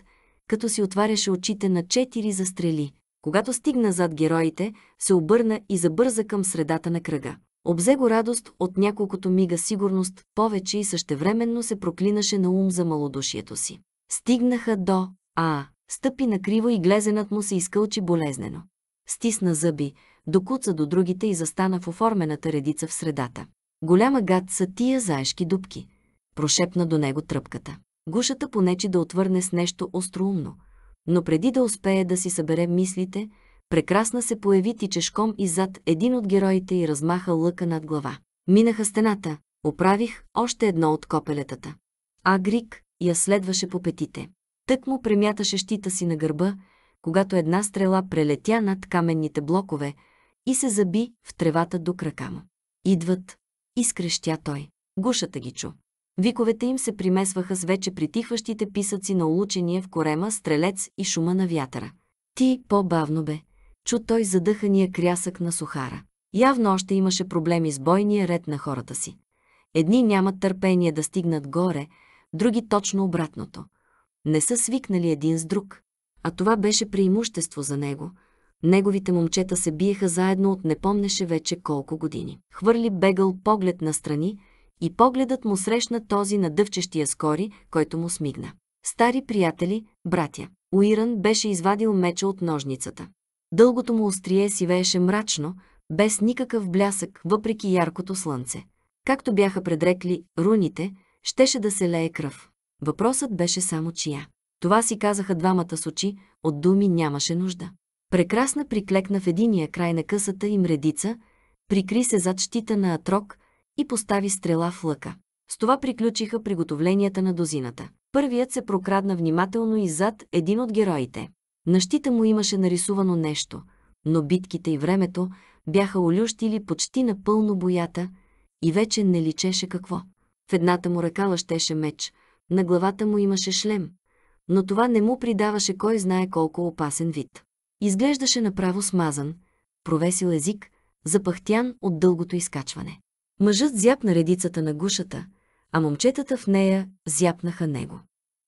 Speaker 1: като си отваряше очите на четири застрели, когато стигна зад героите, се обърна и забърза към средата на кръга. Обзе го радост от няколкото мига сигурност, повече и същевременно се проклинаше на ум за малодушието си. Стигнаха до А. Стъпи накриво и глезенът му се изкълчи болезнено. Стисна зъби, докуца до другите и застана в оформената редица в средата. Голяма гад са тия заешки дубки. Прошепна до него тръпката. Гушата понечи да отвърне с нещо остроумно – но преди да успее да си събере мислите, прекрасна се появи тичешком иззад един от героите и размаха лъка над глава. Минаха стената, оправих още едно от копелетата. А Грик я следваше по петите. Тък му премяташе щита си на гърба, когато една стрела прелетя над каменните блокове и се заби в тревата до крака му. Идват, изкрещя той. Гушата ги чу. Виковете им се примесваха с вече притихващите писъци на улучения в корема, стрелец и шума на вятъра. Ти, по-бавно бе, чу той задъхания крясък на сухара. Явно още имаше проблеми с бойния ред на хората си. Едни нямат търпение да стигнат горе, други точно обратното. Не са свикнали един с друг. А това беше преимущество за него. Неговите момчета се биеха заедно от не помнеше вече колко години. Хвърли бегал поглед на страни и погледът му срещна този на дъвчещия скори, който му смигна. Стари приятели, братя. Уиран беше извадил меча от ножницата. Дългото му острие сивееше мрачно, без никакъв блясък, въпреки яркото слънце. Както бяха предрекли руните, щеше да се лее кръв. Въпросът беше само чия. Това си казаха двамата с очи, от думи нямаше нужда. Прекрасна приклекна в единия край на късата им редица, прикри се зад щита на Атрок, и постави стрела в лъка. С това приключиха приготовленията на дозината. Първият се прокрадна внимателно и зад един от героите. На щита му имаше нарисувано нещо, но битките и времето бяха олющили почти напълно боята и вече не личеше какво. В едната му ръка лъщеше меч, на главата му имаше шлем, но това не му придаваше кой знае колко опасен вид. Изглеждаше направо смазан, провесил език, запахтян от дългото изкачване. Мъжът зяпна редицата на гушата, а момчетата в нея зяпнаха него.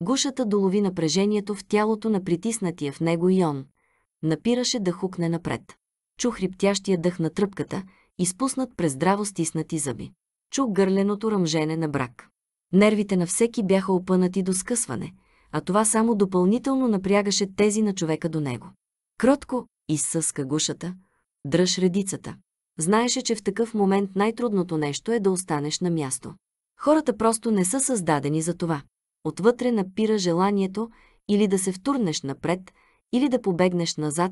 Speaker 1: Гушата долови напрежението в тялото на притиснатия в него он. Напираше да хукне напред. Чу хриптящия дъх на тръпката, изпуснат през здраво стиснати зъби. Чу гърленото ръмжене на брак. Нервите на всеки бяха опънати до скъсване, а това само допълнително напрягаше тези на човека до него. Кротко изсъска гушата, дръж редицата знаеше, че в такъв момент най-трудното нещо е да останеш на място. Хората просто не са създадени за това. Отвътре напира желанието или да се втурнеш напред, или да побегнеш назад,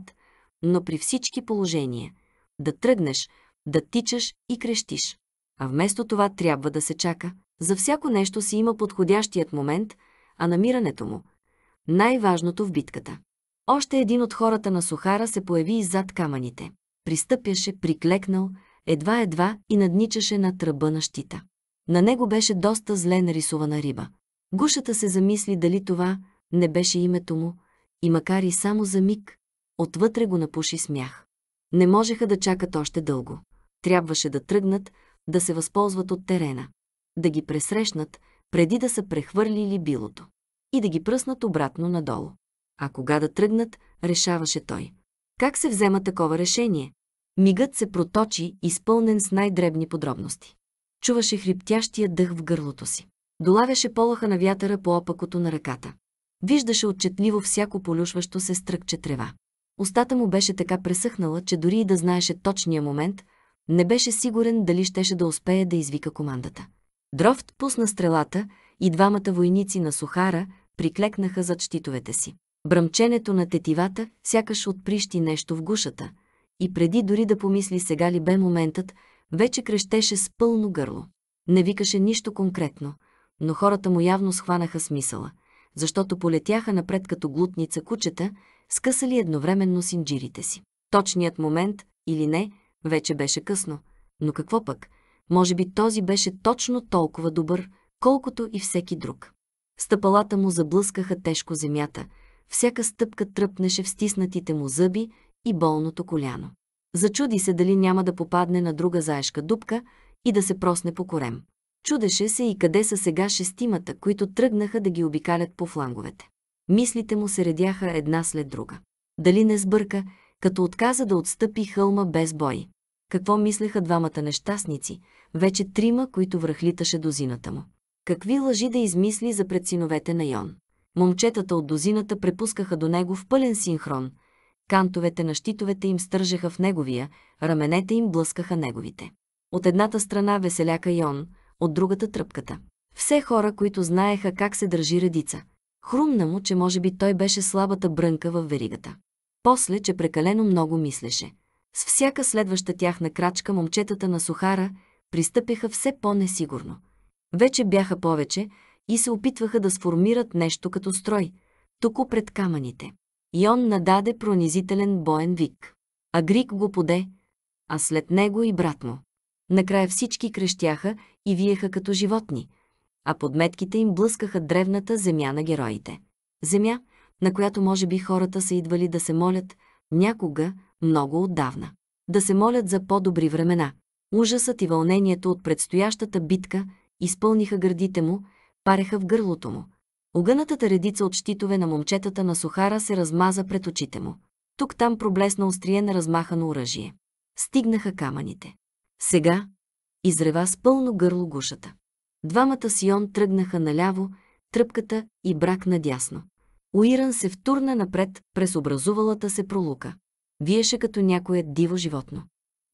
Speaker 1: но при всички положения – да тръгнеш, да тичаш и крещиш. А вместо това трябва да се чака. За всяко нещо си има подходящият момент, а намирането му – най-важното в битката. Още един от хората на Сухара се появи иззад камъните пристъпяше приклекнал, едва-едва и надничаше на тръба на щита. На него беше доста зле нарисувана риба. Гушата се замисли дали това не беше името му, и макар и само за миг, отвътре го напуши смях. Не можеха да чакат още дълго. Трябваше да тръгнат, да се възползват от терена, да ги пресрещнат, преди да са прехвърлили билото и да ги пръснат обратно надолу. А кога да тръгнат, решаваше той. Как се взема такова решение? Мигът се проточи, изпълнен с най-дребни подробности. Чуваше хриптящия дъх в гърлото си. Долавяше полаха на вятъра по опакото на ръката. Виждаше отчетливо всяко полюшващо се стръкче трева. Остата му беше така пресъхнала, че дори и да знаеше точния момент, не беше сигурен дали щеше да успее да извика командата. Дрофт пусна стрелата и двамата войници на Сухара приклекнаха зад щитовете си. Бръмченето на тетивата сякаш отприщи нещо в гушата – и преди дори да помисли сега ли бе моментът, вече крещеше с пълно гърло. Не викаше нищо конкретно, но хората му явно схванаха смисъла, защото полетяха напред като глутница кучета, скъсали едновременно синджирите си. Точният момент или не, вече беше късно. Но какво пък? Може би този беше точно толкова добър, колкото и всеки друг. Стъпалата му заблъскаха тежко земята, всяка стъпка тръпнеше в стиснатите му зъби и болното коляно. Зачуди се дали няма да попадне на друга заешка дупка и да се просне по корем. Чудеше се и къде са сега шестимата, които тръгнаха да ги обикалят по фланговете. Мислите му се редяха една след друга. Дали не сбърка, като отказа да отстъпи хълма без бой. Какво мислеха двамата нещастници, вече трима, които връхлиташе дозината му. Какви лъжи да измисли за предсиновете на Йон. Момчетата от дозината препускаха до него в пълен синхрон – кантовете на щитовете им стържеха в неговия, раменете им блъскаха неговите. От едната страна веселяка Йон, от другата тръпката. Все хора, които знаеха как се държи редица. Хрумна му, че може би той беше слабата брънка в веригата. После, че прекалено много мислеше. С всяка следваща тяхна крачка момчетата на Сухара пристъпяха все по-несигурно. Вече бяха повече и се опитваха да сформират нещо като строй, тук пред камъните. Йон нададе пронизителен боен вик. А Грик го поде, а след него и брат му. Накрая всички крещяха и виеха като животни, а подметките им блъскаха древната земя на героите. Земя, на която може би хората са идвали да се молят някога, много отдавна. Да се молят за по-добри времена. Ужасът и вълнението от предстоящата битка изпълниха гърдите му, пареха в гърлото му – Огънатата редица от щитове на момчетата на Сухара се размаза пред очите му. Тук-там проблесна острие на размахано оръжие. Стигнаха камъните. Сега изрева с пълно гърло гушата. Двамата Сион тръгнаха наляво, тръпката и брак надясно. Уиран се втурна напред през образувалата се пролука. Виеше като някое диво животно.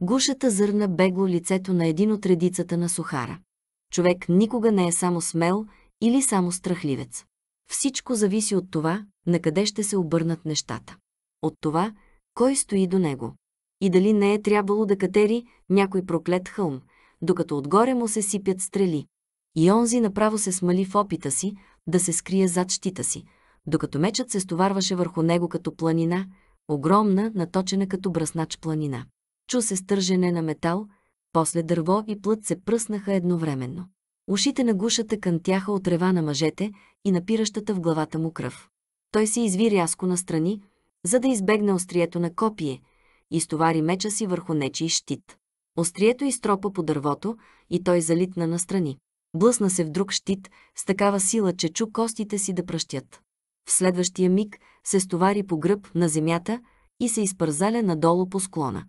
Speaker 1: Гушата зърна бегло лицето на един от редицата на Сухара. Човек никога не е само смел, или само страхливец. Всичко зависи от това, на къде ще се обърнат нещата. От това, кой стои до него. И дали не е трябвало да катери някой проклет хълм, докато отгоре му се сипят стрели. И онзи направо се смали в опита си да се скрие зад щита си, докато мечът се стоварваше върху него като планина, огромна, наточена като бръснач планина. Чу се стържене на метал, после дърво и плът се пръснаха едновременно. Ушите на гушата кънтяха от рева на мъжете и напиращата в главата му кръв. Той се изви рязко настрани, за да избегне острието на копие, и стовари меча си върху нечий щит. Острието изтропа по дървото и той залитна настрани. Блъсна се в друг щит с такава сила, че чу костите си да пръщят. В следващия миг се стовари по гръб на земята и се изпързаля надолу по склона.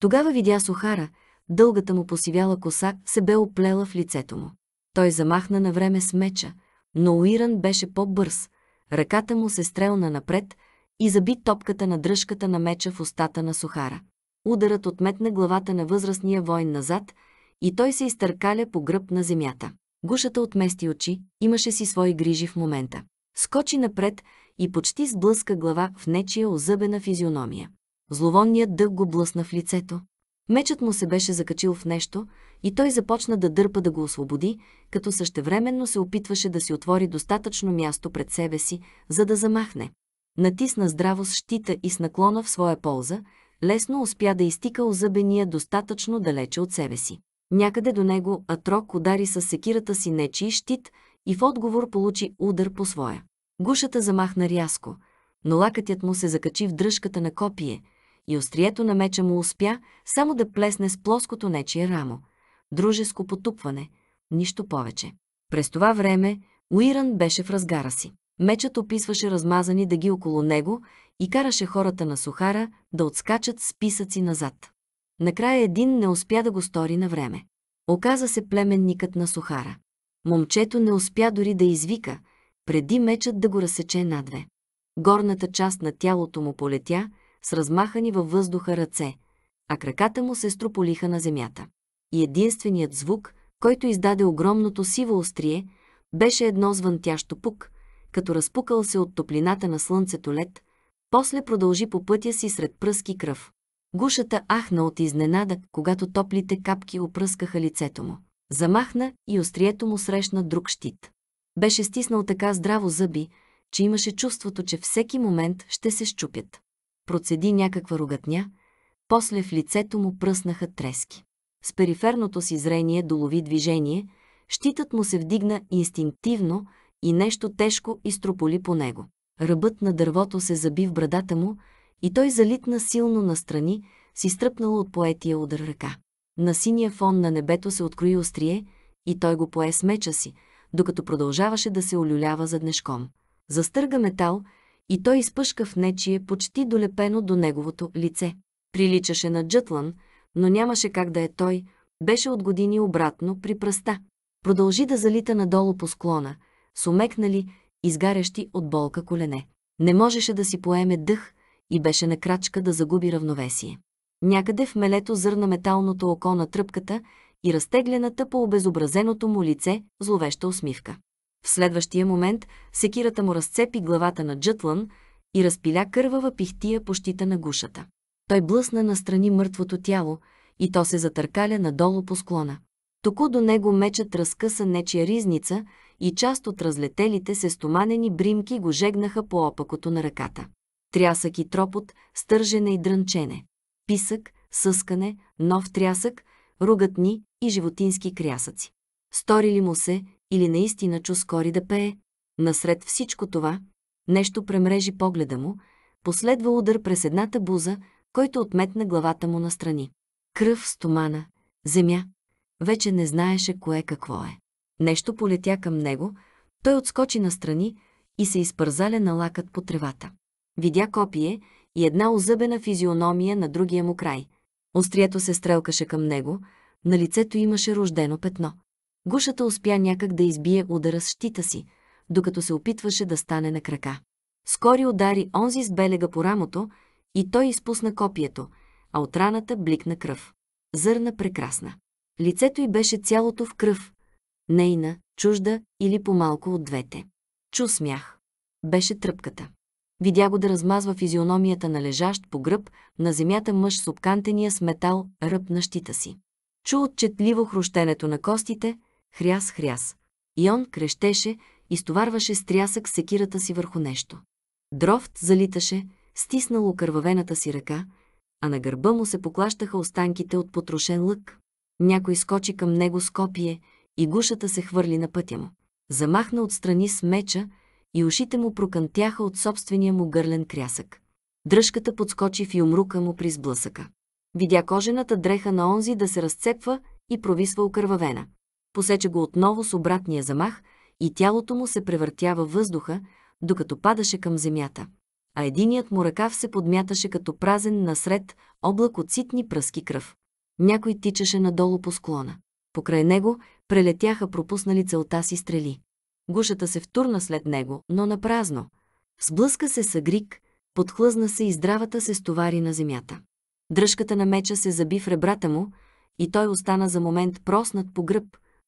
Speaker 1: Тогава видя Сухара, дългата му посивяла коса се бе оплела в лицето му. Той замахна на време с меча, но Уиран беше по-бърз. Ръката му се стрелна напред и заби топката на дръжката на меча в устата на Сухара. Ударът отметна главата на възрастния войн назад и той се изтъркаля по гръб на земята. Гушата отмести очи, имаше си свои грижи в момента. Скочи напред и почти сблъска глава в нечия озъбена физиономия. Зловонният дъг го блъсна в лицето. Мечът му се беше закачил в нещо и той започна да дърпа да го освободи, като същевременно се опитваше да си отвори достатъчно място пред себе си, за да замахне. Натисна здраво с щита и с наклона в своя полза, лесно успя да изтика озъбения достатъчно далече от себе си. Някъде до него Атрок удари с секирата си нечи щит и в отговор получи удар по своя. Гушата замахна рязко, но лакътят му се закачи в дръжката на копие, и острието на меча му успя само да плесне с плоското нечие рамо. Дружеско потупване, нищо повече. През това време Уиран беше в разгара си. Мечът описваше размазани дъги около него и караше хората на Сухара да отскачат с писъци назад. Накрая един не успя да го стори на време. Оказа се племенникът на Сухара. Момчето не успя дори да извика, преди мечът да го разсече надве. Горната част на тялото му полетя, с размахани във въздуха ръце, а краката му се строполиха на земята. И единственият звук, който издаде огромното сиво острие, беше едно звънтящо пук, като разпукал се от топлината на слънцето лед, после продължи по пътя си сред пръски кръв. Гушата ахна от изненада, когато топлите капки опръскаха лицето му. Замахна и острието му срещна друг щит. Беше стиснал така здраво зъби, че имаше чувството, че всеки момент ще се щупят процеди някаква ругатня, после в лицето му пръснаха трески. С периферното си зрение долови движение, щитът му се вдигна инстинктивно и нещо тежко изтрополи по него. Ръбът на дървото се заби в брадата му и той залитна силно настрани, си стръпнал от поетия удар ръка. На синия фон на небето се открои острие и той го пое с меча си, докато продължаваше да се олюлява заднешком. Застърга метал и той изпъшка в нечие, почти долепено до неговото лице. Приличаше на Джътлан, но нямаше как да е той, беше от години обратно при пръста. Продължи да залита надолу по склона, с умекнали, изгарящи от болка колене. Не можеше да си поеме дъх и беше на крачка да загуби равновесие. Някъде в мелето зърна металното око на тръпката и разтеглената по обезобразеното му лице зловеща усмивка. В следващия момент секирата му разцепи главата на Джътлън и разпиля кървава пихтия по щита на гушата. Той блъсна настрани мъртвото тяло и то се затъркаля надолу по склона. Току до него мечът разкъса нечия ризница и част от разлетелите се стоманени бримки го жегнаха по опакото на ръката. Трясък и тропот, стържене и дрънчене. Писък, съскане, нов трясък, ругатни и животински крясъци. Сторили му се, или наистина чу скори да пее. Насред всичко това, нещо премрежи погледа му, последва удар през едната буза, който отметна главата му настрани. Кръв, стомана, земя. Вече не знаеше кое какво е. Нещо полетя към него, той отскочи настрани и се изпързаля на лакът по тревата. Видя копие и една озъбена физиономия на другия му край. Острието се стрелкаше към него, на лицето имаше рождено петно. Гушата успя някак да избие удара с щита си, докато се опитваше да стане на крака. Скори удари онзи с белега по рамото и той изпусна копието, а от раната бликна кръв. Зърна прекрасна. Лицето й беше цялото в кръв. Нейна, чужда или по-малко от двете. Чу смях. Беше тръпката. Видя го да размазва физиономията на лежащ по гръб на земята мъж с обкантения с метал ръб на щита си. Чу отчетливо хрущенето на костите – хряс-хряс. И он крещеше, стоварваше с трясък секирата си върху нещо. Дрофт залиташе, стиснал окървавената си ръка, а на гърба му се поклащаха останките от потрошен лък. Някой скочи към него с копие и гушата се хвърли на пътя му. Замахна отстрани с меча и ушите му прокънтяха от собствения му гърлен крясък. Дръжката подскочи в юмрука му при сблъсъка. Видя кожената дреха на онзи да се разцепва и провисва окървавена посече го отново с обратния замах и тялото му се превъртява въздуха, докато падаше към земята. А единият му ръкав се подмяташе като празен насред облак от ситни пръски кръв. Някой тичаше надолу по склона. Покрай него прелетяха пропуснали целта си стрели. Гушата се втурна след него, но на празно. Сблъска се с агрик, подхлъзна се и здравата се стовари на земята. Дръжката на меча се заби в ребрата му и той остана за момент проснат по гръб,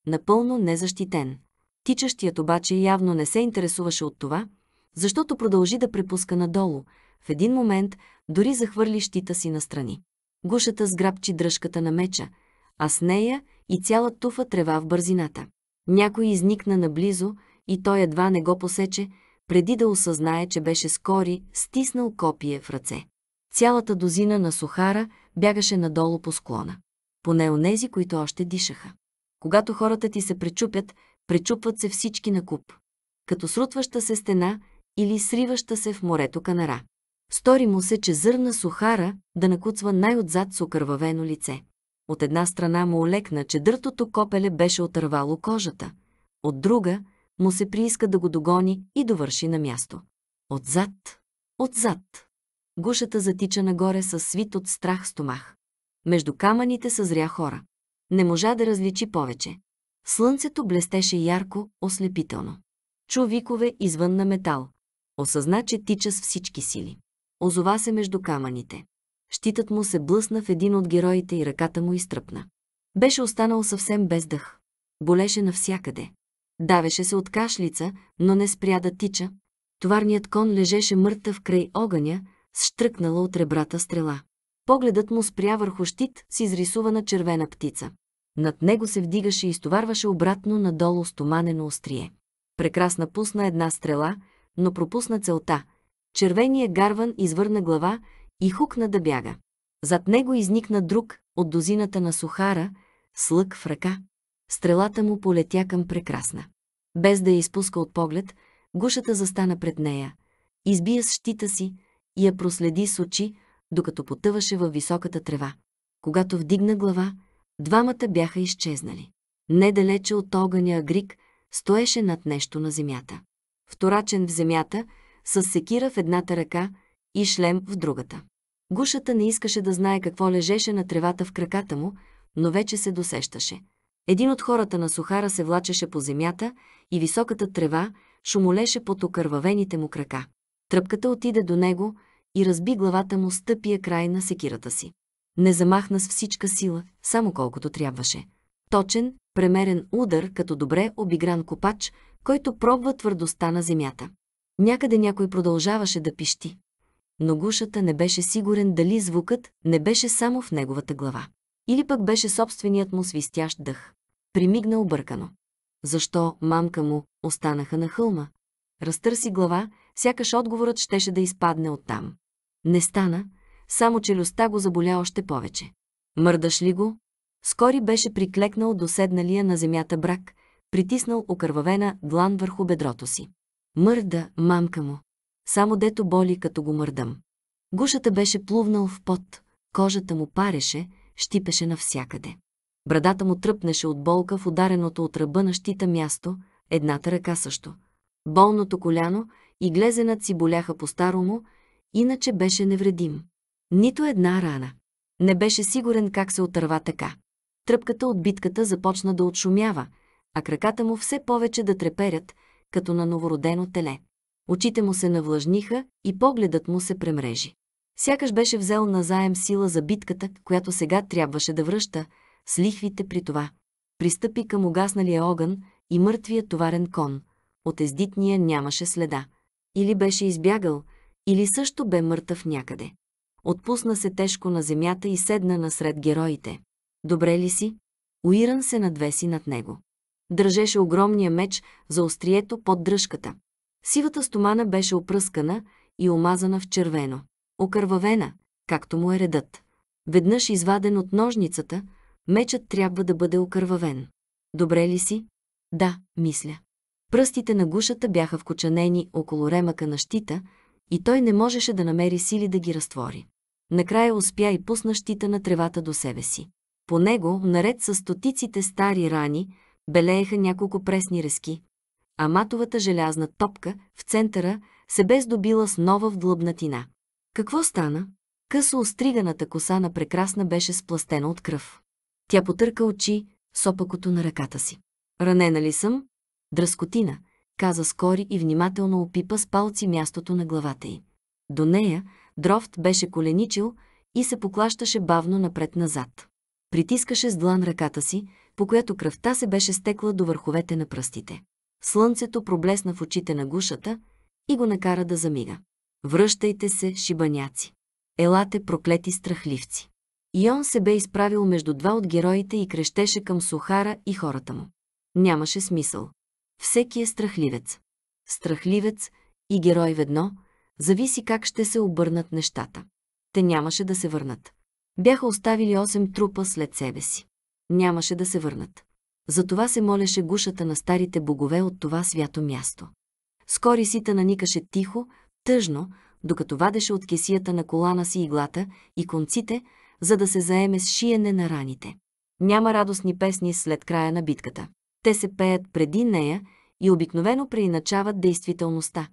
Speaker 1: напълно незащитен. Тичащият обаче явно не се интересуваше от това, защото продължи да препуска надолу, в един момент дори захвърли щита си настрани. Гушата сграбчи дръжката на меча, а с нея и цяла туфа трева в бързината. Някой изникна наблизо и той едва не го посече, преди да осъзнае, че беше скори, стиснал копие в ръце. Цялата дозина на сухара бягаше надолу по склона. Поне онези, които още дишаха. Когато хората ти се пречупят, пречупват се всички на куп. Като срутваща се стена или сриваща се в морето канара. Стори му се, че зърна сухара да накуцва най-отзад с окървавено лице. От една страна му олекна, че дъртото копеле беше отървало кожата. От друга му се прииска да го догони и довърши на място. Отзад, отзад. Гушата затича нагоре със свит от страх стомах. Между камъните съзря хора. Не можа да различи повече. Слънцето блестеше ярко, ослепително. Чу викове извън на метал. Осъзна, че тича с всички сили. Озова се между камъните. Щитът му се блъсна в един от героите и ръката му изтръпна. Беше останал съвсем без дъх. Болеше навсякъде. Давеше се от кашлица, но не спря да тича. Товарният кон лежеше мъртъв край огъня, с штръкнала от ребрата стрела. Погледът му спря върху щит с изрисувана червена птица. Над него се вдигаше и изтоварваше обратно надолу стоманено острие. Прекрасна пусна една стрела, но пропусна целта. Червеният гарван извърна глава и хукна да бяга. Зад него изникна друг от дозината на сухара, с лък в ръка. Стрелата му полетя към прекрасна. Без да я изпуска от поглед, гушата застана пред нея. Избия с щита си, я проследи с очи, докато потъваше във високата трева. Когато вдигна глава, двамата бяха изчезнали. Недалече от огъня грик стоеше над нещо на земята. Вторачен в земята, с секира в едната ръка и шлем в другата. Гушата не искаше да знае какво лежеше на тревата в краката му, но вече се досещаше. Един от хората на Сухара се влачеше по земята и високата трева шумолеше под окървавените му крака. Тръпката отиде до него, и разби главата му с тъпия край на секирата си. Не замахна с всичка сила, само колкото трябваше. Точен, премерен удар, като добре обигран копач, който пробва твърдостта на земята. Някъде някой продължаваше да пищи. Но гушата не беше сигурен дали звукът не беше само в неговата глава. Или пък беше собственият му свистящ дъх. Примигна объркано. Защо мамка му останаха на хълма? Разтърси глава, сякаш отговорът щеше да изпадне оттам. Не стана, само челюстта го заболя още повече. Мърдаш ли го? Скори беше приклекнал до седналия на земята брак, притиснал окървавена длан върху бедрото си. Мърда, мамка му. Само дето боли, като го мърдам. Гушата беше плувнал в пот, кожата му пареше, щипеше навсякъде. Брадата му тръпнеше от болка в удареното от ръба на щита място, едната ръка също. Болното коляно и глезенът си боляха по-старому, иначе беше невредим. Нито една рана. Не беше сигурен как се отърва така. Тръпката от битката започна да отшумява, а краката му все повече да треперят, като на новородено теле. Очите му се навлажниха и погледът му се премрежи. Сякаш беше взел назаем сила за битката, която сега трябваше да връща, с лихвите при това. Пристъпи към угасналия огън и мъртвия товарен кон. От ездитния нямаше следа. Или беше избягал, или също бе мъртъв някъде. Отпусна се тежко на земята и седна насред героите. Добре ли си? Уиран се надвеси над него. Държеше огромния меч за острието под дръжката. Сивата стомана беше опръскана и омазана в червено. Окървавена, както му е редът. Веднъж изваден от ножницата, мечът трябва да бъде окървавен. Добре ли си? Да, мисля. Пръстите на гушата бяха вкочанени около ремъка на щита, и той не можеше да намери сили да ги разтвори. Накрая успя и пусна щита на тревата до себе си. По него, наред с стотиците стари рани, белееха няколко пресни резки, а матовата желязна топка в центъра се бе здобила с нова вдлъбнатина. Какво стана? Късо остриганата коса на прекрасна беше спластена от кръв. Тя потърка очи с опакото на ръката си. Ранена ли съм? Дръскотина – каза скори и внимателно опипа с палци мястото на главата й. До нея дрофт беше коленичил и се поклащаше бавно напред-назад. Притискаше с длан ръката си, по която кръвта се беше стекла до върховете на пръстите. Слънцето проблесна в очите на гушата и го накара да замига. Връщайте се, шибаняци! Елате, проклети страхливци! Йон се бе изправил между два от героите и крещеше към Сухара и хората му. Нямаше смисъл. Всеки е страхливец. Страхливец и герой в едно, зависи как ще се обърнат нещата. Те нямаше да се върнат. Бяха оставили 8 трупа след себе си. Нямаше да се върнат. Затова се молеше гушата на старите богове от това свято място. Скори сита наникаше тихо, тъжно, докато вадеше от кесията на колана си иглата и конците, за да се заеме с шиене на раните. Няма радостни песни след края на битката. Те се пеят преди нея и обикновено преиначават действителността.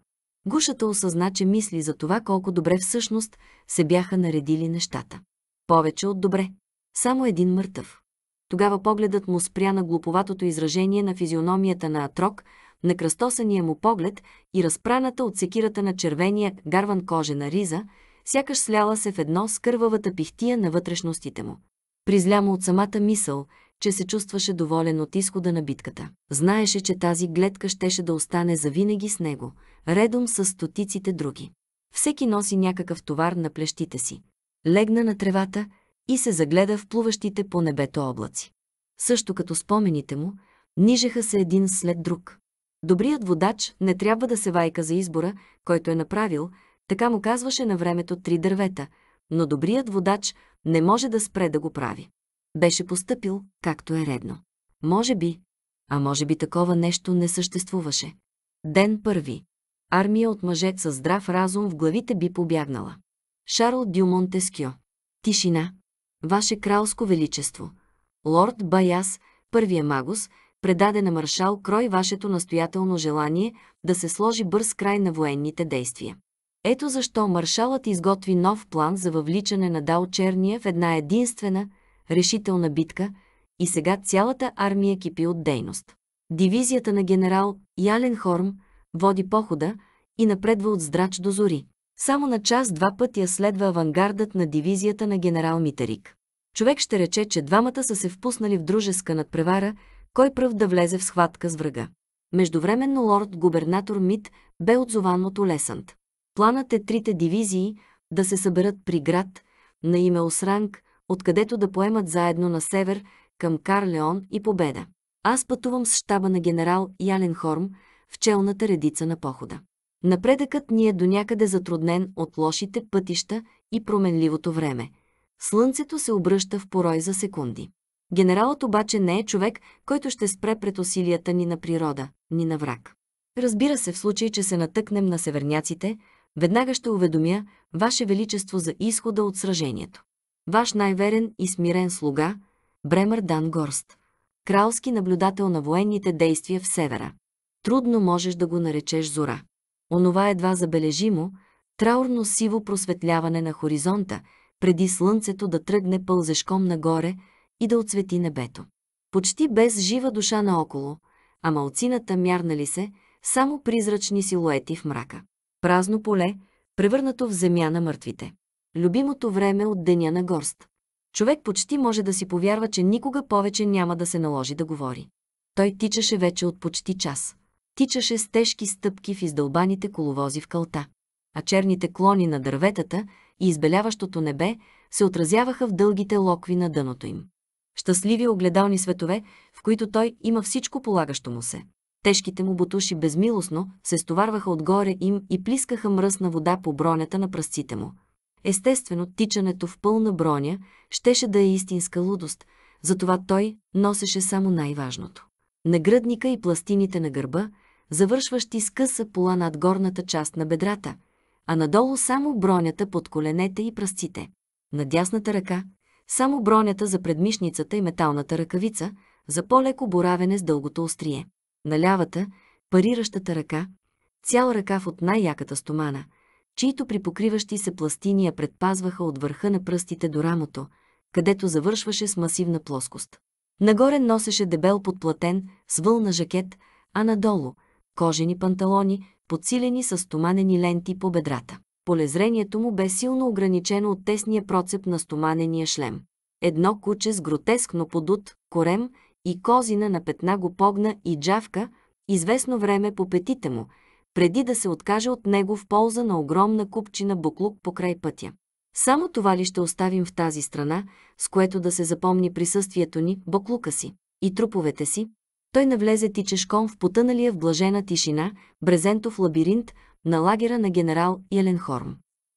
Speaker 1: Гушата осъзна, че мисли за това колко добре всъщност се бяха наредили нещата. Повече от добре. Само един мъртъв. Тогава погледът му спря на глуповатото изражение на физиономията на Атрок, на кръстосания му поглед и разпраната от секирата на червения гарван кожена риза, сякаш сляла се в едно с кървавата пихтия на вътрешностите му. Призля му от самата мисъл – че се чувстваше доволен от изхода на битката. Знаеше, че тази гледка щеше да остане завинаги с него, редом с стотиците други. Всеки носи някакъв товар на плещите си. Легна на тревата и се загледа в плуващите по небето облаци. Също като спомените му, нижеха се един след друг. Добрият водач не трябва да се вайка за избора, който е направил, така му казваше на времето три дървета, но добрият водач не може да спре да го прави. Беше поступил, както е редно. Може би, а може би такова нещо не съществуваше. Ден първи. Армия от мъже със здрав разум в главите би побягнала. Шарл Дю Тишина. Ваше кралско величество. Лорд Баяс, първия магус, предаде на маршал Крой вашето настоятелно желание да се сложи бърз край на военните действия. Ето защо маршалът изготви нов план за въвличане на Дал Черния в една единствена – решителна битка и сега цялата армия кипи от дейност. Дивизията на генерал Яленхорм води похода и напредва от здрач до зори. Само на час-два пътя следва авангардът на дивизията на генерал Митерик. Човек ще рече, че двамата са се впуснали в дружеска надпревара, кой пръв да влезе в схватка с врага. Междувременно лорд-губернатор Мит бе отзован от Олесант. Планът е трите дивизии да се съберат при град на име Осранг, откъдето да поемат заедно на север към Карлеон и Победа. Аз пътувам с щаба на генерал Ялен Хорм в челната редица на похода. Напредъкът ни е до някъде затруднен от лошите пътища и променливото време. Слънцето се обръща в порой за секунди. Генералът обаче не е човек, който ще спре пред усилията ни на природа, ни на враг. Разбира се, в случай, че се натъкнем на северняците, веднага ще уведомя Ваше Величество за изхода от сражението. Ваш най-верен и смирен слуга Бремър Дан Горст. Кралски наблюдател на военните действия в севера. Трудно можеш да го наречеш зора. Онова едва забележимо, траурно сиво просветляване на хоризонта, преди слънцето да тръгне пълзешком нагоре и да отсвети небето. Почти без жива душа наоколо, а малцината мярнали се, само призрачни силуети в мрака. Празно поле, превърнато в земя на мъртвите любимото време от деня на горст. Човек почти може да си повярва, че никога повече няма да се наложи да говори. Той тичаше вече от почти час. Тичаше с тежки стъпки в издълбаните коловози в кълта. А черните клони на дърветата и избеляващото небе се отразяваха в дългите локви на дъното им. Щастливи огледални светове, в които той има всичко полагащо му се. Тежките му бутуши безмилостно се стоварваха отгоре им и плискаха мръсна вода по бронята на пръстците му. Естествено, тичането в пълна броня щеше да е истинска лудост, затова той носеше само най-важното. Наградника и пластините на гърба, завършващи с къса пола над горната част на бедрата, а надолу само бронята под коленете и пръстите. На дясната ръка само бронята за предмишницата и металната ръкавица за по-леко боравене с дългото острие. На лявата, париращата ръка, цял ръкав от най-яката стомана – чието припокриващи се пластини я предпазваха от върха на пръстите до рамото, където завършваше с масивна плоскост. Нагоре носеше дебел подплатен, с вълна жакет, а надолу – кожени панталони, подсилени с стоманени ленти по бедрата. Полезрението му бе силно ограничено от тесния процеп на стоманения шлем. Едно куче с гротескно подут, корем и козина на петна го погна и джавка, известно време по петите му – преди да се откаже от него в полза на огромна купчина буклук покрай пътя. Само това ли ще оставим в тази страна, с което да се запомни присъствието ни, буклука си и труповете си? Той навлезе тичешком в потъналия в блажена тишина, брезентов лабиринт на лагера на генерал Еленхорм.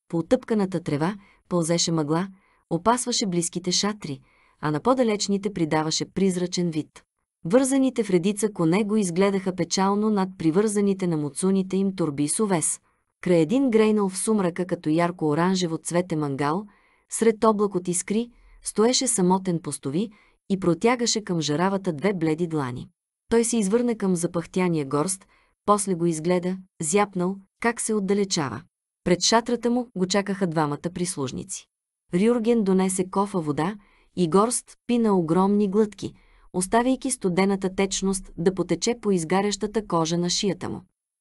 Speaker 1: По отъпканата трева пълзеше мъгла, опасваше близките шатри, а на по-далечните придаваше призрачен вид. Вързаните в редица коне го изгледаха печално над привързаните на муцуните им турби с овес. Край един грейнал в сумрака като ярко-оранжево цвете мангал, сред облак от искри, стоеше самотен постови и протягаше към жаравата две бледи длани. Той се извърна към запахтяния горст, после го изгледа, зяпнал, как се отдалечава. Пред шатрата му го чакаха двамата прислужници. Рюрген донесе кофа вода и горст пина огромни глътки – оставяйки студената течност да потече по изгарящата кожа на шията му.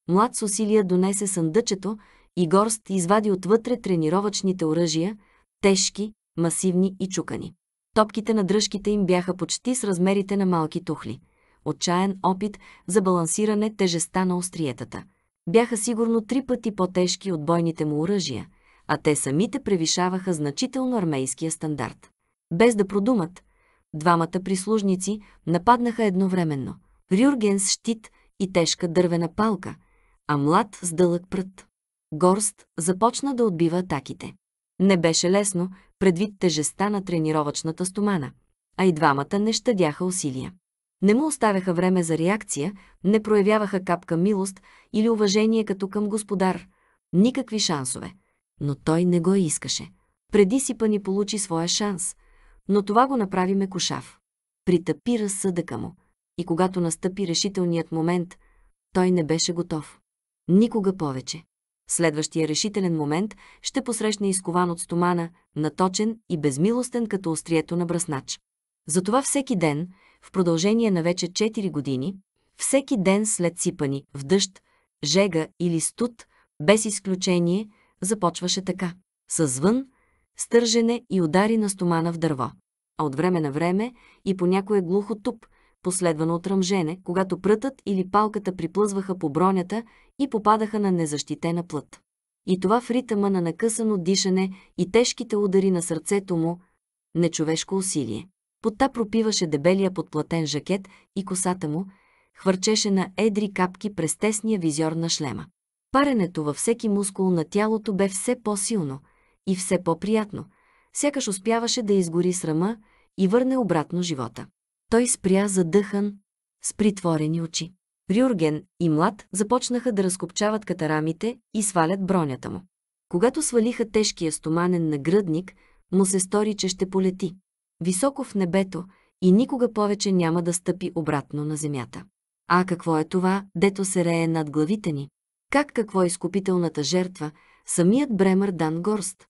Speaker 1: Млад с усилия донесе съндъчето и горст извади отвътре тренировъчните оръжия, тежки, масивни и чукани. Топките на дръжките им бяха почти с размерите на малки тухли. Отчаян опит за балансиране тежеста на остриетата. Бяха сигурно три пъти по-тежки от бойните му оръжия, а те самите превишаваха значително армейския стандарт. Без да продумат, двамата прислужници нападнаха едновременно. Рюрген с щит и тежка дървена палка, а млад с дълъг прът. Горст започна да отбива атаките. Не беше лесно, предвид тежеста на тренировъчната стомана, а и двамата не щадяха усилия. Не му оставяха време за реакция, не проявяваха капка милост или уважение като към господар. Никакви шансове. Но той не го искаше. Преди сипа ни получи своя шанс – но това го направи Мекушав. Притъпи разсъдъка му и когато настъпи решителният момент, той не беше готов. Никога повече. Следващия решителен момент ще посрещне изкован от стомана, наточен и безмилостен като острието на браснач. Затова всеки ден, в продължение на вече 4 години, всеки ден след сипани, в дъжд, жега или студ, без изключение, започваше така. Съзвън, стържене и удари на стомана в дърво. А от време на време и по някое глухо туп, последвано от ръмжене, когато прътът или палката приплъзваха по бронята и попадаха на незащитена плът. И това в ритъма на накъсано дишане и тежките удари на сърцето му – нечовешко усилие. Пота пропиваше дебелия подплатен жакет и косата му, хвърчеше на едри капки през тесния визор на шлема. Паренето във всеки мускул на тялото бе все по-силно – и все по-приятно, сякаш успяваше да изгори срама и върне обратно живота. Той спря задъхан, с притворени очи. Рюрген и Млад започнаха да разкопчават катарамите и свалят бронята му. Когато свалиха тежкия стоманен наградник, му се стори, че ще полети. Високо в небето и никога повече няма да стъпи обратно на земята. А какво е това, дето се рее над главите ни? Как какво е изкупителната жертва, самият Бремър Дан Горст,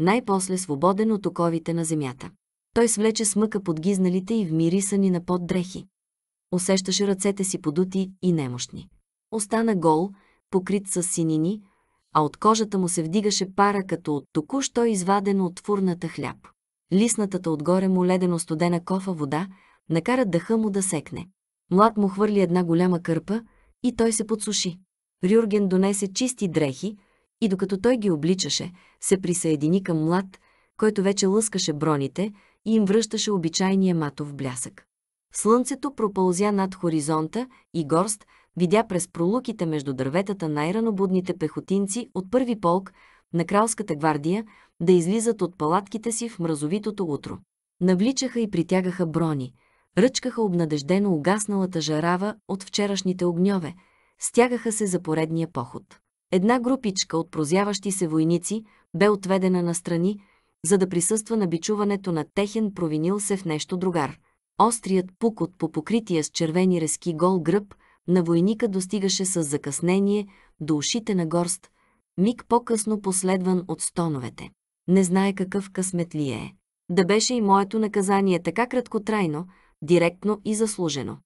Speaker 1: най-после свободен от оковите на земята. Той свлече смъка под гизналите и вмирисани на поддрехи. Усещаше ръцете си подути и немощни. Остана гол, покрит с синини, а от кожата му се вдигаше пара като от току-що извадено от фурната хляб. Лиснатата отгоре му ледено-студена кофа вода накара дъха му да секне. Млад му хвърли една голяма кърпа и той се подсуши. Рюрген донесе чисти дрехи, и докато той ги обличаше, се присъедини към млад, който вече лъскаше броните и им връщаше обичайния матов блясък. Слънцето пропълзя над хоризонта и горст видя през пролуките между дърветата най-ранобудните пехотинци от първи полк на кралската гвардия да излизат от палатките си в мразовитото утро. Навличаха и притягаха брони, ръчкаха обнадеждено угасналата жарава от вчерашните огньове, стягаха се за поредния поход. Една групичка от прозяващи се войници бе отведена на страни, за да присъства на бичуването на техен провинил се в нещо другар. Острият пук от по покрития с червени резки гол гръб на войника достигаше с закъснение до ушите на горст, миг по-късно последван от стоновете. Не знае какъв късмет ли е. Да беше и моето наказание така краткотрайно, директно и заслужено.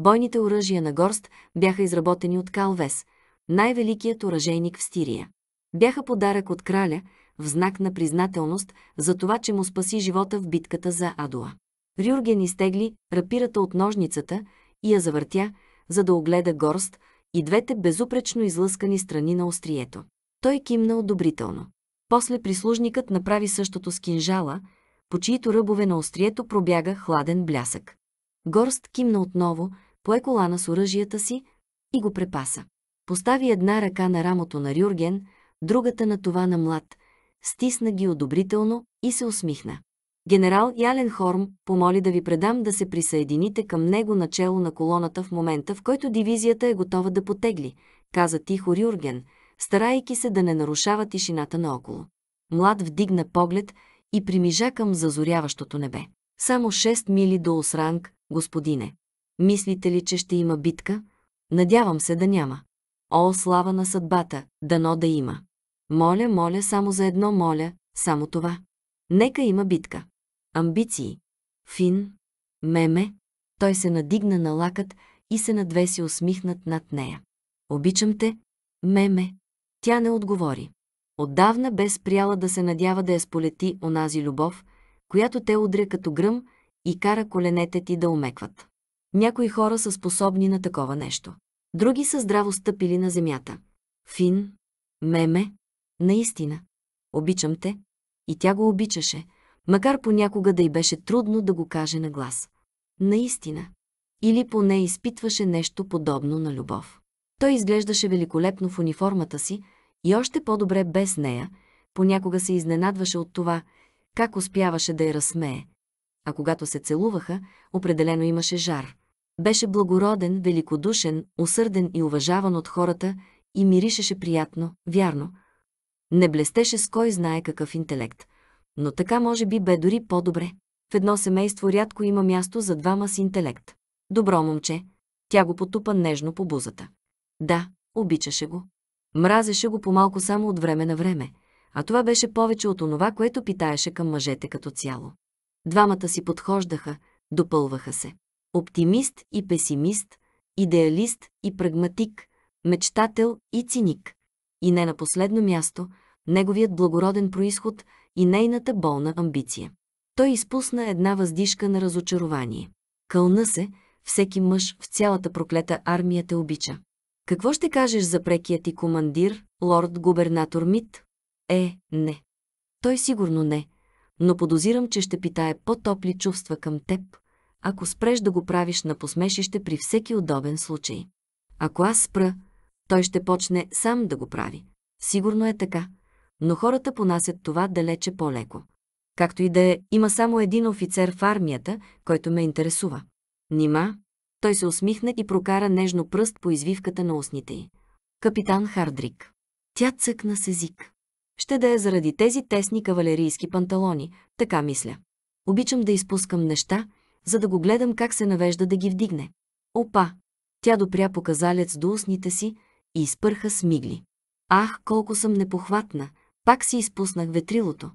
Speaker 1: Бойните оръжия на горст бяха изработени от Калвес – най-великият оръжейник в Стирия. Бяха подарък от краля в знак на признателност за това, че му спаси живота в битката за Адуа. Рюрген изтегли рапирата от ножницата и я завъртя, за да огледа горст и двете безупречно излъскани страни на острието. Той кимна одобрително. После прислужникът направи същото с кинжала, по чието ръбове на острието пробяга хладен блясък. Горст кимна отново, пое колана с оръжията си и го препаса. Постави една ръка на рамото на Рюрген, другата на това на Млад, стисна ги одобрително и се усмихна. Генерал Ялен хорм помоли да ви предам да се присъедините към него начело на колоната в момента, в който дивизията е готова да потегли, каза тихо Рюрген, старайки се да не нарушава тишината наоколо. Млад вдигна поглед и примижа към зазоряващото небе. Само 6 мили до Осранг, господине. Мислите ли, че ще има битка? Надявам се да няма. О, слава на съдбата, дано да има. Моля, моля, само за едно моля, само това. Нека има битка. Амбиции. Фин. Меме. Той се надигна на лакът и се надвеси усмихнат над нея. Обичам те. Меме. Тя не отговори. Отдавна бе спряла да се надява да я сполети онази любов, която те удря като гръм и кара коленете ти да умекват. Някои хора са способни на такова нещо. Други са здраво стъпили на земята. Фин, меме, наистина. Обичам те. И тя го обичаше, макар понякога да й беше трудно да го каже на глас. Наистина. Или поне изпитваше нещо подобно на любов. Той изглеждаше великолепно в униформата си и още по-добре без нея, понякога се изненадваше от това, как успяваше да я разсмее. А когато се целуваха, определено имаше жар. Беше благороден, великодушен, усърден и уважаван от хората и миришеше приятно, вярно. Не блестеше с кой знае какъв интелект, но така може би бе дори по-добре. В едно семейство рядко има място за двама с интелект. Добро момче. Тя го потупа нежно по бузата. Да, обичаше го. Мразеше го помалко само от време на време, а това беше повече от онова, което питаеше към мъжете като цяло. Двамата си подхождаха, допълваха се оптимист и песимист, идеалист и прагматик, мечтател и циник. И не на последно място, неговият благороден происход и нейната болна амбиция. Той изпусна една въздишка на разочарование. Кълна се, всеки мъж в цялата проклета армия те обича. Какво ще кажеш за прекият ти командир, лорд губернатор Мит? Е, не. Той сигурно не, но подозирам, че ще питае по-топли чувства към теб – ако спреш да го правиш на посмешище при всеки удобен случай. Ако аз спра, той ще почне сам да го прави. Сигурно е така, но хората понасят това далече по-леко. Както и да е, има само един офицер в армията, който ме интересува. Нима? Той се усмихна и прокара нежно пръст по извивката на устните й. Капитан Хардрик. Тя цъкна с език. Ще да е заради тези тесни кавалерийски панталони, така мисля. Обичам да изпускам неща, за да го гледам как се навежда да ги вдигне. Опа! Тя допря показалец до устните си и изпърха с мигли. Ах, колко съм непохватна! Пак си изпуснах ветрилото.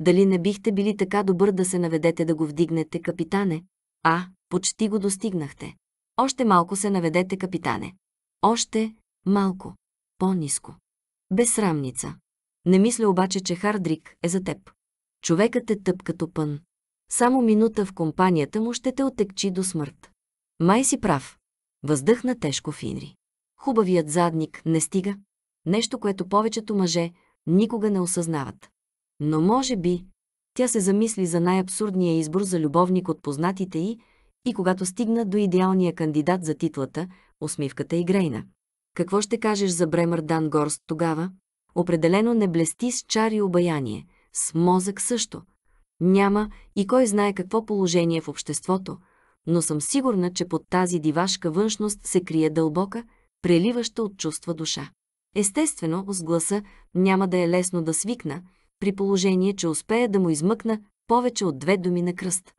Speaker 1: Дали не бихте били така добър да се наведете да го вдигнете, капитане? А, почти го достигнахте. Още малко се наведете, капитане. Още малко. по низко Безсрамница. Не мисля обаче, че Хардрик е за теб. Човекът е тъп като пън. Само минута в компанията му ще те отекчи до смърт. Май си прав. Въздъхна тежко Финри. Хубавият задник не стига. Нещо, което повечето мъже никога не осъзнават. Но може би, тя се замисли за най-абсурдния избор за любовник от познатите й и когато стигна до идеалния кандидат за титлата, усмивката и грейна. Какво ще кажеш за Бремър Дан Горст тогава? Определено не блести с чар и обаяние, с мозък също – няма и кой знае какво положение в обществото, но съм сигурна, че под тази дивашка външност се крие дълбока, преливаща от чувства душа. Естествено, с гласа няма да е лесно да свикна, при положение, че успея да му измъкна повече от две думи на кръст.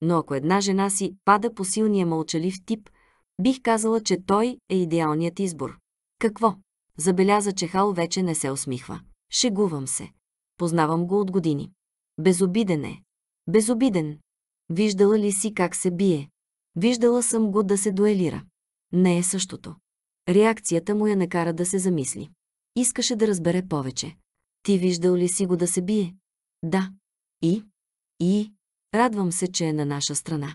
Speaker 1: Но ако една жена си пада по силния мълчалив тип, бих казала, че той е идеалният избор. Какво? Забеляза, че Хал вече не се усмихва. Шегувам се. Познавам го от години. Безобиден е. Безобиден. Виждала ли си как се бие? Виждала съм го да се дуелира. Не е същото. Реакцията му я накара да се замисли. Искаше да разбере повече. Ти виждал ли си го да се бие? Да. И? И? Радвам се, че е на наша страна.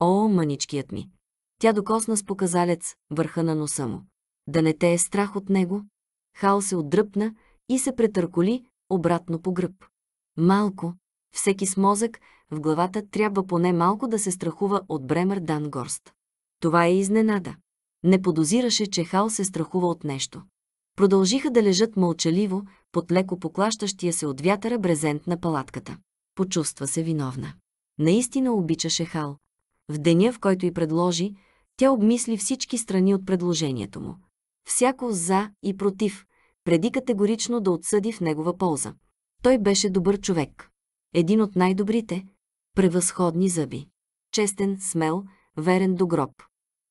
Speaker 1: О, маничкият ми! Тя докосна с показалец върха на носа му. Да не те е страх от него? Хал се отдръпна и се претърколи обратно по гръб. Малко, всеки с мозък в главата трябва поне малко да се страхува от Бремер Дангорст. Това е изненада. Не подозираше, че Хал се страхува от нещо. Продължиха да лежат мълчаливо, под леко поклащащия се от вятъра брезент на палатката. Почувства се виновна. Наистина обичаше Хал. В деня, в който й предложи, тя обмисли всички страни от предложението му. Всяко за и против, преди категорично да отсъди в негова полза. Той беше добър човек един от най-добрите, превъзходни зъби. Честен, смел, верен до гроб.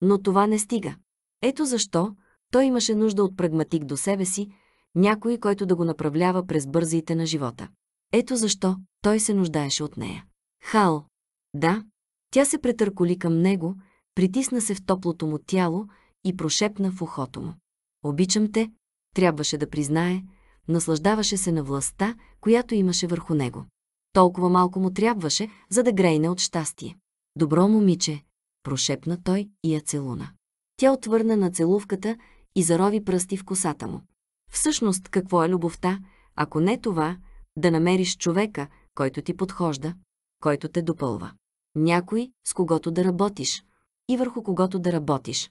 Speaker 1: Но това не стига. Ето защо той имаше нужда от прагматик до себе си, някой, който да го направлява през бързите на живота. Ето защо той се нуждаеше от нея. Хал. Да. Тя се претърколи към него, притисна се в топлото му тяло и прошепна в ухото му. Обичам те, трябваше да признае, наслаждаваше се на властта, която имаше върху него. Толкова малко му трябваше, за да грейне от щастие. Добро момиче, прошепна той и я целуна. Тя отвърна на целувката и зарови пръсти в косата му. Всъщност, какво е любовта, ако не това, да намериш човека, който ти подхожда, който те допълва. Някой, с когото да работиш и върху когото да работиш,